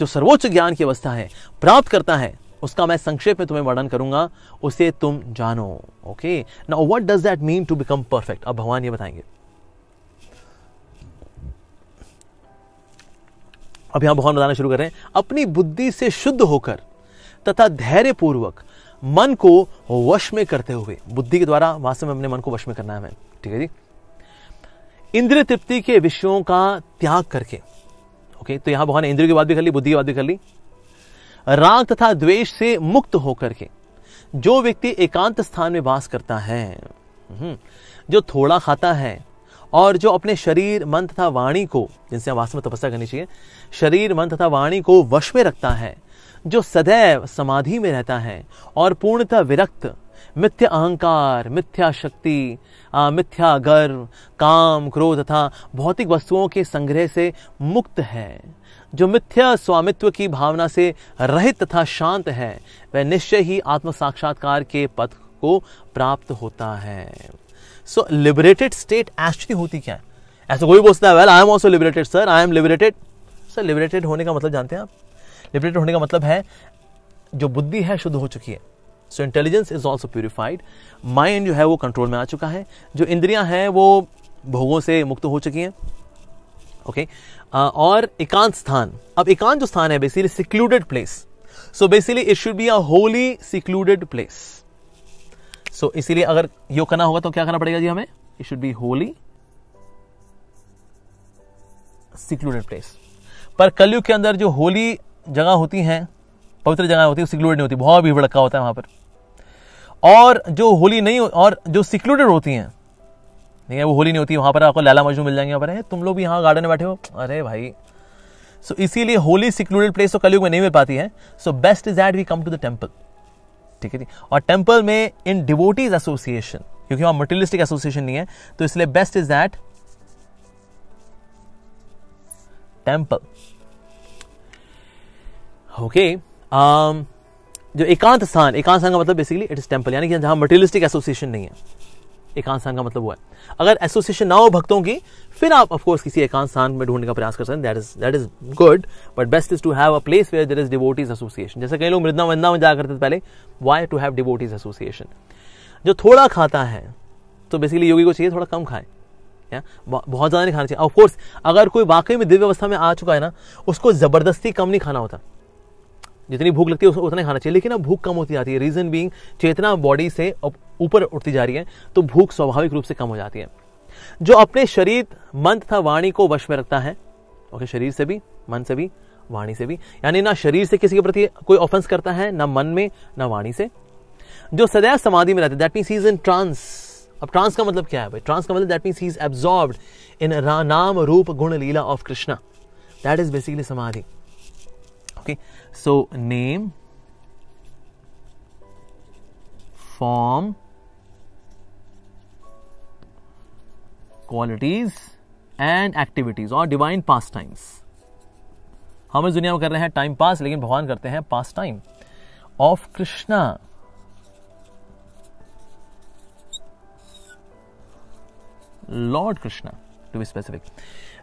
जो सर्वोच्च ज्ञान की अवस्था है प्राप्त करता है उसका मैं संक्षेप में तुम्हें वर्णन करूंगा उसे तुम जानो okay now what does that mean to become perfect अब भगवान ये बताएंगे अब यहां भगवान बताना शुरू कर रहे हैं अपनी बुद्धि से शुद्ध होकर तथा धैर्य पूर्वक मन को वश में करते हुए बुद्धि के द्वारा वास्तव में अपने मन को वश में करना है हमें ठीक है जी इंद्रिय तृप्ति के विषयों का त्याग करके ओके तो यहां भगवान इंद्रियों की बात भी कर ली बुद्धि की बात भी कर ली राग तथा द्वेष से मुक्त होकर के जो व्यक्ति एकांत स्थान में वास करता है हम्म, जो थोड़ा खाता है और जो अपने शरीर मन तथा वाणी को जिनसे हम वास्तव में तपस्या करनी चाहिए शरीर मन तथा वाणी को वश में रखता है जो सदैव समाधि में रहता है और पूर्णतः विरक्त मिथ्या अहंकार मिथ्या शक्ति मिथ्या गर्व काम क्रोध तथा भौतिक वस्तुओं के संग्रह से मुक्त है जो मिथ्या स्वामित्व की भावना से रहित तथा शांत है वह निश्चय ही आत्म साक्षात्कार के पथ को प्राप्त होता है सो लिबरेटेड स्टेट एक्चुअली होती क्या है ऐसा कोई बोलता है well I am also liberated sir I am liberated sir liberated होने का मतलब जानते हैं आप लिबरेटेड होने का मतलब है जो बुद्धि है शुद्ध हो चुकी है so intelligence is also purified mind जो है वो कंट्रोल में आ चुका है जो इंद्रियां हैं वो भोगों से मुक्त हो चुकी हैं ओके okay? uh, और एकांत स्थान अब एकांत जो स्थान है basically secluded place so basically it should be a holy secluded place so इसीलिए अगर योग करना होगा तो क्या करना पड़ेगा जी हमें it should be holy secluded place पर कलयुग के अंदर जो होली जगह होती हैं पवित्र जगह होती है सिक्लूडेड नहीं होती बहुत भी भड़का होता है वहां पर और जो होली नहीं और जो सिक्लूडेड होती हैं नहीं है वो होली नहीं होती वहाँ पर आपको लाला मजनू मिल जाएंगे वहाँ पर तुम लोग भी यहाँ गार्डन में बैठे हो अरे भाई सो so, इसीलिए होली सिक्लूडेड प्लेस तो कलयुग में नहीं मिल पाती है so best is that we come to the temple ठीक है जी और टेम्पल में इन डिवोटीज एसोसिएशन क्योंकि वहां मटेरियलिस्टिक एसोसिएशन नहीं है तो इसलिए best is that temple okay जो एकांत स्थान एकांत स्थान का मतलब बेसिकली इट इज टेम्पल यानी कि जहां मटेरियलिस्टिक एसोसिएशन नहीं है एकांत स्थान का मतलब वो है अगर एसोसिएशन ना हो भक्तों की फिर आप ऑफकोर्स किसी एकांत स्थान में ढूंढने का प्रयास कर सकते हैं that is that is good but best is to have a place where there is devotees association जैसे कई लोग मृदा वृंदा में जाया करते थे पहले why to have devotees association जो थोड़ा खाता है तो बेसिकली योगी को चाहिए थोड़ा कम खाए या बहुत ज़्यादा नहीं खाना चाहिए ऑफकोर्स अगर कोई वाकई में दिव्य अवस्था में आ चुका है ना उसको ज़बरदस्ती कम नहीं खाना होता जितनी भूख लगती है उतना खाना चाहिए लेकिन अब भूख कम होती जाती है रीजन बींग चेतना बॉडी से ऊपर उठती जा रही है तो भूख स्वाभाविक रूप से कम हो जाती है जो अपने शरीर मन तथा वाणी को वश में रखता है ओके शरीर से भी मन से भी वाणी से भी यानी ना शरीर से किसी के प्रति कोई ऑफेंस करता है ना मन में ना वाणी से जो सदैव समाधि में रहते that means is in trance अब ट्रांस का मतलब क्या है भाई ट्रांस का मतलब that means he is absorb in नाम रूप गुण लीला of Krishna that is basically समाधि okay okay? So, name, form, qualities and activities or divine pastimes. हम इस दुनिया में कर रहे हैं टाइम पास लेकिन भगवान करते हैं pastime of Krishna lord Krishna to be specific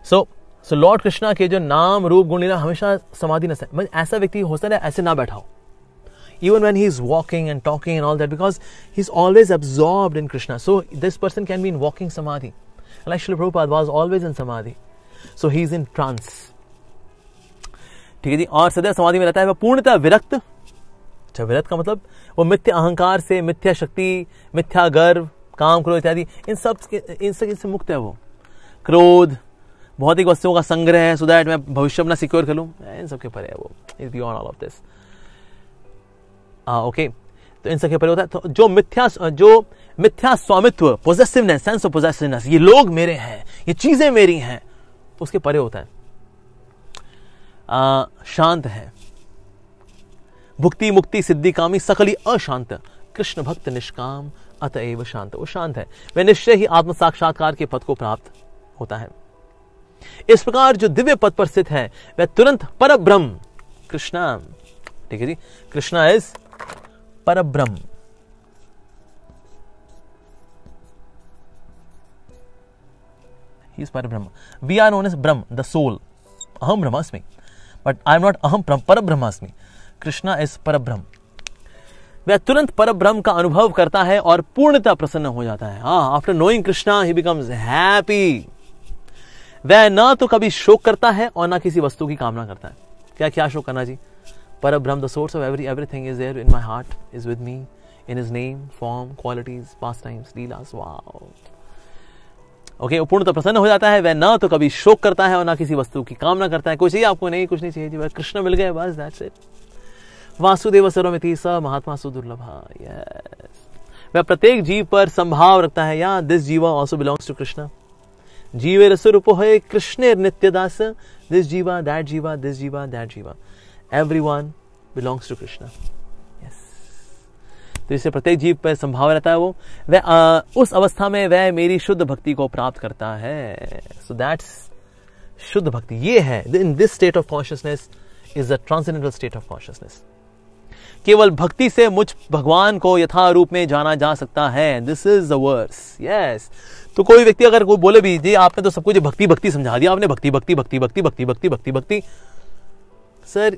so so lord Krishna के जो नाम रूप गुण लीला हमेशा समाधि न सकते मतलब ऐसा व्यक्ति हो सकता है ऐसे ना बैठा हो even when he is walking and talking and all that because he is always absorb in Krishna so this person can be in walking samadhi Prabhupada was always in समाधि सो ही इज इन ट्रांस ठीक है जी और सदैव समाधि में रहता है वह पूर्णतः विरक्त अच्छा विरक्त का मतलब वो मिथ्या अहंकार से मिथ्या शक्ति मिथ्या गर्व काम क्रोध इत्यादि इन सब इन सब इनसे मुक्त है वो क्रोध भौतिक वस्तुओं का संग्रह है सो दैट मैं भविष्य अपना सिक्योर कर लूँ इन सबके परे है वो is be on all of this okay तो इन सबके परे होता है तो जो मिथ्या जो मिथ्या स्वामित्व पोजेसिवनेस सेंस ऑफ पोजेसिवनेस ये लोग मेरे हैं ये चीजें मेरी हैं तो उसके परे होता है आ, शांत है भुक्ति मुक्ति सिद्धि कामी सकली अशांत कृष्ण भक्त निष्काम अतएव शांत वो शांत है वह निश्चय ही आत्म साक्षात्कार के पद को प्राप्त होता है इस प्रकार जो दिव्य पद पर स्थित है वह तुरंत पर ब्रह्म कृष्णा ठीक है जी कृष्णा इज पर ब्रह्म पर ब्रह्म we are known is Brahman the soul अहम ब्रह्मास्मि बट आई एम नॉट अहम पर ब्रह्मास्मि कृष्णा इज पर ब्रह्म वह तुरंत पर ब्रह्म का अनुभव करता है और पूर्णता प्रसन्न हो जाता है after knowing Krishna he becomes happy वह ना तो कभी शोक करता है और ना किसी वस्तु की कामना करता है क्या क्या शोक करना जी पर ब्रह्म the source of every everything is there in my heart is with me in is name form qualities pastimes lilas wow okay okay, पूर्ण तो प्रसन्न हो जाता है वह ना तो कभी शोक करता है और ना किसी वस्तु की कामना करता है कुछ चाहिए आपको नहीं कुछ नहीं चाहिए जी कृष्ण मिल गए बस दैट्स इट वासुदेव सर्वमिति स महात्मा सुदुर्लभा यस वह प्रत्येक जीव पर संभाव रखता है या this jiva also belongs to Krishna Jiva नित्य दास this jiva that jiva this jiva that jiva everyone belongs to Krishna तो इससे प्रत्येक जीव पर संभाव रहता है वो वह उस अवस्था में वह मेरी शुद्ध भक्ति को प्राप्त करता है सो दैट्स शुद्ध भक्ति ये है in this state of consciousness is a transcendental state of consciousness केवल भक्ति से मुझ भगवान को यथा रूप में जाना जा सकता है this is the verse yes तो कोई व्यक्ति अगर कोई बोले भी जी आपने तो सब कुछ भक्ति भक्ति समझा दिया आपने भक्ति भक्ति भक्ति भक्ति भक्ति भक्ति भक्ति भक्ति सर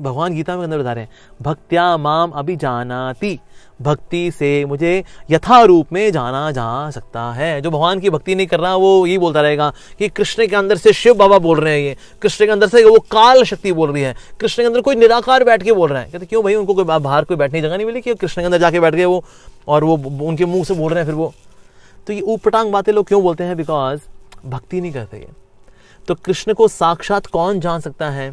भगवान गीता में अंदर बता रहे हैं भक्त्या माम अभी जानाती भक्ति से मुझे यथा रूप में जाना जा सकता है जो भगवान की भक्ति नहीं कर रहा वो यही बोलता रहेगा कि कृष्ण के अंदर से शिव बाबा बोल रहे हैं ये कृष्ण के अंदर से वो काल शक्ति बोल रही है कृष्ण के अंदर कोई निराकार बैठ के बोल रहा है कहते क्यों भाई उनको कोई बाहर कोई बैठने की जगह नहीं मिली कि कृष्ण के अंदर जाके बैठ गए वो और वो उनके मुंह से बोल रहे हैं फिर वो तो ये ऊपटांग बातें लोग क्यों बोलते हैं बिकॉज भक्ति नहीं करते ये तो कृष्ण को साक्षात कौन जान सकता है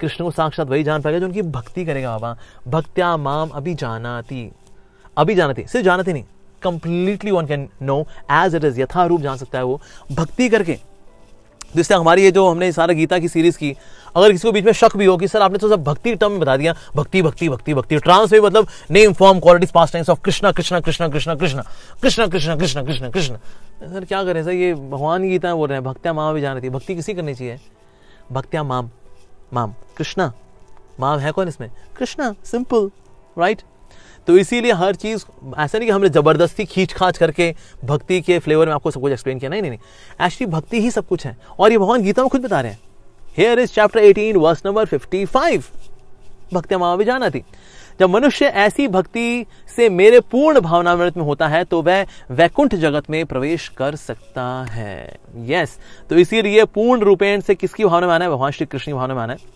कृष्ण को साक्षात वही जान पाएगा जो उनकी भक्ति करेगा बाबा भक्त्या माम अभी जानाती अभी जानाती सिर्फ जानाती नहीं completely one can know as it is यथारूप जान सकता है वो भक्ति करके जिससे हमारी ये जो हमने सारा गीता की सीरीज़ की अगर किसी को बीच में शक भी हो कि सर आपने तो सब भक्ति टर्म में बता दिया भक्ति भक्ति भक्ति भक्ति ट्रांस में मतलब name form qualities pastimes of Krishna Krishna Krishna Krishna Krishna Krishna Krishna Krishna Krishna Krishna sir क्या करें सर ये भगवान गीता बोल रहे हैं भक्त्या माँ भी जाना थी भक्ति किसी करनी चाहिए भक्त्या माम माम कृष्णा माम है कौन इसमें कृष्णा सिंपल राइट तो इसीलिए हर चीज़ ऐसा नहीं कि हमने ज़बरदस्ती खींच खाच करके भक्ति के फ्लेवर में आपको सब कुछ एक्सप्लेन किया नहीं नहीं नहीं एक्चुअली भक्ति ही सब कुछ है और ये भगवान गीता में खुद बता रहे हैं here is chapter eighteen verse number fifty five भक्ति माँ भी जाना थी जब मनुष्य ऐसी भक्ति से मेरे पूर्ण भावनामृत में होता है तो वह वैकुंठ जगत में प्रवेश कर सकता है यस yes. तो इसीलिए पूर्ण रूपेण से किसकी भावना में आना है भगवान श्री कृष्ण की भावना में आना है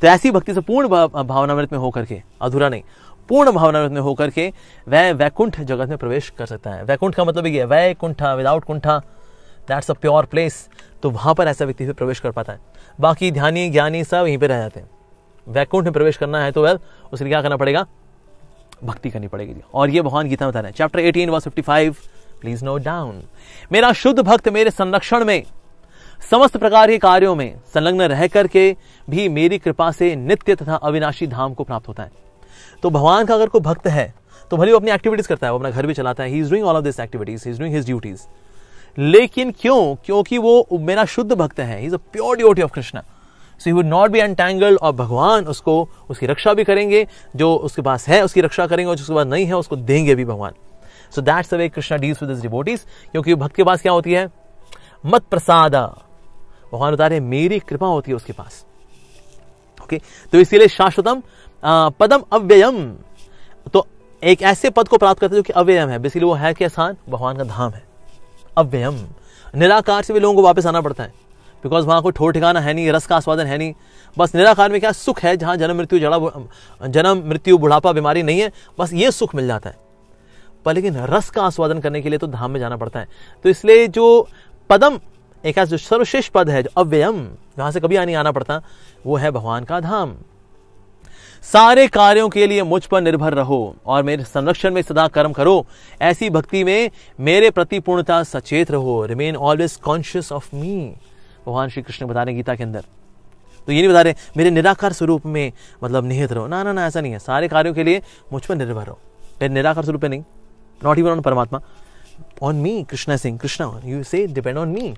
तो ऐसी भक्ति से पूर्ण भावनामृत में होकर के अधूरा नहीं पूर्ण भावना में होकर के वह वैकुंठ जगत में प्रवेश कर सकता है वैकुंठ का मतलब ये है विदाउट कुंठा दैट्स अ प्योर प्लेस तो वहाँ पर ऐसा व्यक्ति फिर प्रवेश कर पाता है बाकी ध्यानी ज्ञानी सब यहीं पर रह जाते हैं वैकुंठ में प्रवेश करना है तो वह उसके लिए क्या करना पड़ेगा भक्ति करनी पड़ेगी और ये भगवान गीता बता रहे हैं chapter eighteen verse fifty five please note down मेरा शुद्ध भक्त मेरे संरक्षण में समस्त प्रकार के कार्यों में संलग्न रह करके भी मेरी कृपा से नित्य तथा अविनाशी धाम को प्राप्त होता है तो भगवान का अगर कोई भक्त है तो भले वो अपनी एक्टिविटीज़ करता है वो अपना घर भी चलाता है he is doing all of this activities he is doing his duties लेकिन क्यों क्योंकि वो मेरा शुद्ध भक्त है he is a pure duty of Krishna so he would not be untangled और भगवान उसको उसकी रक्षा भी करेंगे जो उसके पास है उसकी रक्षा करेंगे और जिसके पास नहीं है उसको देंगे भी भगवान so that's the way Krishna deals with devotees क्योंकि भक्त के पास क्या होती है मत प्रसाद भगवान उतारे मेरी कृपा होती है उसके पास ओके okay? तो इसीलिए शाश्वतम पदम अव्ययम तो एक ऐसे पद को प्राप्त करते हैं जो कि अव्ययम है बेसिकली वो है क्या स्थान भगवान का धाम है अव्ययम निराकार से भी लोगों को वापस आना पड़ता है बिकॉज वहाँ कोई ठोर ठिकाना है नहीं रस का आस्वादन है नहीं बस निराकार में क्या सुख है जहाँ जन्म मृत्यु जड़ा जन्म मृत्यु बुढ़ापा बीमारी नहीं है बस ये सुख मिल जाता है पर लेकिन रस का आस्वादन करने के लिए तो धाम में जाना पड़ता है तो इसलिए जो पदम एक ऐसा जो सर्वश्रेष्ठ पद है जो अव्ययम जहाँ से कभी आने आना पड़ता वो है भगवान का धाम सारे कार्यों के लिए मुझ पर निर्भर रहो और मेरे संरक्षण में सदा कर्म करो ऐसी भक्ति में मेरे प्रति पूर्णता सचेत रहो remain always conscious of me भगवान श्री कृष्ण बता रहे गीता के अंदर तो ये नहीं बता रहे मेरे निराकार स्वरूप में मतलब निहित रहो ना ना ना ऐसा नहीं है सारे कार्यों के लिए मुझ पर निर्भर रहो मेरे निराकार स्वरूप में नहीं नॉट इवन ऑन परमात्मा ऑन मी कृष्णा सिंह कृष्णा यू से डिपेंड ऑन मी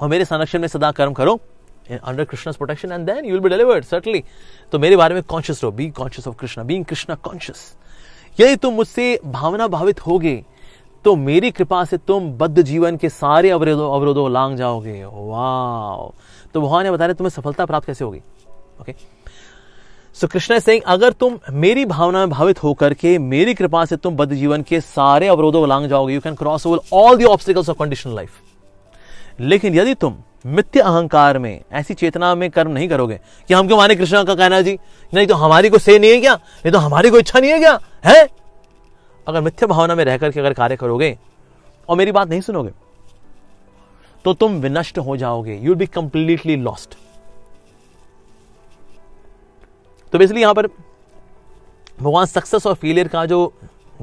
और मेरे संरक्षण में सदा कर्म करो under Krishna's protection and then you will be delivered certainly. तो मेरे बारे में कॉन्शियस रहो be conscious of Krishna being Krishna conscious यदि तुम मुझसे भावना भावित होगे तो मेरी कृपा से तुम बद्ध जीवन के सारे अवरोधों अवरोधों लांग जाओगे वाह तो भगवान ने बताया तुम्हें सफलता प्राप्त कैसे होगी ओके सो कृष्ण सिंह अगर तुम मेरी भावना में भावित होकर के मेरी कृपा से तुम बद्ध जीवन के सारे अवरोधों को लांग जाओगे you can cross over all the obstacles of conditional life लेकिन यदि तुम मिथ्य अहंकार में ऐसी चेतना में कर्म नहीं करोगे कि हम क्यों माने कृष्णा का कहना जी नहीं तो हमारी कोई से नहीं है क्या नहीं तो हमारी कोई इच्छा नहीं है क्या है अगर मिथ्य भावना में रहकर के अगर कार्य करोगे और मेरी बात नहीं सुनोगे तो तुम विनष्ट हो जाओगे यू बी कंप्लीटली लॉस्ट तो बेसिकली यहां पर भगवान सक्सेस और फेलियर का जो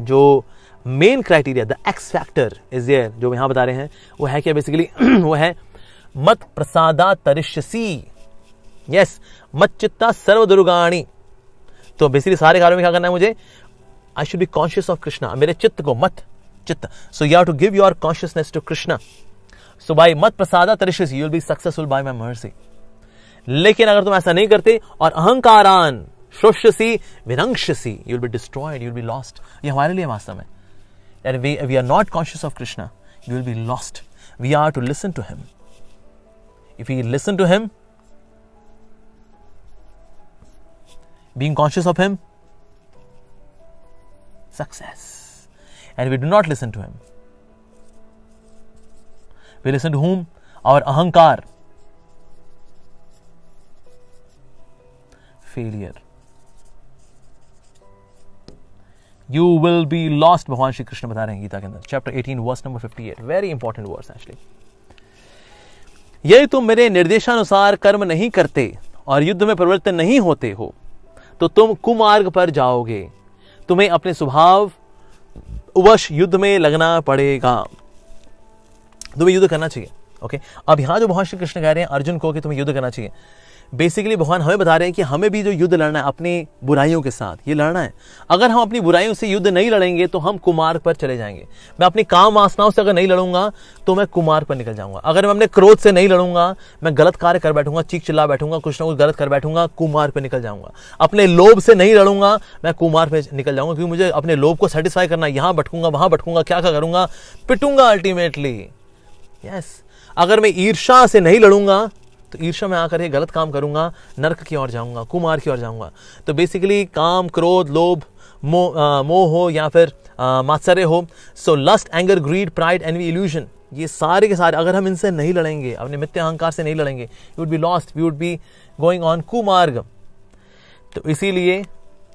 जो main criteria the X factor is there जो यहां बता रहे हैं वो है क्या बेसिकली वो है मत प्रसादा तरिष्यसी यस मत चित्ता सर्व दुर्गाणी तो बेसिकली सारे कार्यों में क्या करना है मुझे I should be conscious of Krishna मेरे चित्त को मत चित्त so you have to give your consciousness to Krishna so by मत प्रसादा तरिष्यसी you will be successful by my mercy लेकिन अगर तुम ऐसा नहीं करते और अहंकारान शोष्यसी विनंक्षसी you be destroyed you be lost ये हमारे लिए वास्तव में we are not conscious of Krishna you will be lost we are to listen to him if we listen to him being conscious of him success and if we do not listen to him we listen to whom our ahankar failure You will be lost, Bhagwan Shri Krishna Gita Chapter 18, verse number 58. Very important verse, actually. यदि तुम मेरे निर्देशानुसार कर्म नहीं करते और युद्ध में प्रवृत्त नहीं होते हो तो तुम कुमार्ग पर जाओगे तुम्हें अपने स्वभाव वश युद्ध में लगना पड़ेगा तुम्हें युद्ध करना चाहिए ओके अब यहां जो भगवान श्री कृष्ण कह रहे हैं अर्जुन को कि तुम्हें युद्ध करना चाहिए बेसिकली भगवान हमें बता रहे हैं कि हमें भी जो युद्ध लड़ना है अपनी बुराइयों के साथ ये लड़ना है अगर हम अपनी बुराइयों से युद्ध नहीं लड़ेंगे तो हम कुमार पर चले जाएंगे मैं अपनी काम वासनाओं से अगर नहीं लड़ूंगा तो मैं कुमार पर निकल जाऊंगा अगर मैं अपने क्रोध से नहीं लड़ूंगा मैं गलत कार्य कर बैठूंगा चीख चिल्ला बैठूंगा कुछ ना कुछ गलत कर बैठूंगा कुमार पर निकल जाऊंगा अपने लोभ से नहीं लड़ूंगा मैं कुमार पर निकल जाऊंगा क्योंकि मुझे अपने लोभ को सेटिस्फाई करना यहां भटकूंगा वहां भटकूंगा क्या क्या करूंगा पिटूंगा अल्टीमेटली यस अगर मैं ईर्षा से नहीं लड़ूंगा तो ईर्षा में आकर ये गलत काम करूंगा नर्क की ओर जाऊंगा कुमार की ओर जाऊंगा तो बेसिकली काम क्रोध लोभ मोह मोह हो या फिर मात्सर्य हो so lust anger greed pride we illusion ये सारे के सारे अगर हम इनसे नहीं लड़ेंगे अपने मित्र अहंकार से नहीं लड़ेंगे we would be lost we would be going on कुमार्ग तो इसीलिए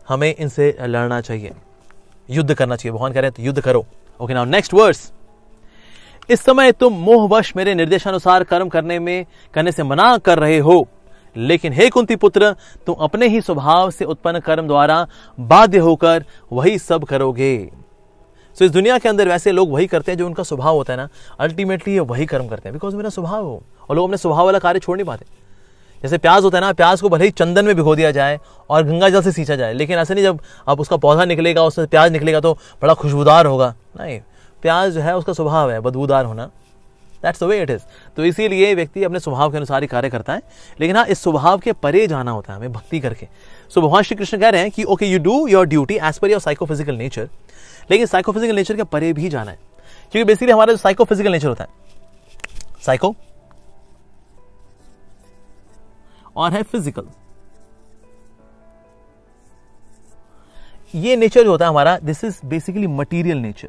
हमें इनसे लड़ना चाहिए युद्ध करना चाहिए भगवान कह रहे हैं तो युद्ध करो ओके नाउ नेक्स्ट वर्ड्स इस समय तुम मोहवश मेरे निर्देशानुसार कर्म करने में करने से मना कर रहे हो लेकिन हे कुंती पुत्र तुम अपने ही स्वभाव से उत्पन्न कर्म द्वारा बाध्य होकर वही सब करोगे सो इस दुनिया के अंदर वैसे लोग वही करते हैं जो उनका स्वभाव होता है ना अल्टीमेटली ये वही कर्म करते हैं बिकॉज मेरा स्वभाव हो और लोग अपने स्वभाव वाला कार्य छोड़ नहीं पाते जैसे प्याज होता है ना प्याज को भले ही चंदन में भिगो दिया जाए और गंगा जल से सींचा जाए लेकिन ऐसे नहीं जब आप उसका पौधा निकलेगा उसमें प्याज निकलेगा तो बड़ा खुशबूदार होगा नहीं प्याज जो है उसका स्वभाव है बदबूदार होना that's the way it is तो इसीलिए व्यक्ति अपने स्वभाव के अनुसार ही कार्य करता है लेकिन हाँ इस स्वभाव के परे जाना होता है हमें भक्ति करके सो so, भगवान श्री कृष्ण कह रहे हैं कि okay you do your duty as per your psychophysical nature लेकिन साइकोफिजिकल नेचर के परे भी जाना है क्योंकि बेसिकली हमारा जो साइकोफिजिकल नेचर होता है साइको और है फिजिकल ये नेचर जो होता है हमारा this is basically material nature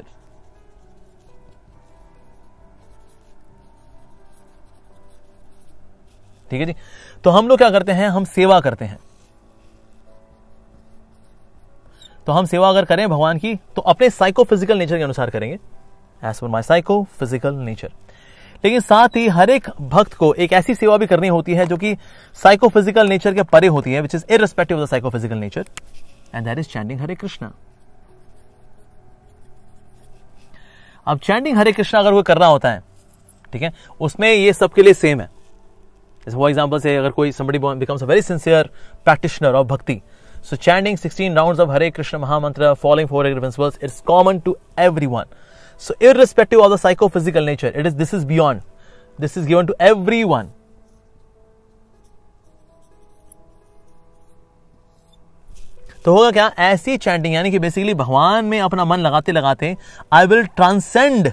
ठीक है जी तो हम लोग क्या करते हैं हम सेवा करते हैं तो हम सेवा अगर करें भगवान की तो अपने साइको फिजिकल नेचर के अनुसार करेंगे एज पर माई साइको फिजिकल नेचर लेकिन साथ ही हर एक भक्त को एक ऐसी सेवा भी करनी होती है जो कि साइको फिजिकल नेचर के परे होती है which is irrespective of the psycho physical nature and that is chanting Hare Krishna अब चैंडिंग हरे कृष्णा अगर वो करना होता है ठीक है उसमें ये सबके लिए सेम है जैसे फॉर एग्जाम्पल से अगर कोई somebody becomes a very sincere practitioner of bhakti so chanting sixteen round of Hare Krishna mahamantra following four principles it's common to everyone so irrespective of the psycho physical nature it is this is beyond this is given to everyone तो होगा क्या ऐसी chanting यानी कि basically भगवान में अपना मन लगाते लगाते I will transcend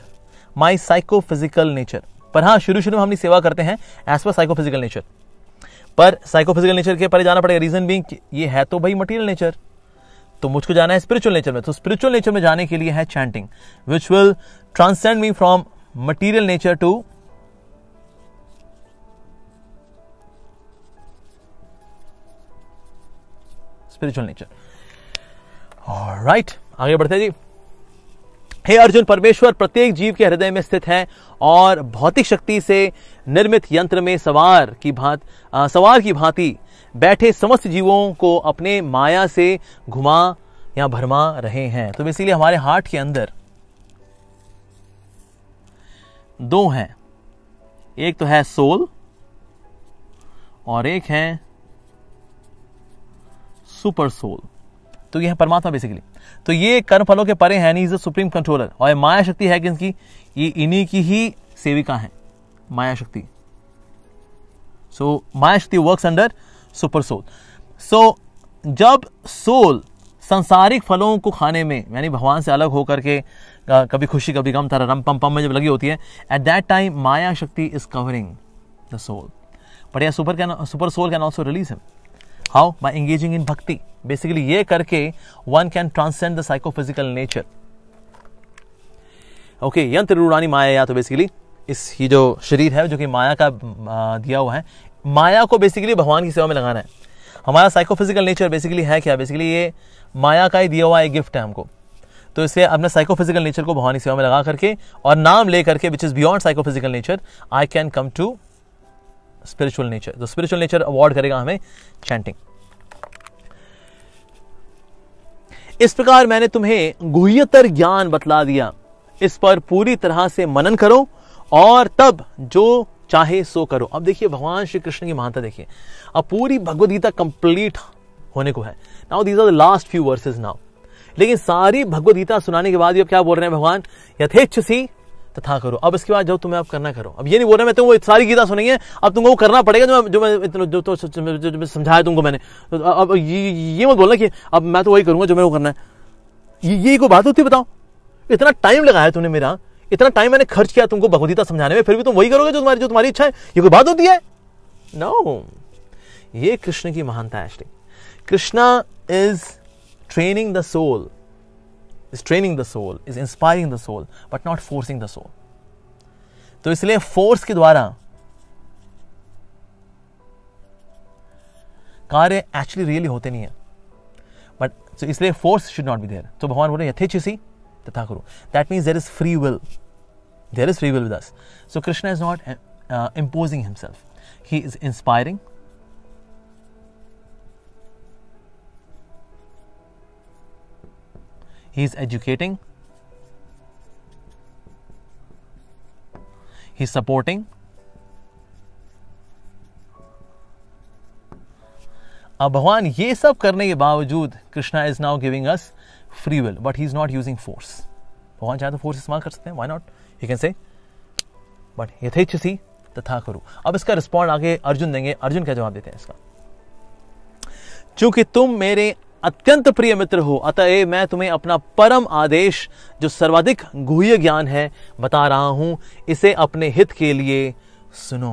my psycho physical nature पर हाँ शुरू शुरू में हम सेवा करते हैं एज पर साइकोफिजिकल नेचर पर साइकोफिजिकल नेचर के परे जाना पड़ेगा रीजन बिंग ये है तो भाई मटीरियल नेचर तो मुझको जाना है स्पिरिचुअल नेचर में तो स्पिरिचुअल नेचर में जाने के लिए है chanting which will transcend me from material nature to spiritual nature right आगे बढ़ते जी हे अर्जुन परमेश्वर प्रत्येक जीव के हृदय में स्थित है और भौतिक शक्ति से निर्मित यंत्र में सवार की भांत सवार की भांति बैठे समस्त जीवों को अपने माया से घुमा या भरमा रहे हैं तो इसीलिए हमारे हार्ट के अंदर दो हैं एक तो है सोल और एक है सुपर सोल तो यह परमात्मा बेसिकली तो ये कर्म फलों के परे हैं नहीं इज सुप्रीम कंट्रोलर और माया शक्ति है इनकी ये इन्हीं की ही सेविका है माया शक्ति so maya shakti work under super soul so जब सोल संसारिक फलों को खाने में यानी भगवान से अलग होकर के कभी खुशी कभी गम तरह रम पम पम में जब लगी होती है at that time maya shakti is covering the soul but या super can super soul can also release him how by engaging in bhakti basically ये करके one can transcend the psychophysical nature okay यंत्र रूढ़ानी माया या तो बेसिकली इस ये जो शरीर है जो कि माया का दिया हुआ है माया को बेसिकली भगवान की सेवा में लगाना है हमारा साइकोफिजिकल नेचर बेसिकली है क्या बेसिकली ये माया का ही दिया हुआ एक गिफ्ट है हमको तो इसे अपने साइकोफिजिकल नेचर को भगवान की सेवा में लगा करके और नाम ले करके which is beyond psychophysical nature I can come to spiritual nature तो स्पिरिचुअल नेचर अवॉर्ड करेगा हमें चैंटिंग इस प्रकार मैंने तुम्हें गुहतर ज्ञान बतला दिया इस पर पूरी तरह से मनन करो और तब जो चाहे सो करो अब देखिए भगवान श्री कृष्ण की महानता देखिए अब पूरी भगवदगीता कंप्लीट होने को है now these are the last few verses now लेकिन सारी भगवदगीता सुनाने के बाद ये क्या बोल रहे हैं भगवान यथेच्छ सी तथा करो अब इसके बाद जो तुम्हें अब करना करो अब ये नहीं बोल रहा मैं तुम वो सारी गीता सुनेंगे अब तुमको वो करना पड़ेगा जो मैं जो मैं इतना जो तो समझाया तुमको मैंने तो अब ये ये मत बोलना कि अब मैं तो वही करूंगा जो मैं वो करना है ये कोई बात होती बताओ इतना टाइम लगाया तुमने मेरा इतना टाइम मैंने खर्च किया तुमको भगवदीता समझाने में फिर भी तुम वही करोगे जो तुम्हारी जो तुम्हारी इच्छा है ये कोई बात होती है नो ये कृष्ण की महानता है Shri Krishna is training the soul is training the soul is inspiring the soul but not forcing the soul तो इसलिए फोर्स के द्वारा कार्य एक्चुअली रियली होते नहीं है बट सो इसलिए force should not be there तो भगवान बोले यथेचिसी तथा करो that means there is free will there is free will with us so Krishna is not imposing himself. He is inspiring, he is educating he is supporting अब भगवान ये सब करने के बावजूद Krishna is now giving us free will but he is not using force भगवान चाहे तो फोर्स इस्तेमाल कर सकते हैं why not you can say but यथेच्छसी तथा करू अब इसका रिस्पॉन्ड आगे अर्जुन देंगे अर्जुन क्या जवाब देते हैं इसका चूंकि तुम मेरे अत्यंत प्रिय मित्र हो अतएव मैं तुम्हें अपना परम आदेश जो सर्वाधिक गुह्य ज्ञान है बता रहा हूं इसे अपने हित के लिए सुनो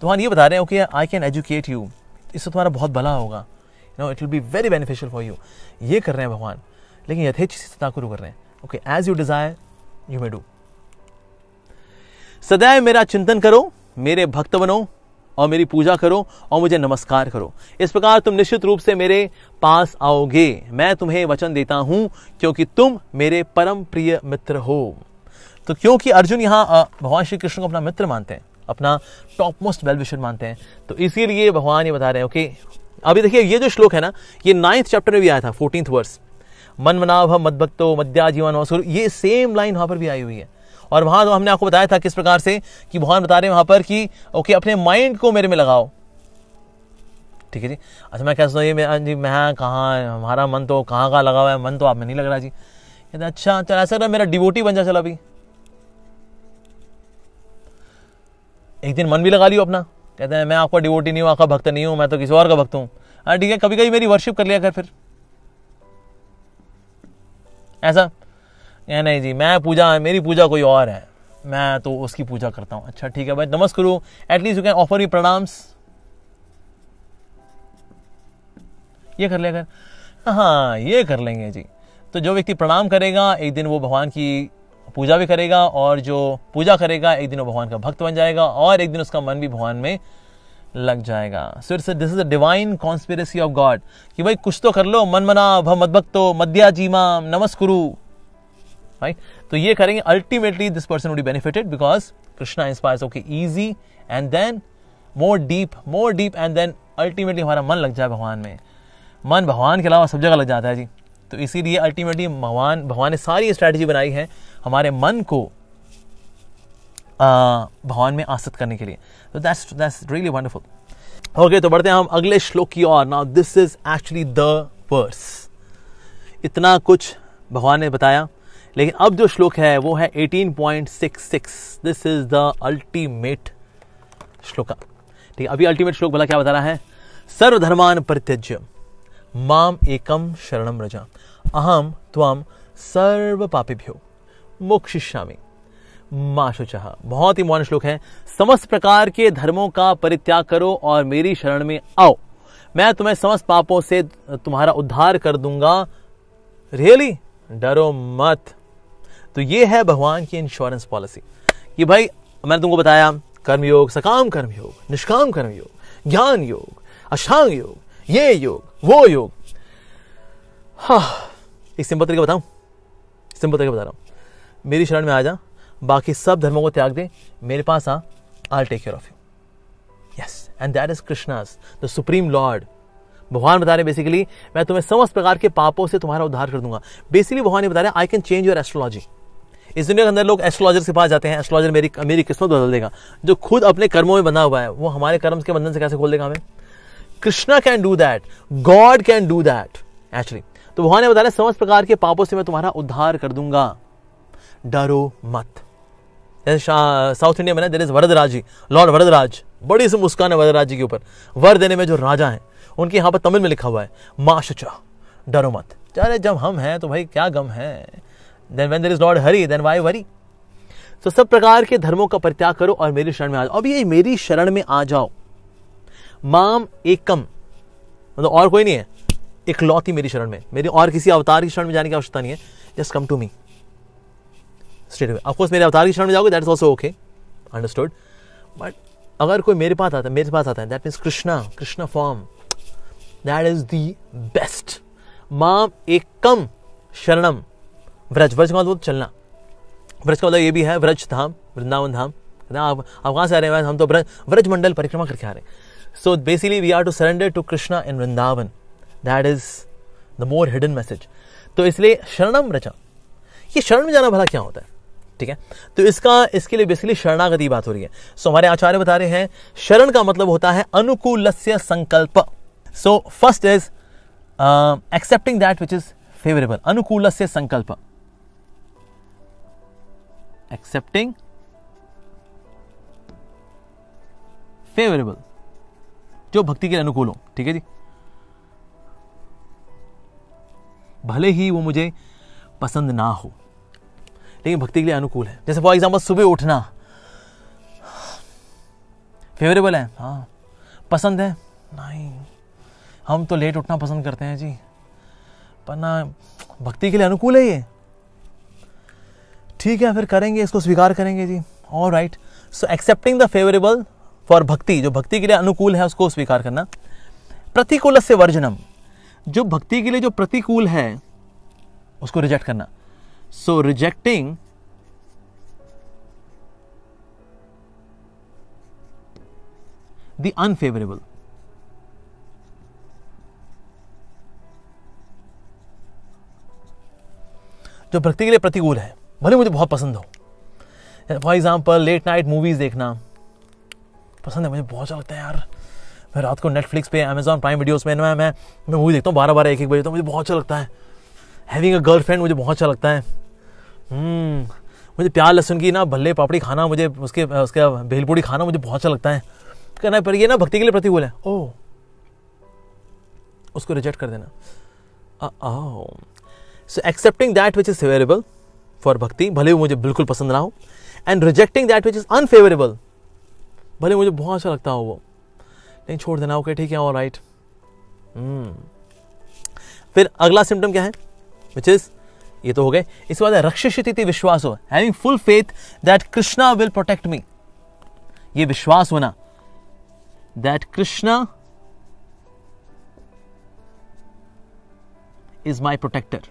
तुम्हारा तो ये बता रहे हो कि आई कैन एजुकेट यू इससे तुम्हारा बहुत भला होगा no it will be very beneficial for you ये कर रहे हैं भगवान लेकिन यथेच सत्ता कर रहे हैं okay as you desire you may do सदैव मेरा चिंतन करो मेरे भक्त बनो और मेरी पूजा करो और मुझे नमस्कार करो इस प्रकार तुम निश्चित रूप से मेरे पास आओगे मैं तुम्हें वचन देता हूं क्योंकि तुम मेरे परम प्रिय मित्र हो तो क्योंकि अर्जुन यहाँ भगवान श्री कृष्ण को अपना मित्र मानते हैं अपना टॉप मोस्ट वेल मानते हैं तो इसीलिए भगवान ये बता रहे हैं ओके अभी देखिए ये जो श्लोक है ना ये नाइन्थ चैप्टर में भी आया था फोर्टीन वर्स मन मनाभ मद भक्तो मद्याजीवन ये सेम लाइन वहां पर भी आई हुई है और वहाँ तो हमने आपको बताया था किस प्रकार से कि भगवान बता रहे हैं वहाँ पर कि ओके अपने माइंड को मेरे में लगाओ ठीक है जी अच्छा मैं क्या ये मैं जी मैं कहाँ हमारा मन तो कहाँ कहाँ लगा हुआ है मन तो आप में नहीं लग रहा जी कहते अच्छा चल तो ऐसा कर मेरा डिवोटी बन जा चला अभी एक दिन मन भी लगा लियो अपना कहते हैं मैं आपका डिवोटी नहीं हूँ आपका भक्त नहीं हूँ मैं तो किसी और का भक्त हूँ अरे हाँ, ठीक है कभी कभी मेरी वर्शिप कर लिया कर फिर ऐसा या नहीं जी मैं पूजा मेरी पूजा कोई और है मैं तो उसकी पूजा करता हूँ अच्छा ठीक है भाई नमस्कुरु at least you can offer you pranams ये कर लेकर हाँ ये कर लेंगे जी तो जो व्यक्ति प्रणाम करेगा एक दिन वो भगवान की पूजा भी करेगा और जो पूजा करेगा एक दिन वो भगवान का भक्त बन जाएगा और एक दिन उसका मन भी भगवान में लग जाएगा so it's this is a divine conspiracy of God कि भाई कुछ तो कर लो मन मना भव मदभक्तो मद्या जीमा नमस्कुरु राइट तो ये करेंगे ultimately this person would be benefited because Krishna inspires okay easy and then more deep more deep and then ultimately हमारा मन लग जाए भगवान में मन भगवान के अलावा सब जगह लग जाता है जी तो इसीलिए अल्टीमेटली भगवान भगवान ने सारी स्ट्रैटेजी बनाई है हमारे मन को भगवान में आसत करने के लिए तो that's that's really wonderful okay तो बढ़ते हैं हम अगले श्लोक की ओर now this is actually the verse इतना कुछ भगवान ने बताया लेकिन अब जो श्लोक है वो है 18.66 दिस इज द अल्टीमेट श्लोक ठीक है अभी अल्टीमेट श्लोक बोला क्या बता रहा है सर्वधर्मान परित्यज्य माम एकम शरणम रजा अहम त्वाम सर्व पापिभ्यो मोक्षिष्यामी मा शुचह बहुत ही मौन श्लोक है समस्त प्रकार के धर्मों का परित्याग करो और मेरी शरण में आओ मैं तुम्हें समस्त पापों से तुम्हारा उद्धार कर दूंगा रियली really? डरो मत तो ये है भगवान की इंश्योरेंस पॉलिसी कि भाई मैंने तुमको बताया कर्मयोग सकाम कर्मयोग निष्काम कर्मयोग ज्ञान योग अशांग योग ये योग वो योग हाँ एक सिंपल तरीके बताऊं सिंपल तरीके बता रहा हूं मेरी शरण में आ जा बाकी सब धर्मों को त्याग दे मेरे पास आ I take care of you yes and that is Krishna's the supreme lord भगवान बता रहे बेसिकली मैं तुम्हें समस्त प्रकार के पापों से तुम्हारा उद्धार कर दूंगा बेसिकली भगवान ने बता रहे I can change your astrology इस दुनिया के अंदर लोग एस्ट्रोलॉजर के पास जाते हैं एस्ट्रोलॉजर मेरी मेरी किस्मत बदल देगा जो खुद अपने कर्मों में बना हुआ है वो हमारे कर्म के बंधन से कैसे खोल देगा हमें Krishna can do that God can do that actually तो भगवान ने बताया समस्त प्रकार के पापों से मैं तुम्हारा उद्धार कर दूंगा डरो मत जैसे साउथ इंडिया में ना देर इज वरदराज जी लॉर्ड वरदराज बड़ी सी मुस्कान है वरदराज जी के ऊपर वर देने में जो राजा हैं उनके यहाँ पर तमिल में लिखा हुआ है माशचा डरो मत अरे जब हम हैं तो भाई क्या गम है then when there is not Hari then why worry तो सब प्रकार के धर्मों का परित्याग करो और मेरी शरण में आ जाओ अब ये मेरी शरण में आ जाओ माम एकम मतलब और कोई नहीं है इकलौती मेरी शरण में मेरी और किसी अवतार की शरण में जाने की आवश्यकता नहीं है just come to me straight away of course मेरे अवतार की शरण में जाओगे that is also okay understood but अगर कोई मेरे पास आता है मेरे पास आता है that means Krishna Krishna form that is the best माम एक शरणम व्रज व्रज का मतलब चलना व्रज का मतलब ये भी है व्रज धाम वृंदावन धाम आप आप कहाँ से आ रहे हैं हम तो व्रज व्रज मंडल परिक्रमा करके आ रहे हैं so basically we are to surrender to Krishna in Vrindavan that is the more hidden message तो इसलिए शरणम रचा ये शरण में जाना भला क्या होता है ठीक है तो इसका इसके लिए बेसिकली शरणागति बात हो रही है सो हमारे आचार्य बता रहे हैं शरण का मतलब होता है अनुकूल संकल्प so first is accepting that which is favourable अनुकूल संकल्प accepting फेवरेबल जो भक्ति के अनुकूल हो ठीक है जी भले ही वो मुझे पसंद ना हो लेकिन भक्ति के लिए अनुकूल है जैसे फॉर एग्जाम्पल सुबह उठना फेवरेबल है हाँ पसंद है नहीं हम तो लेट उठना पसंद करते हैं जी पर ना भक्ति के लिए अनुकूल है ये ठीक है फिर करेंगे इसको स्वीकार करेंगे जी और right so accepting the favourable for bhakti जो भक्ति के लिए अनुकूल है उसको स्वीकार करना प्रतिकूल से वर्जनम जो भक्ति के लिए जो प्रतिकूल है उसको रिजेक्ट करना सो रिजेक्टिंग द अनफेवरेबल जो भक्ति के लिए प्रतिकूल है भले मुझे बहुत पसंद हो for example late night movies देखना पसंद है मुझे बहुत अच्छा लगता है यार मैं रात को नेटफ्लिक्स पे अमेजॉन प्राइम वीडियोज़ में मैं मैं मैं मूवी देखता हूँ बारह बारह एक एक बजे तो मुझे बहुत अच्छा लगता है हैविंग अ गर्ल फ्रेंड मुझे बहुत अच्छा लगता है hmm, मुझे प्याज लहसुन की ना भल्ले पापड़ी खाना मुझे उसके उसके भेलपूड़ी खाना मुझे बहुत अच्छा लगता है कहना पर ये ना भक्ति के लिए प्रतिकूल है ओ उसको रिजेक्ट कर देना so accepting that which is favourable for bhakti भले वो मुझे बिल्कुल पसंद ना हो and rejecting that which is unfavourable भले मुझे बहुत अच्छा लगता हो वो नहीं छोड़ देना ओके ठीक है और राइट फिर अगला सिम्टम क्या है विच इज़ ये तो हो गए इसके बाद रक्षित विश्वास हो having full faith that Krishna will protect me ये विश्वास होना that Krishna is my protector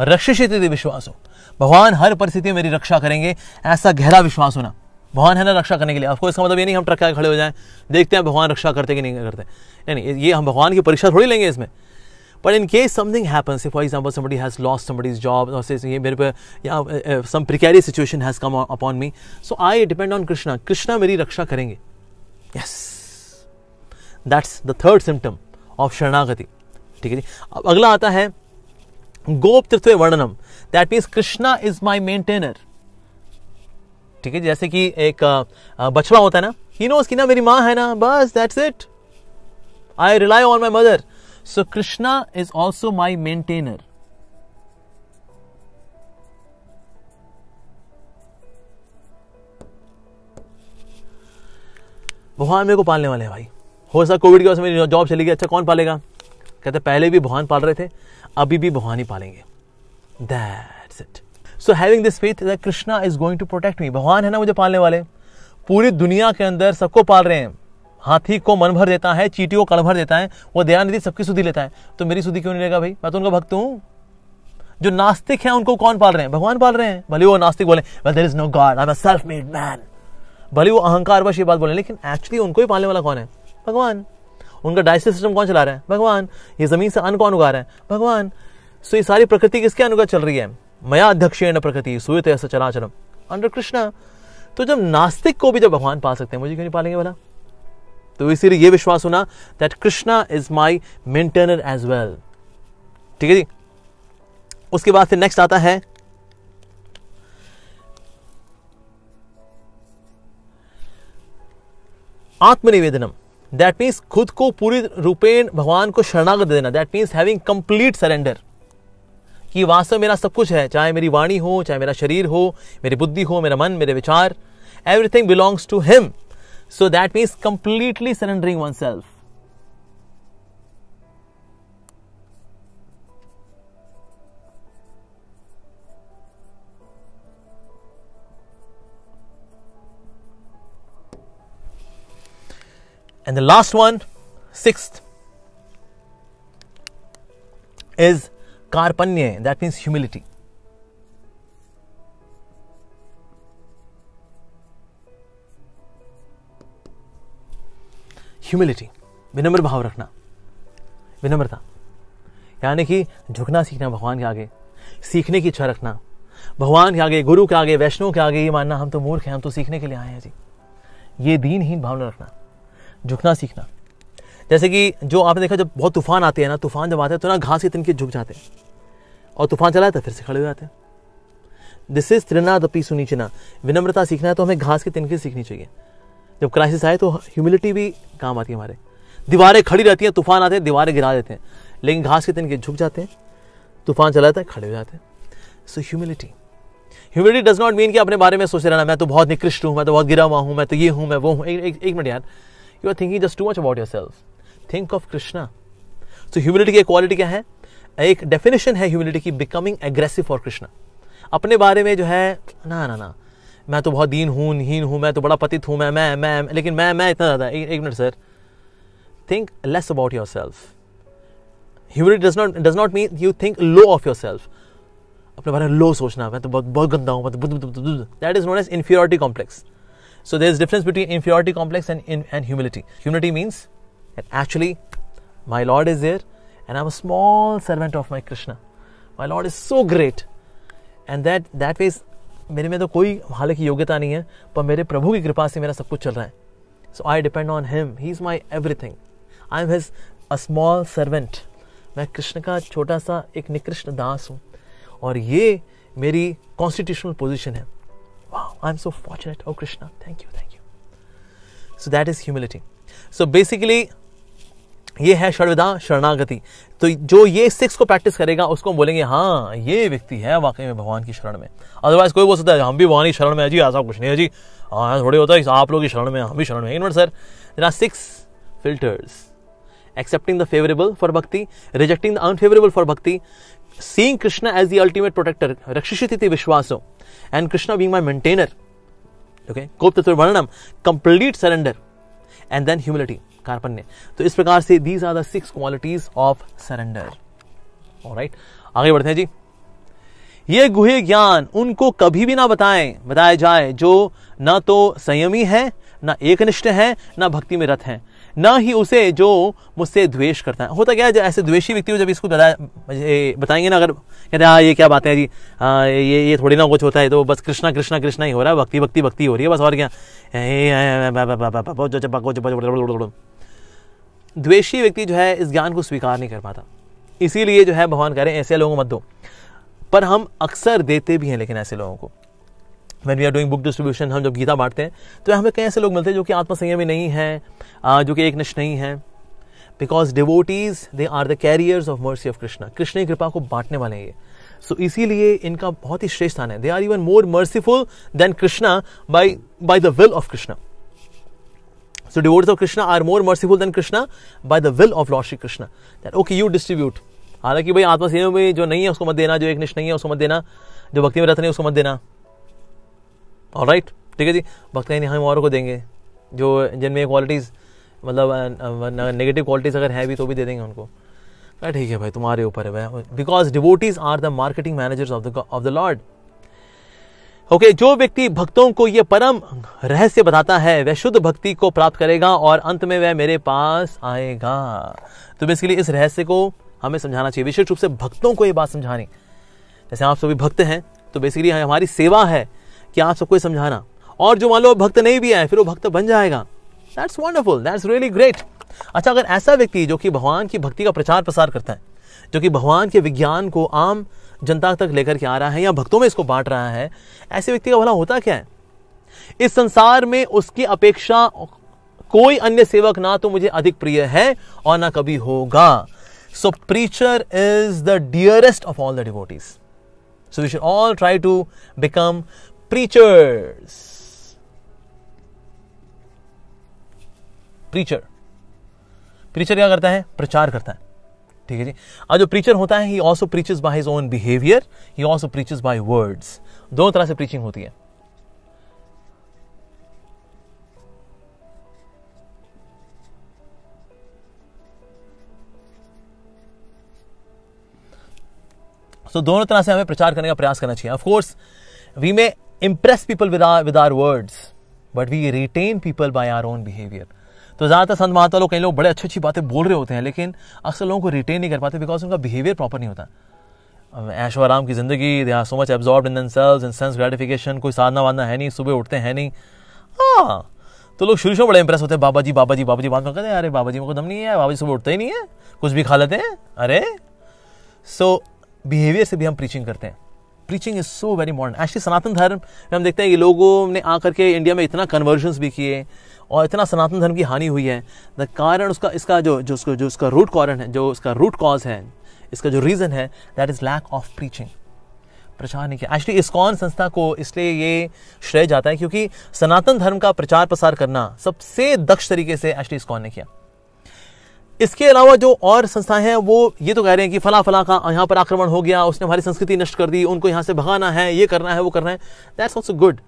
रक्षित विश्वास हो भगवान हर परिस्थिति में मेरी रक्षा करेंगे ऐसा गहरा विश्वास होना भगवान है ना रक्षा करने के लिए आपको इसका मतलब ये नहीं हम ट्रक के खड़े हो जाएं देखते हैं भगवान रक्षा करते कि नहीं करते नहीं ये हम भगवान की परीक्षा थोड़ी लेंगे इसमें but in case something happens for example somebody has loss somebody is job ये मेरे पे या some precarious situation has come upon me so I depend on Krishna Krishna मेरी रक्षा करेंगे yes that's the third symptom of sharanagati ठीक है जी अब अगला आता है गोपतृत्व वर्णनम that means Krishna is my maintainer ठीक है जैसे कि एक बछड़ा होता है ना ही नोस कि ना मेरी माँ है ना बस that's it I rely on my mother so Krishna is also my maintainer भगवान मेरे को पालने वाले हैं भाई हो सकता कोविड की वजह से मेरी जॉब चली गई अच्छा कौन पालेगा कहते पहले भी भगवान पाल रहे थे अभी भी भवानी पालेंगे that's it so having this faith that Krishna is going to protect me भगवान है ना मुझे पालने वाले पूरी दुनिया के अंदर सबको पाल रहे हैं हाथी को मन भर देता है चीटी को कड़ भर देता है वो दयानिधि सबकी सुधी लेता है तो मेरी सुधी क्यों नहीं लेगा भाई मैं तो उनका भक्त हूँ जो नास्तिक है उनको कौन पाल रहे हैं भगवान पाल रहे हैं भले वो नास्तिक बोले well there is no God I am self made man भले वो अहंकार वश ये बात बोले लेकिन एक्चुअली उनको ही पालने वाला कौन है भगवान उनका डाइजेस्टिव सिस्टम कौन चला रहा है भगवान ये जमीन से अन्न कौन उगा रहे हैं भगवान सो ये सारी प्रकृति किसके अनुगत चल रही है मया अध्यक्ष प्रकृति सूर्य से चला चलम अंडर कृष्णा तो जब नास्तिक को भी जब भगवान पा सकते हैं मुझे क्यों नहीं पालेंगे भला तो इसीलिए ये विश्वास होना that Krishna is my maintainer as well ठीक है जी उसके बाद फिर नेक्स्ट आता है आत्मनिवेदनम दैट मीन्स खुद को पूरी रूपेण भगवान को शरणागत देना that means having complete surrender कि वास्तव मेरा सब कुछ है चाहे मेरी वाणी हो चाहे मेरा शरीर हो मेरी बुद्धि हो मेरा मन मेरे विचार everything belongs to him so that means completely surrendering oneself And the last one, sixth, is karpanya, that means humility. Humility विनम्र भाव रखना विनम्रता यानी कि झुकना सीखना भगवान के आगे सीखने की इच्छा रखना भगवान के आगे गुरु के आगे वैष्णव के आगे ये मानना हम तो मूर्ख हैं हम तो सीखने के लिए आए हैं जी ये दीनहीन भावना रखना झुकना सीखना जैसे कि जो आपने देखा जब बहुत तूफान आते हैं ना तूफान जब आते हैं तो ना घास की तिनके झुक जाते हैं और तूफान चला जाता है फिर से खड़े हो जाते हैं दिस इज त्रिना दपी सुनीचना विनम्रता सीखना है तो हमें घास की तिनके सीखनी चाहिए जब क्राइसिस आए तो ह्यूमिलिटी भी काम आती है हमारे दीवारें खड़ी रहती हैं तूफान आते हैं दीवारें गिरा देते हैं लेकिन घास के तिनके झुक जाते हैं तूफान चला जाता है खड़े हो जाते हैं so humility humility does not mean कि अपने बारे में सोच रहना मैं तो बहुत निकृष्ट हूँ मैं तो बहुत गिरा हुआ हूँ मैं तो ये हूँ मैं वो हूँ एक मिनट यार you are thinking just too much about yourself think of Krishna so humility की क्वालिटी क्या है एक डेफिनेशन है ह्यूमिलिटी की बिकमिंग एग्रेसिव फॉर कृष्णा अपने बारे में जो है ना ना ना मैं तो बहुत दीन हूँ हीन हूँ मैं तो बड़ा पतित हूँ मैं मैं मैं लेकिन मैं मैं इतना ज़्यादा एक, minute sir think less about yourself humility does not does not mean you think low of yourself अपने बारे में लो सोचना मैं तो बहुत बहुत गंदा हूँ that is known as inferiority complex So there is difference between inferiority complex and in, and humility. Humility means that actually my Lord is there and I'm a small servant of my Krishna. My Lord is so great and that that way मेरे में तो कोई हालांकि योग्यता नहीं है पर मेरे प्रभु की कृपा से मेरा सब कुछ चल रहा है so I depend on him he is my everything I am his a small servant मैं कृष्ण का छोटा सा एक निकृष्ट दास हूँ और ये मेरी कॉन्स्टिट्यूशनल पोजिशन है Wow, I'm so fortunate. Oh, Krishna, thank you, thank you. So that is humility. So basically, ये है षडविधा शरणागति तो जो ये सिक्स को प्रैक्टिस करेगा उसको हम बोलेंगे हाँ ये व्यक्ति है वाकई में भगवान की शरण में अदरवाइज कोई बोल सकता है हम भी भगवान की शरण में है जी ऐसा कुछ नहीं है जी हाँ थोड़े होता है आप लोग की शरण में हम भी शरण में invert sir there are six filters accepting the favourable for bhakti rejecting the unfavourable for bhakti seeing Krishna as the ultimate protector, Rakshishititi Vishwaso, and Krishna being my maintainer, okay, Koptatur complete surrender, and then humility, Karpanya. तो इस प्रकार से these are the six qualities of surrender right आगे बढ़ते हैं जी ये गुहे ज्ञान उनको कभी भी ना बताएं बताया जाए जो ना तो संयमी है ना एकनिष्ठ है ना भक्ति में रत हैं ना ही उसे जो मुझसे द्वेष करता है होता क्या है ऐसे द्वेषी व्यक्ति को जब इसको बताएंगे ना अगर कहते हैं हाँ ये क्या बातें है जी आ, ये ये थोड़ी ना कुछ होता है तो बस कृष्णा कृष्णा कृष्णा ही हो रहा है भक्ति भक्ति भक्ति हो रही है बस और क्या द्वेषी व्यक्ति जो है इस ज्ञान को स्वीकार नहीं कर पाता इसीलिए जो है भगवान कह रहे हैं ऐसे लोगों को मत दो पर हम अक्सर देते भी हैं लेकिन ऐसे लोगों को when we are doing book distribution हम जब गीता बांटते हैं तो हमें कई ऐसे लोग मिलते हैं जो कि आत्मसंयमी नहीं है जो कि एक निष्ठ नहीं है because devotees they are the carriers of mercy of Krishna Krishna की कृपा को बांटने वाले हैं ये सो so, इसीलिए इनका बहुत ही श्रेष्ठ स्थान है they are even more merciful than Krishna by by the will of Krishna so devotees of Krishna are more merciful than Krishna by the will of lord Shri Krishna that okay you distribute हालांकि भाई आत्मसेवा में जो नहीं है उसको मत देना जो एक निष्ठ नहीं है उसको मत देना जो भक्ति में रत्न है उसको मत देना और राइट ठीक है जी बख्तैन हम और को देंगे जो जिनमें क्वालिटीज़ मतलब नेगेटिव क्वालिटीज़ अगर है भी तो भी दे देंगे उनको अरे ठीक है भाई तुम्हारे ऊपर है भाई because devotees are the marketing managers of the of the Lord okay जो व्यक्ति भक्तों को यह परम रहस्य बताता है वह शुद्ध भक्ति को प्राप्त करेगा और अंत में वह मेरे पास आएगा तो बेसिकली इस रहस्य को हमें समझाना चाहिए विशेष रूप से भक्तों को ये बात समझानी जैसे आप सभी भक्त हैं तो बेसिकली हमारी सेवा है कि आप सबको समझाना और जो मान लो भक्त नहीं भी आए फिर वो भक्त बन जाएगा that's wonderful that's really great अच्छा अगर ऐसा व्यक्ति जो कि भगवान की भक्ति का प्रचार प्रसार करता है जो कि भगवान के विज्ञान को आम जनता तक लेकर के आ रहा है या भक्तों में इसको बांट रहा है ऐसे व्यक्ति का भला होता क्या है इस संसार में उसकी अपेक्षा कोई अन्य सेवक ना तो मुझे अधिक प्रिय है और ना कभी होगा so preacher is the dearest of all the devotees so we should all try to become preachers. Preacher preacher क्या करता है प्रचार करता है ठीक है जी अब जो प्रीचर होता है he also preaches by his own behaviour he also preaches by words दोनों तरह से प्रीचिंग होती है तो दोनों तरह से हमें प्रचार करने का प्रयास करना चाहिए of course we may impress people with our with our words but we retain people by our own behaviour तो ज़्यादातर संत माता लोग कई लोग बड़े अच्छी अच्छी बातें बोल रहे होते हैं लेकिन अक्सर लोगों को रिटेन नहीं कर पाते बिकॉज उनका बिहेवियर प्रॉपर नहीं होता ऐश आराम की ज़िंदगी they are so much absorb in then sales in sense gratification कोई साधना वादना है नहीं सुबह उठते हैं नहीं हाँ तो लोग शुरू से बड़े इंप्रेस होते हैं बाबा जी बाबा जी बाबा जी बात में कहते हैं अरे बाबा जी मेरे को दम नहीं है बाबा जी सुबह उठते ही नहीं है कुछ भी खा लेते हैं अरे सो so, बिहेवियर से भी हम प्रीचिंग करते हैं preaching is so very important actually Sanatan Dharma में हम देखते हैं कि लोगों ने आकर के इंडिया में इतना कन्वर्जन भी किए और इतना सनातन धर्म की हानि हुई है द कारण उसका इसका जो जो उसका जो उसका रूट कारण है जो उसका रूट कॉज है इसका जो रीज़न है that is lack of preaching प्रचार नहीं किया एक्चुअली इसकॉन संस्था को इसलिए ये श्रेय जाता है क्योंकि सनातन धर्म का प्रचार प्रसार करना सबसे दक्ष तरीके से एक्चुअली इसकॉन ने किया इसके अलावा जो और संस्थाएं हैं वो ये तो कह रहे हैं कि फला फला का यहाँ पर आक्रमण हो गया उसने हमारी संस्कृति नष्ट कर दी उनको यहाँ से भगाना है ये करना है वो करना है दैट्स ऑल्सो गुड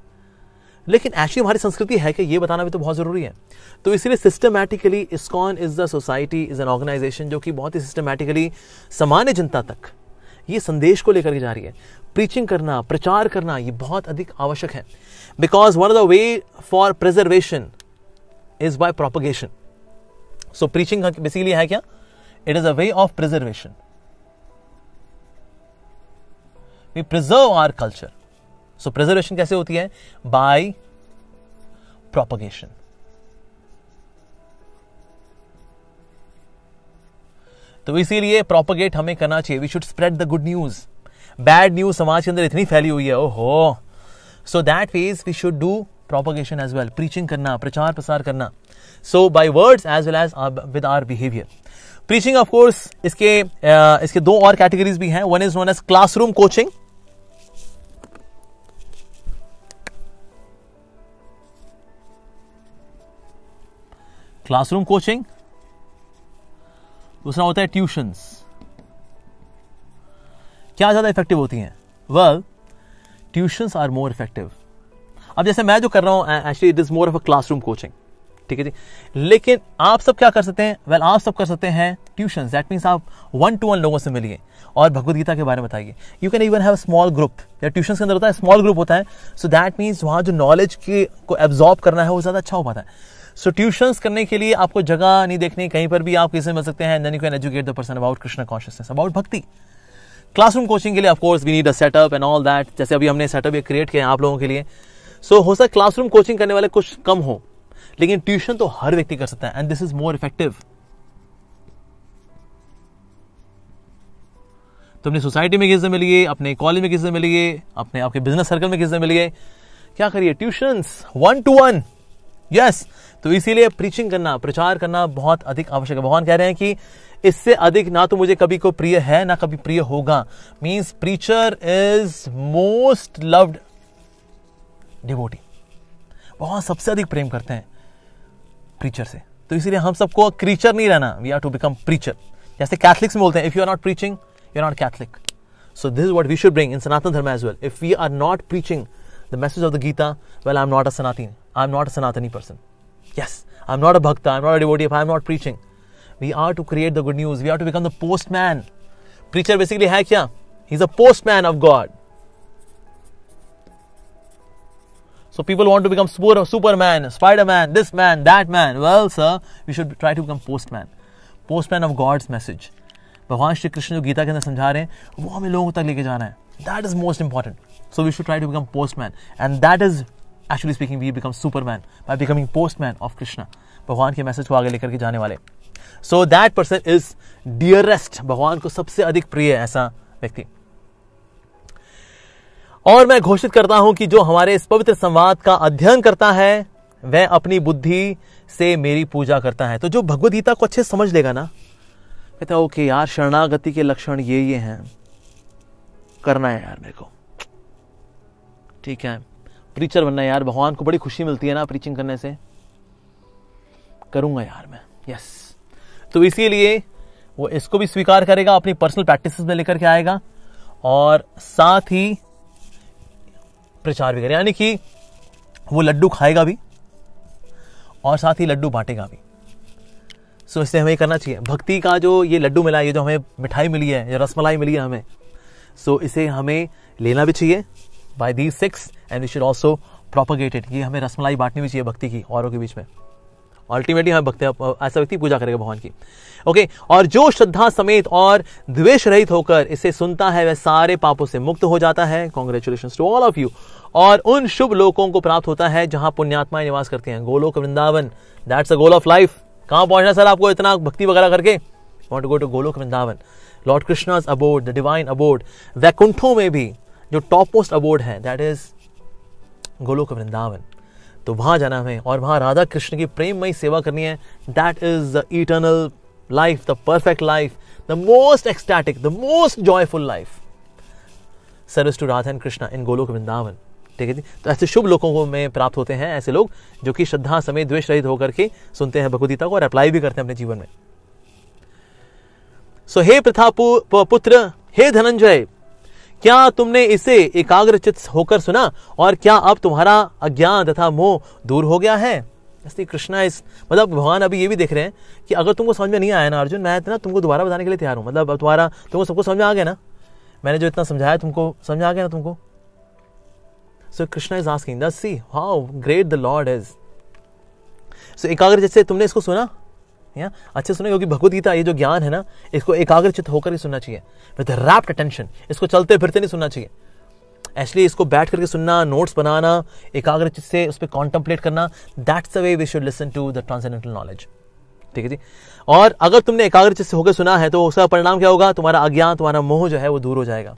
लेकिन ऐसी हमारी संस्कृति है कि ये बताना भी तो बहुत ज़रूरी है तो इसलिए systematically ISKCON is the society is an organisation जो कि बहुत ही सिस्टमैटिकली सामान्य जनता तक ये संदेश को लेकर के जा रही है प्रीचिंग करना प्रचार करना ये बहुत अधिक आवश्यक है because one of the way for preservation is by propagation so preaching basically है क्या it is a way of preservation we preserve our culture so preservation कैसे होती है बाय प्रोपगेशन तो इसीलिए प्रोपोगेट हमें करना चाहिए we should spread the good news bad news समाज के अंदर इतनी फैली हुई है ओहो so that ways we should do propagation as well preaching करना प्रचार प्रसार करना so by words as well as with our behaviour preaching of course इसके uh, इसके दो और कैटेगरीज भी हैं one is known as classroom coaching classroom coaching दूसरा होता है ट्यूशंस क्या ज्यादा इफेक्टिव होती हैं well tuitions are more effective अब जैसे मैं जो कर रहा हूं actually it is more of a classroom coaching ठीक है जी लेकिन आप सब क्या कर सकते हैं वेल आप सब कर सकते हैं ट्यूशन दैट मीन्स आप वन टू वन लोगों से मिलिए और भगवदगीता के बारे में बताइए you can even have small group या ट्यूशन के अंदर होता है स्मॉल ग्रुप होता है सो दैट मीन्स वहाँ जो नॉलेज के को एब्जॉर्ब करना है वो ज़्यादा अच्छा हो पाता है सो ट्यूशन करने के लिए आपको जगह नहीं देखनी कहीं पर भी आप किसी मिल सकते हैं you can educate the person about Krishna consciousness about bhakti classroom coaching के लिए course we need a setup and all that जैसे अभी हमने सेटअप ये क्रिएट किया है आप लोगों के लिए सो so, हो सकता है क्लासरूम कोचिंग करने वाले कुछ कम हो लेकिन ट्यूशन तो हर व्यक्ति कर सकता है and this is more effective तुमने सोसाइटी में किससे मिलिए अपने कॉलेज में किससे मिलिए अपने आपके बिजनेस सर्कल में किससे मिलिए क्या करिए tuition one to one yes तो इसीलिए प्रीचिंग करना प्रचार करना बहुत अधिक आवश्यक है भगवान कह रहे हैं कि इससे अधिक ना तो मुझे कभी को प्रिय है ना कभी प्रिय होगा means preacher is most loved devotee भगवान सबसे अधिक प्रेम करते हैं प्रीचर से तो इसीलिए हम सबको क्रीचर नहीं रहना we are to become preacher जैसे कैथलिक्स में बोलते हैं if you are not preaching you are not Catholic so this is what we should bring in Sanatan Dharma as well if we are not preaching the message of the Gita well I am not a Sanatan I am not a Sanatani person yes I am not a devotee I am not preaching we are to create the good news we are to become the postman preacher basically है क्या he is a postman of God So people want to become super, Superman, Spider-Man, this man, that man. Well, sir, we should try to become postman. Postman of God's message. भगवान श्री कृष्ण जो गीता के अंदर समझा रहे हैं वो हमें लोगों तक लेके जाना है that is most important so we should try to become postman and that is actually speaking we become superman by becoming postman of Krishna भगवान के मैसेज को आगे लेकर के जाने वाले so that person is dearest भगवान को सबसे अधिक प्रिय है ऐसा व्यक्ति और मैं घोषित करता हूं कि जो हमारे इस पवित्र संवाद का अध्ययन करता है वह अपनी बुद्धि से मेरी पूजा करता है तो जो भगवदगीता को अच्छे समझ लेगा ना कहता है ओके यार शरणागति के लक्षण ये ये हैं करना है यार मेरे को ठीक है प्रीचर बनना है यार भगवान को बड़ी खुशी मिलती है ना प्रीचिंग करने से करूंगा यार मैं यस तो इसीलिए वो इसको भी स्वीकार करेगा अपनी पर्सनल प्रैक्टिस में लेकर के आएगा और साथ ही प्रचार भी करें यानी कि वो लड्डू खाएगा भी और साथ ही लड्डू बांटेगा भी सो इससे हमें करना चाहिए भक्ति का जो ये लड्डू मिला है ये जो हमें मिठाई मिली है या रसमलाई मिली है हमें सो इसे हमें लेना भी चाहिए by the six and we should also propagated ये हमें रसमलाई बांटनी भी चाहिए भक्ति की औरों के बीच में अल्टीमेटली हमें भक्ति ऐसा व्यक्ति पूजा करेगा भगवान की ओके और जो श्रद्धा समेत और द्वेष रहित होकर इसे सुनता है वह सारे पापों से मुक्त हो जाता है congratulation to all of you और उन शुभ लोगों को प्राप्त होता है जहां पुण्यात्माएं निवास करते हैं Golok Vrindavan that's a goal of life कहां पहुंचना सर आपको इतना भक्ति वगैरह करके want go to Golok Vrindavan lord Krishna's abode the divine abode वैकुंठों में भी जो टॉप मोस्ट अबोर्ड है दैट इज गोलोक वृंदावन तो वहां जाना है और वहां राधा कृष्ण की प्रेममयी सेवा करनी है that is the eternal life, the perfect life, the most ecstatic, the most joyful life. Service to Radha and Krishna in Golok Vrindavan. ठीक है जी तो ऐसे शुभ लोगों को में प्राप्त होते हैं ऐसे लोग जो कि श्रद्धा समय द्वेष रहित होकर के सुनते हैं भगवदीता को और अप्लाई भी करते हैं अपने जीवन में सो हे प्रथा पुत्र हे धनंजय क्या तुमने इसे एकाग्रचित होकर सुना और क्या अब तुम्हारा अज्ञान तथा मोह दूर हो गया है इसलिए कृष्णा इस मतलब भगवान अभी ये भी देख रहे हैं कि अगर तुमको समझ में नहीं आया ना अर्जुन मैं इतना तुमको दोबारा बताने के लिए तैयार हूँ मतलब अब तुम्हारा तुमको सबको समझ में आ गया ना मैंने जो इतना समझाया तुमको समझ आ गया ना तुमको सो Krishna is asking thus see how great the lord is so एकाग्र जैसे तुमने इसको सुना या अच्छे सुने क्योंकि भगवत गीता ये जो ज्ञान है ना इसको एकाग्रचित होकर ही सुनना चाहिए विद रैप्ड अटेंशन इसको चलते फिरते नहीं सुनना चाहिए एक्चुअली इसको बैठ करके सुनना नोट्स बनाना एकाग्र चित से उस पर कॉन्टम्पलेट करना that's the way we should listen to the transcendental knowledge ठीक है जी और अगर तुमने एकाग्र चित से होकर सुना है तो उसका परिणाम क्या होगा तुम्हारा अज्ञान तुम्हारा मोह जो है वो दूर हो जाएगा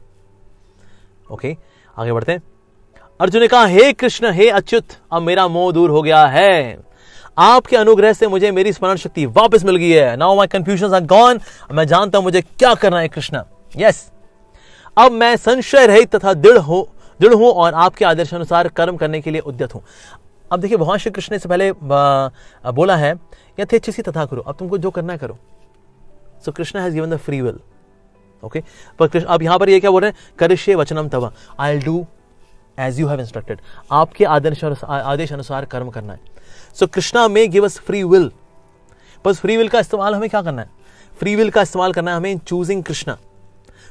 ओके okay, आगे बढ़ते हैं अर्जुन ने कहा हे कृष्ण हे अच्युत अब मेरा मोह दूर हो गया है आपके अनुग्रह से मुझे मेरी स्मरण शक्ति वापस मिल गई है now my confusion are gone मैं जानता हूं मुझे क्या करना है कृष्ण यस yes. अब मैं संशय रहित तथा दृढ़ हो दृढ़ हूं और आपके आदर्श अनुसार कर्म करने के लिए उद्यत हूं अब देखिए भगवान श्री कृष्ण ने से पहले बोला है यथे सी तथा करो अब तुमको जो करना है करो so Krishna has given the free will okay पर अब यहां पर ये क्या बोल रहे हैं करिष्य वचनम तब I do as you have instructed आपके आदर्श आदेश अनुसार कर्म करना है so Krishna may give us free will बस फ्री विल का इस्तेमाल हमें क्या करना है फ्री विल का इस्तेमाल करना है हमें चूजिंग कृष्णा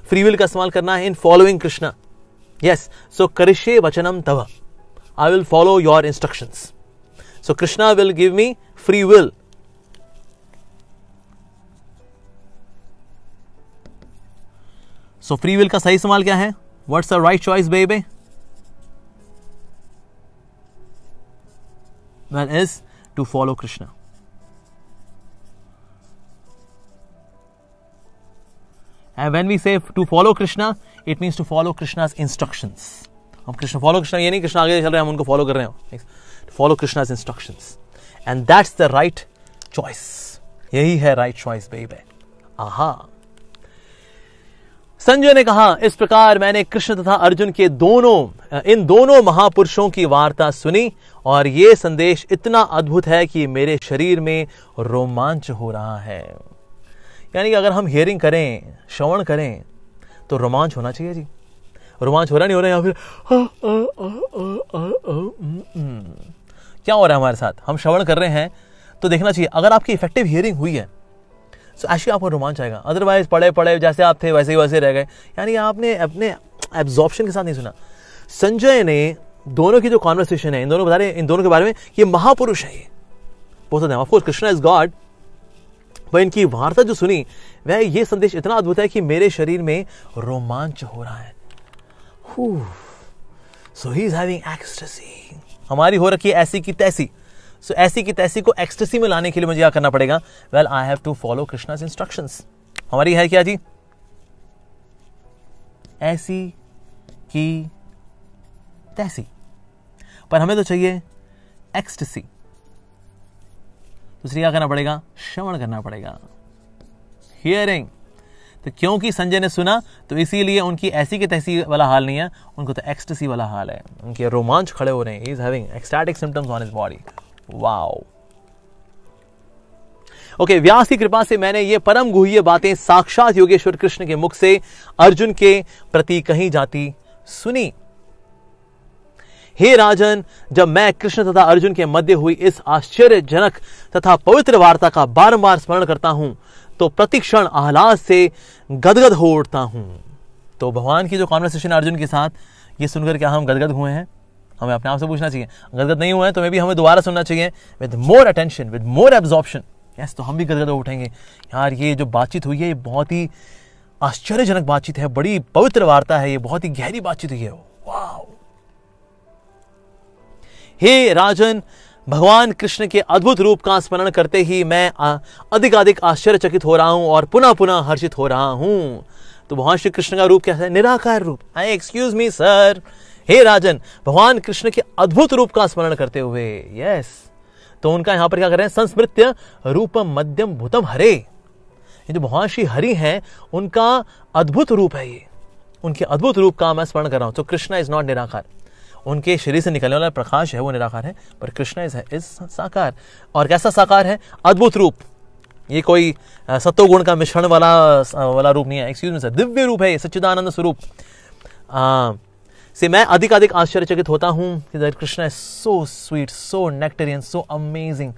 फ्री विल का इस्तेमाल करना है in following Krishna yes so करिशे वचनम तव I will follow your instruction so Krishna will give me free will so free will का सही इस्तेमाल क्या है what's the right choice baby well is to follow Krishna and when we say to follow Krishna it means to follow Krishna's instruction हम Krishna follow Krishna ये नहीं कृष्ण आगे चल रहे हैं हम उनको फॉलो कर रहे हैं follow Krishna's instruction and that's the right choice यही है राइट चॉइस बेबे आहा संजय ने कहा इस प्रकार मैंने कृष्ण तथा अर्जुन के दोनों इन दोनों महापुरुषों की वार्ता सुनी और यह संदेश इतना अद्भुत है कि मेरे शरीर में रोमांच हो रहा है यानी कि अगर हम हेयरिंग करें श्रवण करें तो रोमांच होना चाहिए जी रोमांच हो रहा नहीं हो रहा या फिर क्या हो रहा है हमारे साथ हम श्रवण कर रहे हैं तो देखना चाहिए अगर आपकी इफेक्टिव हियरिंग हुई है तो ऐसे आपको रोमांच आएगा अदरवाइज पढ़े पढ़े जैसे आप थे वैसे ही वैसे रह गए यानी आपने अपने एब्जॉर्प्शन के साथ नहीं सुना संजय ने दोनों की जो कॉन्वर्सेशन है इन दोनों बता रहे इन दोनों के बारे में ये महापुरुष है ये बहुत of of course Krishna is God वह इनकी वार्ता जो सुनी वह ये संदेश इतना अद्भुत है कि मेरे शरीर में रोमांच हो रहा है so he is having ecstasy हमारी हो रखी है ऐसी की तैसी सो so, ऐसी की तैसी को एक्सटेसी में लाने के लिए मुझे क्या करना पड़ेगा well I have to follow Krishna instruction हमारी है क्या जी ऐसी की तैसी पर हमें तो चाहिए एक्सटेसी दूसरी क्या करना पड़ेगा श्रवण करना पड़ेगा हियरिंग तो क्योंकि संजय ने सुना तो इसीलिए उनकी ऐसी की तैसी वाला हाल नहीं है उनको तो एक्सटेसी वाला हाल है उनके रोमांच खड़े हो रहे हैं is having ecstatic symptoms on his body wow okay okay, Vyas की कृपा से मैंने ये परम गुह्य बातें साक्षात योगेश्वर कृष्ण के मुख से अर्जुन के प्रति कहीं जाती सुनी हे राजन जब मैं कृष्ण तथा अर्जुन के मध्य हुई इस आश्चर्यजनक तथा पवित्र वार्ता का बारंबार स्मरण करता हूं तो प्रतिक्षण आह्लाद से गदगद हो उठता हूं तो भगवान की जो कॉन्वर्सेशन अर्जुन के साथ ये सुनकर क्या हम गदगद हुए हैं हमें अपने आप से पूछना चाहिए गदगद नहीं हुए हैं तो मे भी हमें दोबारा सुनना चाहिए with more attention with more absorption yes तो हम भी गदगद हो उठेंगे यार ये जो बातचीत हुई है ये बहुत ही आश्चर्यजनक बातचीत है बड़ी पवित्र वार्ता है ये बहुत ही गहरी बातचीत हुई है वो हे राजन भगवान कृष्ण के अद्भुत रूप का स्मरण करते ही मैं अधिकाधिक आश्चर्यचकित हो रहा हूं और पुनः पुनः हर्षित हो रहा हूं तो भगवान श्री कृष्ण का रूप क्या है निराकार रूप आई एक्सक्यूज मी सर हे राजन भगवान कृष्ण के अद्भुत रूप का स्मरण करते हुए यस तो उनका यहाँ पर क्या कर रहे हैं संस्मृत्य रूप मध्यम भूतम हरे ये जो भगवान श्री हरि हैं उनका अद्भुत रूप है ये उनके अद्भुत रूप का मैं स्मरण कर रहा हूं तो कृष्णा इज नॉट निराकार उनके शरीर से निकलने वाला प्रकाश है वो निराकार है पर कृष्णा इज इज साकार और कैसा साकार है अद्भुत रूप ये कोई सतो गुण का मिश्रण वाला वाला रूप नहीं है एक्सक्यूज मी सर दिव्य रूप है ये सच्चिदानंद स्वरूप से मैं अधिक अधिक आश्चर्यचकित होता हूँ कि that Krishna is so sweet so nectarean so amazing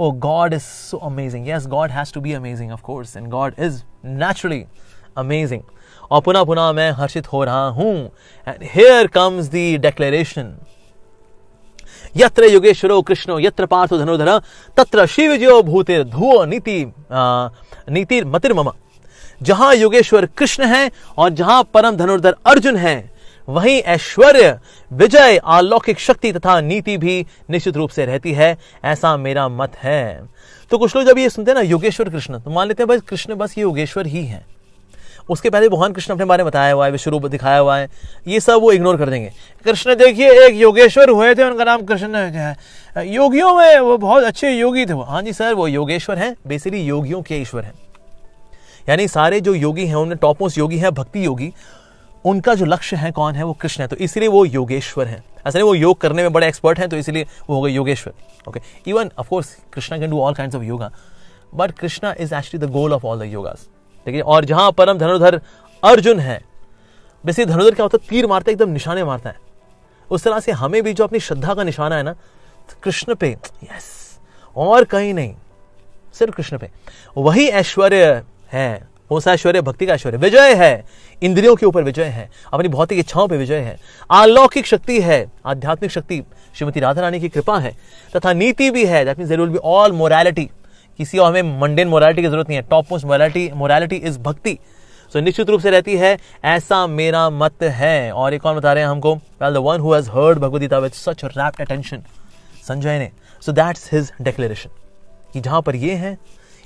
oh God is so amazing yes God has to be amazing of course and God is naturally amazing और पुनः पुनः मैं हर्षित हो रहा हूं and here comes the declaration यत्र योगेश्वरो कृष्णो यत्र पार्थो धनुधर तत्र शिवजो भूतिर धुओ नीति नीति मतिर मम जहां योगेश्वर कृष्ण है और जहां परम धनुर्धर अर्जुन है वहीं ऐश्वर्य विजय अलौकिक शक्ति तथा नीति भी निश्चित रूप से रहती है ऐसा मेरा मत है तो कुछ लोग जब ये सुनते हैं ना योगेश्वर कृष्ण तो मान लेते हैं भाई कृष्ण बस ये योगेश्वर ही है उसके पहले भगवान कृष्ण अपने बारे में बताया हुआ है विश्व रूप दिखाया हुआ है ये सब वो इग्नोर कर देंगे कृष्ण देखिए एक योगेश्वर हुए थे उनका नाम कृष्ण है योगियों में वो बहुत अच्छे योगी थे वो हाँ जी सर वो योगेश्वर हैं बेसिकली योगियों के ईश्वर हैं यानी सारे जो योगी हैं उनमें टॉप मोस्ट योगी हैं भक्ति योगी उनका जो लक्ष्य है कौन है वो कृष्ण है तो इसलिए वो योगेश्वर हैं नहीं वो योग करने में बड़े एक्सपर्ट हैं तो इसलिए वो हो गए योगेश्वर okay even of course Krishna can do all kind of yoga but Krishna is actually the goal of all the yogas ठीक है और जहां परम धनुधर अर्जुन है वैसे धनुधर क्या होता है तीर मारता है एकदम निशाने मारता है उस तरह से हमें भी जो अपनी श्रद्धा का निशाना है ना कृष्ण पे यस और कहीं नहीं सिर्फ कृष्ण पे वही ऐश्वर्य है वो ऐश्वर्य भक्ति का ऐश्वर्य विजय है इंद्रियों के ऊपर विजय है अपनी भौतिक इच्छाओं पर विजय है अलौकिक शक्ति है आध्यात्मिक शक्ति श्रीमती राधा रानी की कृपा है तथा नीति भी है that mean there will be all morality किसी और हमें मंडेन मोरालिटी की जरूरत नहीं है top most morality morality is bhakti so so, निश्चित रूप से रहती है ऐसा मेरा मत है और एक और बता रहे हैं हमको well the one who has heard Bhagavad Gita with such rapt attention Sanjay ने सो दैट्स हिज डिक्लेरेशन कि जहां पर ये है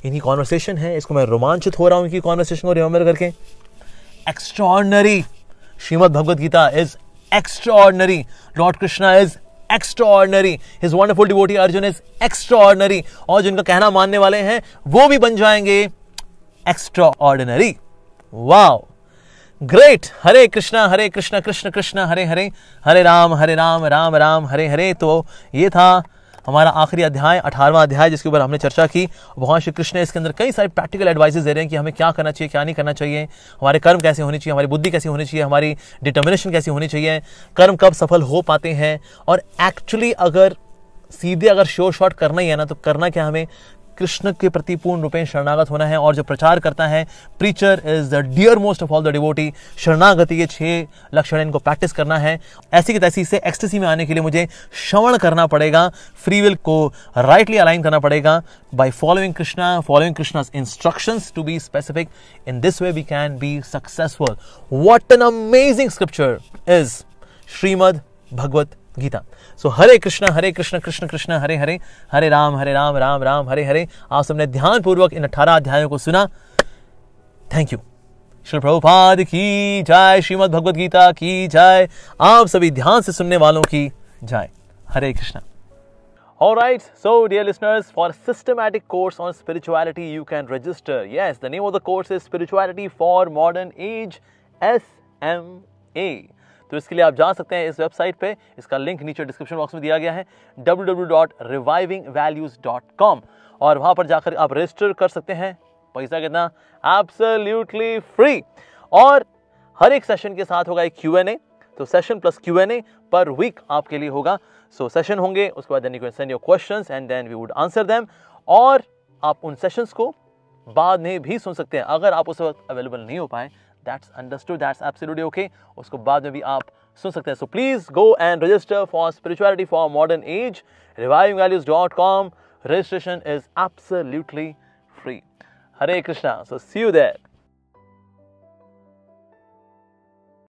इनकी कॉन्वर्सेशन है इसको मैं रोमांचित हो रहा हूं इनकी कॉन्वर्सेशन को रिमेंबर करके extraordinary Shrimad Bhagavad Gita is extraordinary lord Krishna is extraordinary his wonderful devotee Arjun is extraordinary और जिनका कहना मानने वाले हैं वो भी बन जाएंगे extraordinary wow great Hare Krishna Hare Krishna Krishna Krishna Hare Hare Hare Ram Hare Ram Ram Ram Hare Hare तो ये था हमारा आखिरी अध्याय अठारवा अध्याय जिसके ऊपर हमने चर्चा की भगवान श्री कृष्ण इसके अंदर कई सारे प्रैक्टिकल एडवाइस दे रहे हैं कि हमें क्या करना चाहिए क्या नहीं करना चाहिए हमारे कर्म कैसे होने चाहिए हमारी बुद्धि कैसी होनी चाहिए हमारी डिटर्मिनेशन कैसी होनी चाहिए कर्म कब सफल हो पाते हैं और एक्चुअली अगर सीधे अगर शो शॉट करना ही है ना तो करना क्या हमें कृष्ण के प्रति पूर्ण में शरणागत होना है और जो प्रचार करता है preacher is the dear most of all the devotee शरणागति ये छह लक्षण इनको प्रैक्टिस करना है ऐसी की तैसी से एक्सटेसी में आने के लिए मुझे श्रवण करना पड़ेगा फ्री विल को राइटली अलाइन करना पड़ेगा by following Krishna following Krishna instruction to be specific in this way we can be successful what an amazing scripture is Shrimad Bhagavad Gita so Hare Krishna Hare Krishna Krishna Krishna Hare Hare Hare Ram Hare Ram Ram Ram Hare Hare आप सबने ध्यान पूर्वक इन अठारह अध्यायों को सुना थैंक यू श्री प्रभुपाद की जय श्रीमद भगवद गीता की जय आप सभी ध्यान से सुनने वालों की जय हरे Krishna All right, so dear listeners, for a systematic course on spirituality, you can register. Yes, the name of the course is Spirituality for Modern Age SMA. तो इसके लिए आप जा सकते हैं इस वेबसाइट पे इसका लिंक नीचे डिस्क्रिप्शन बॉक्स में दिया गया है डब्ल्यू और वहाँ पर जाकर आप रजिस्टर कर सकते हैं पैसा कितना एब्सोल्युटली फ्री और हर एक सेशन के साथ होगा एक क्यू एन ए तो session plus Q and A per week आपके लिए होगा सो so, सेशन होंगे उसके बाद then you can send your question and then we would answer them और आप उन सेशंस को बाद में भी सुन सकते हैं अगर आप उस वक्त अवेलेबल नहीं हो पाए that's understood that's absolutely okay उसको बाद में भी आप सुन सकते हैं so please go and register for spirituality for modern age reviving values dot com registration is absolutely free Hare Krishna so see you there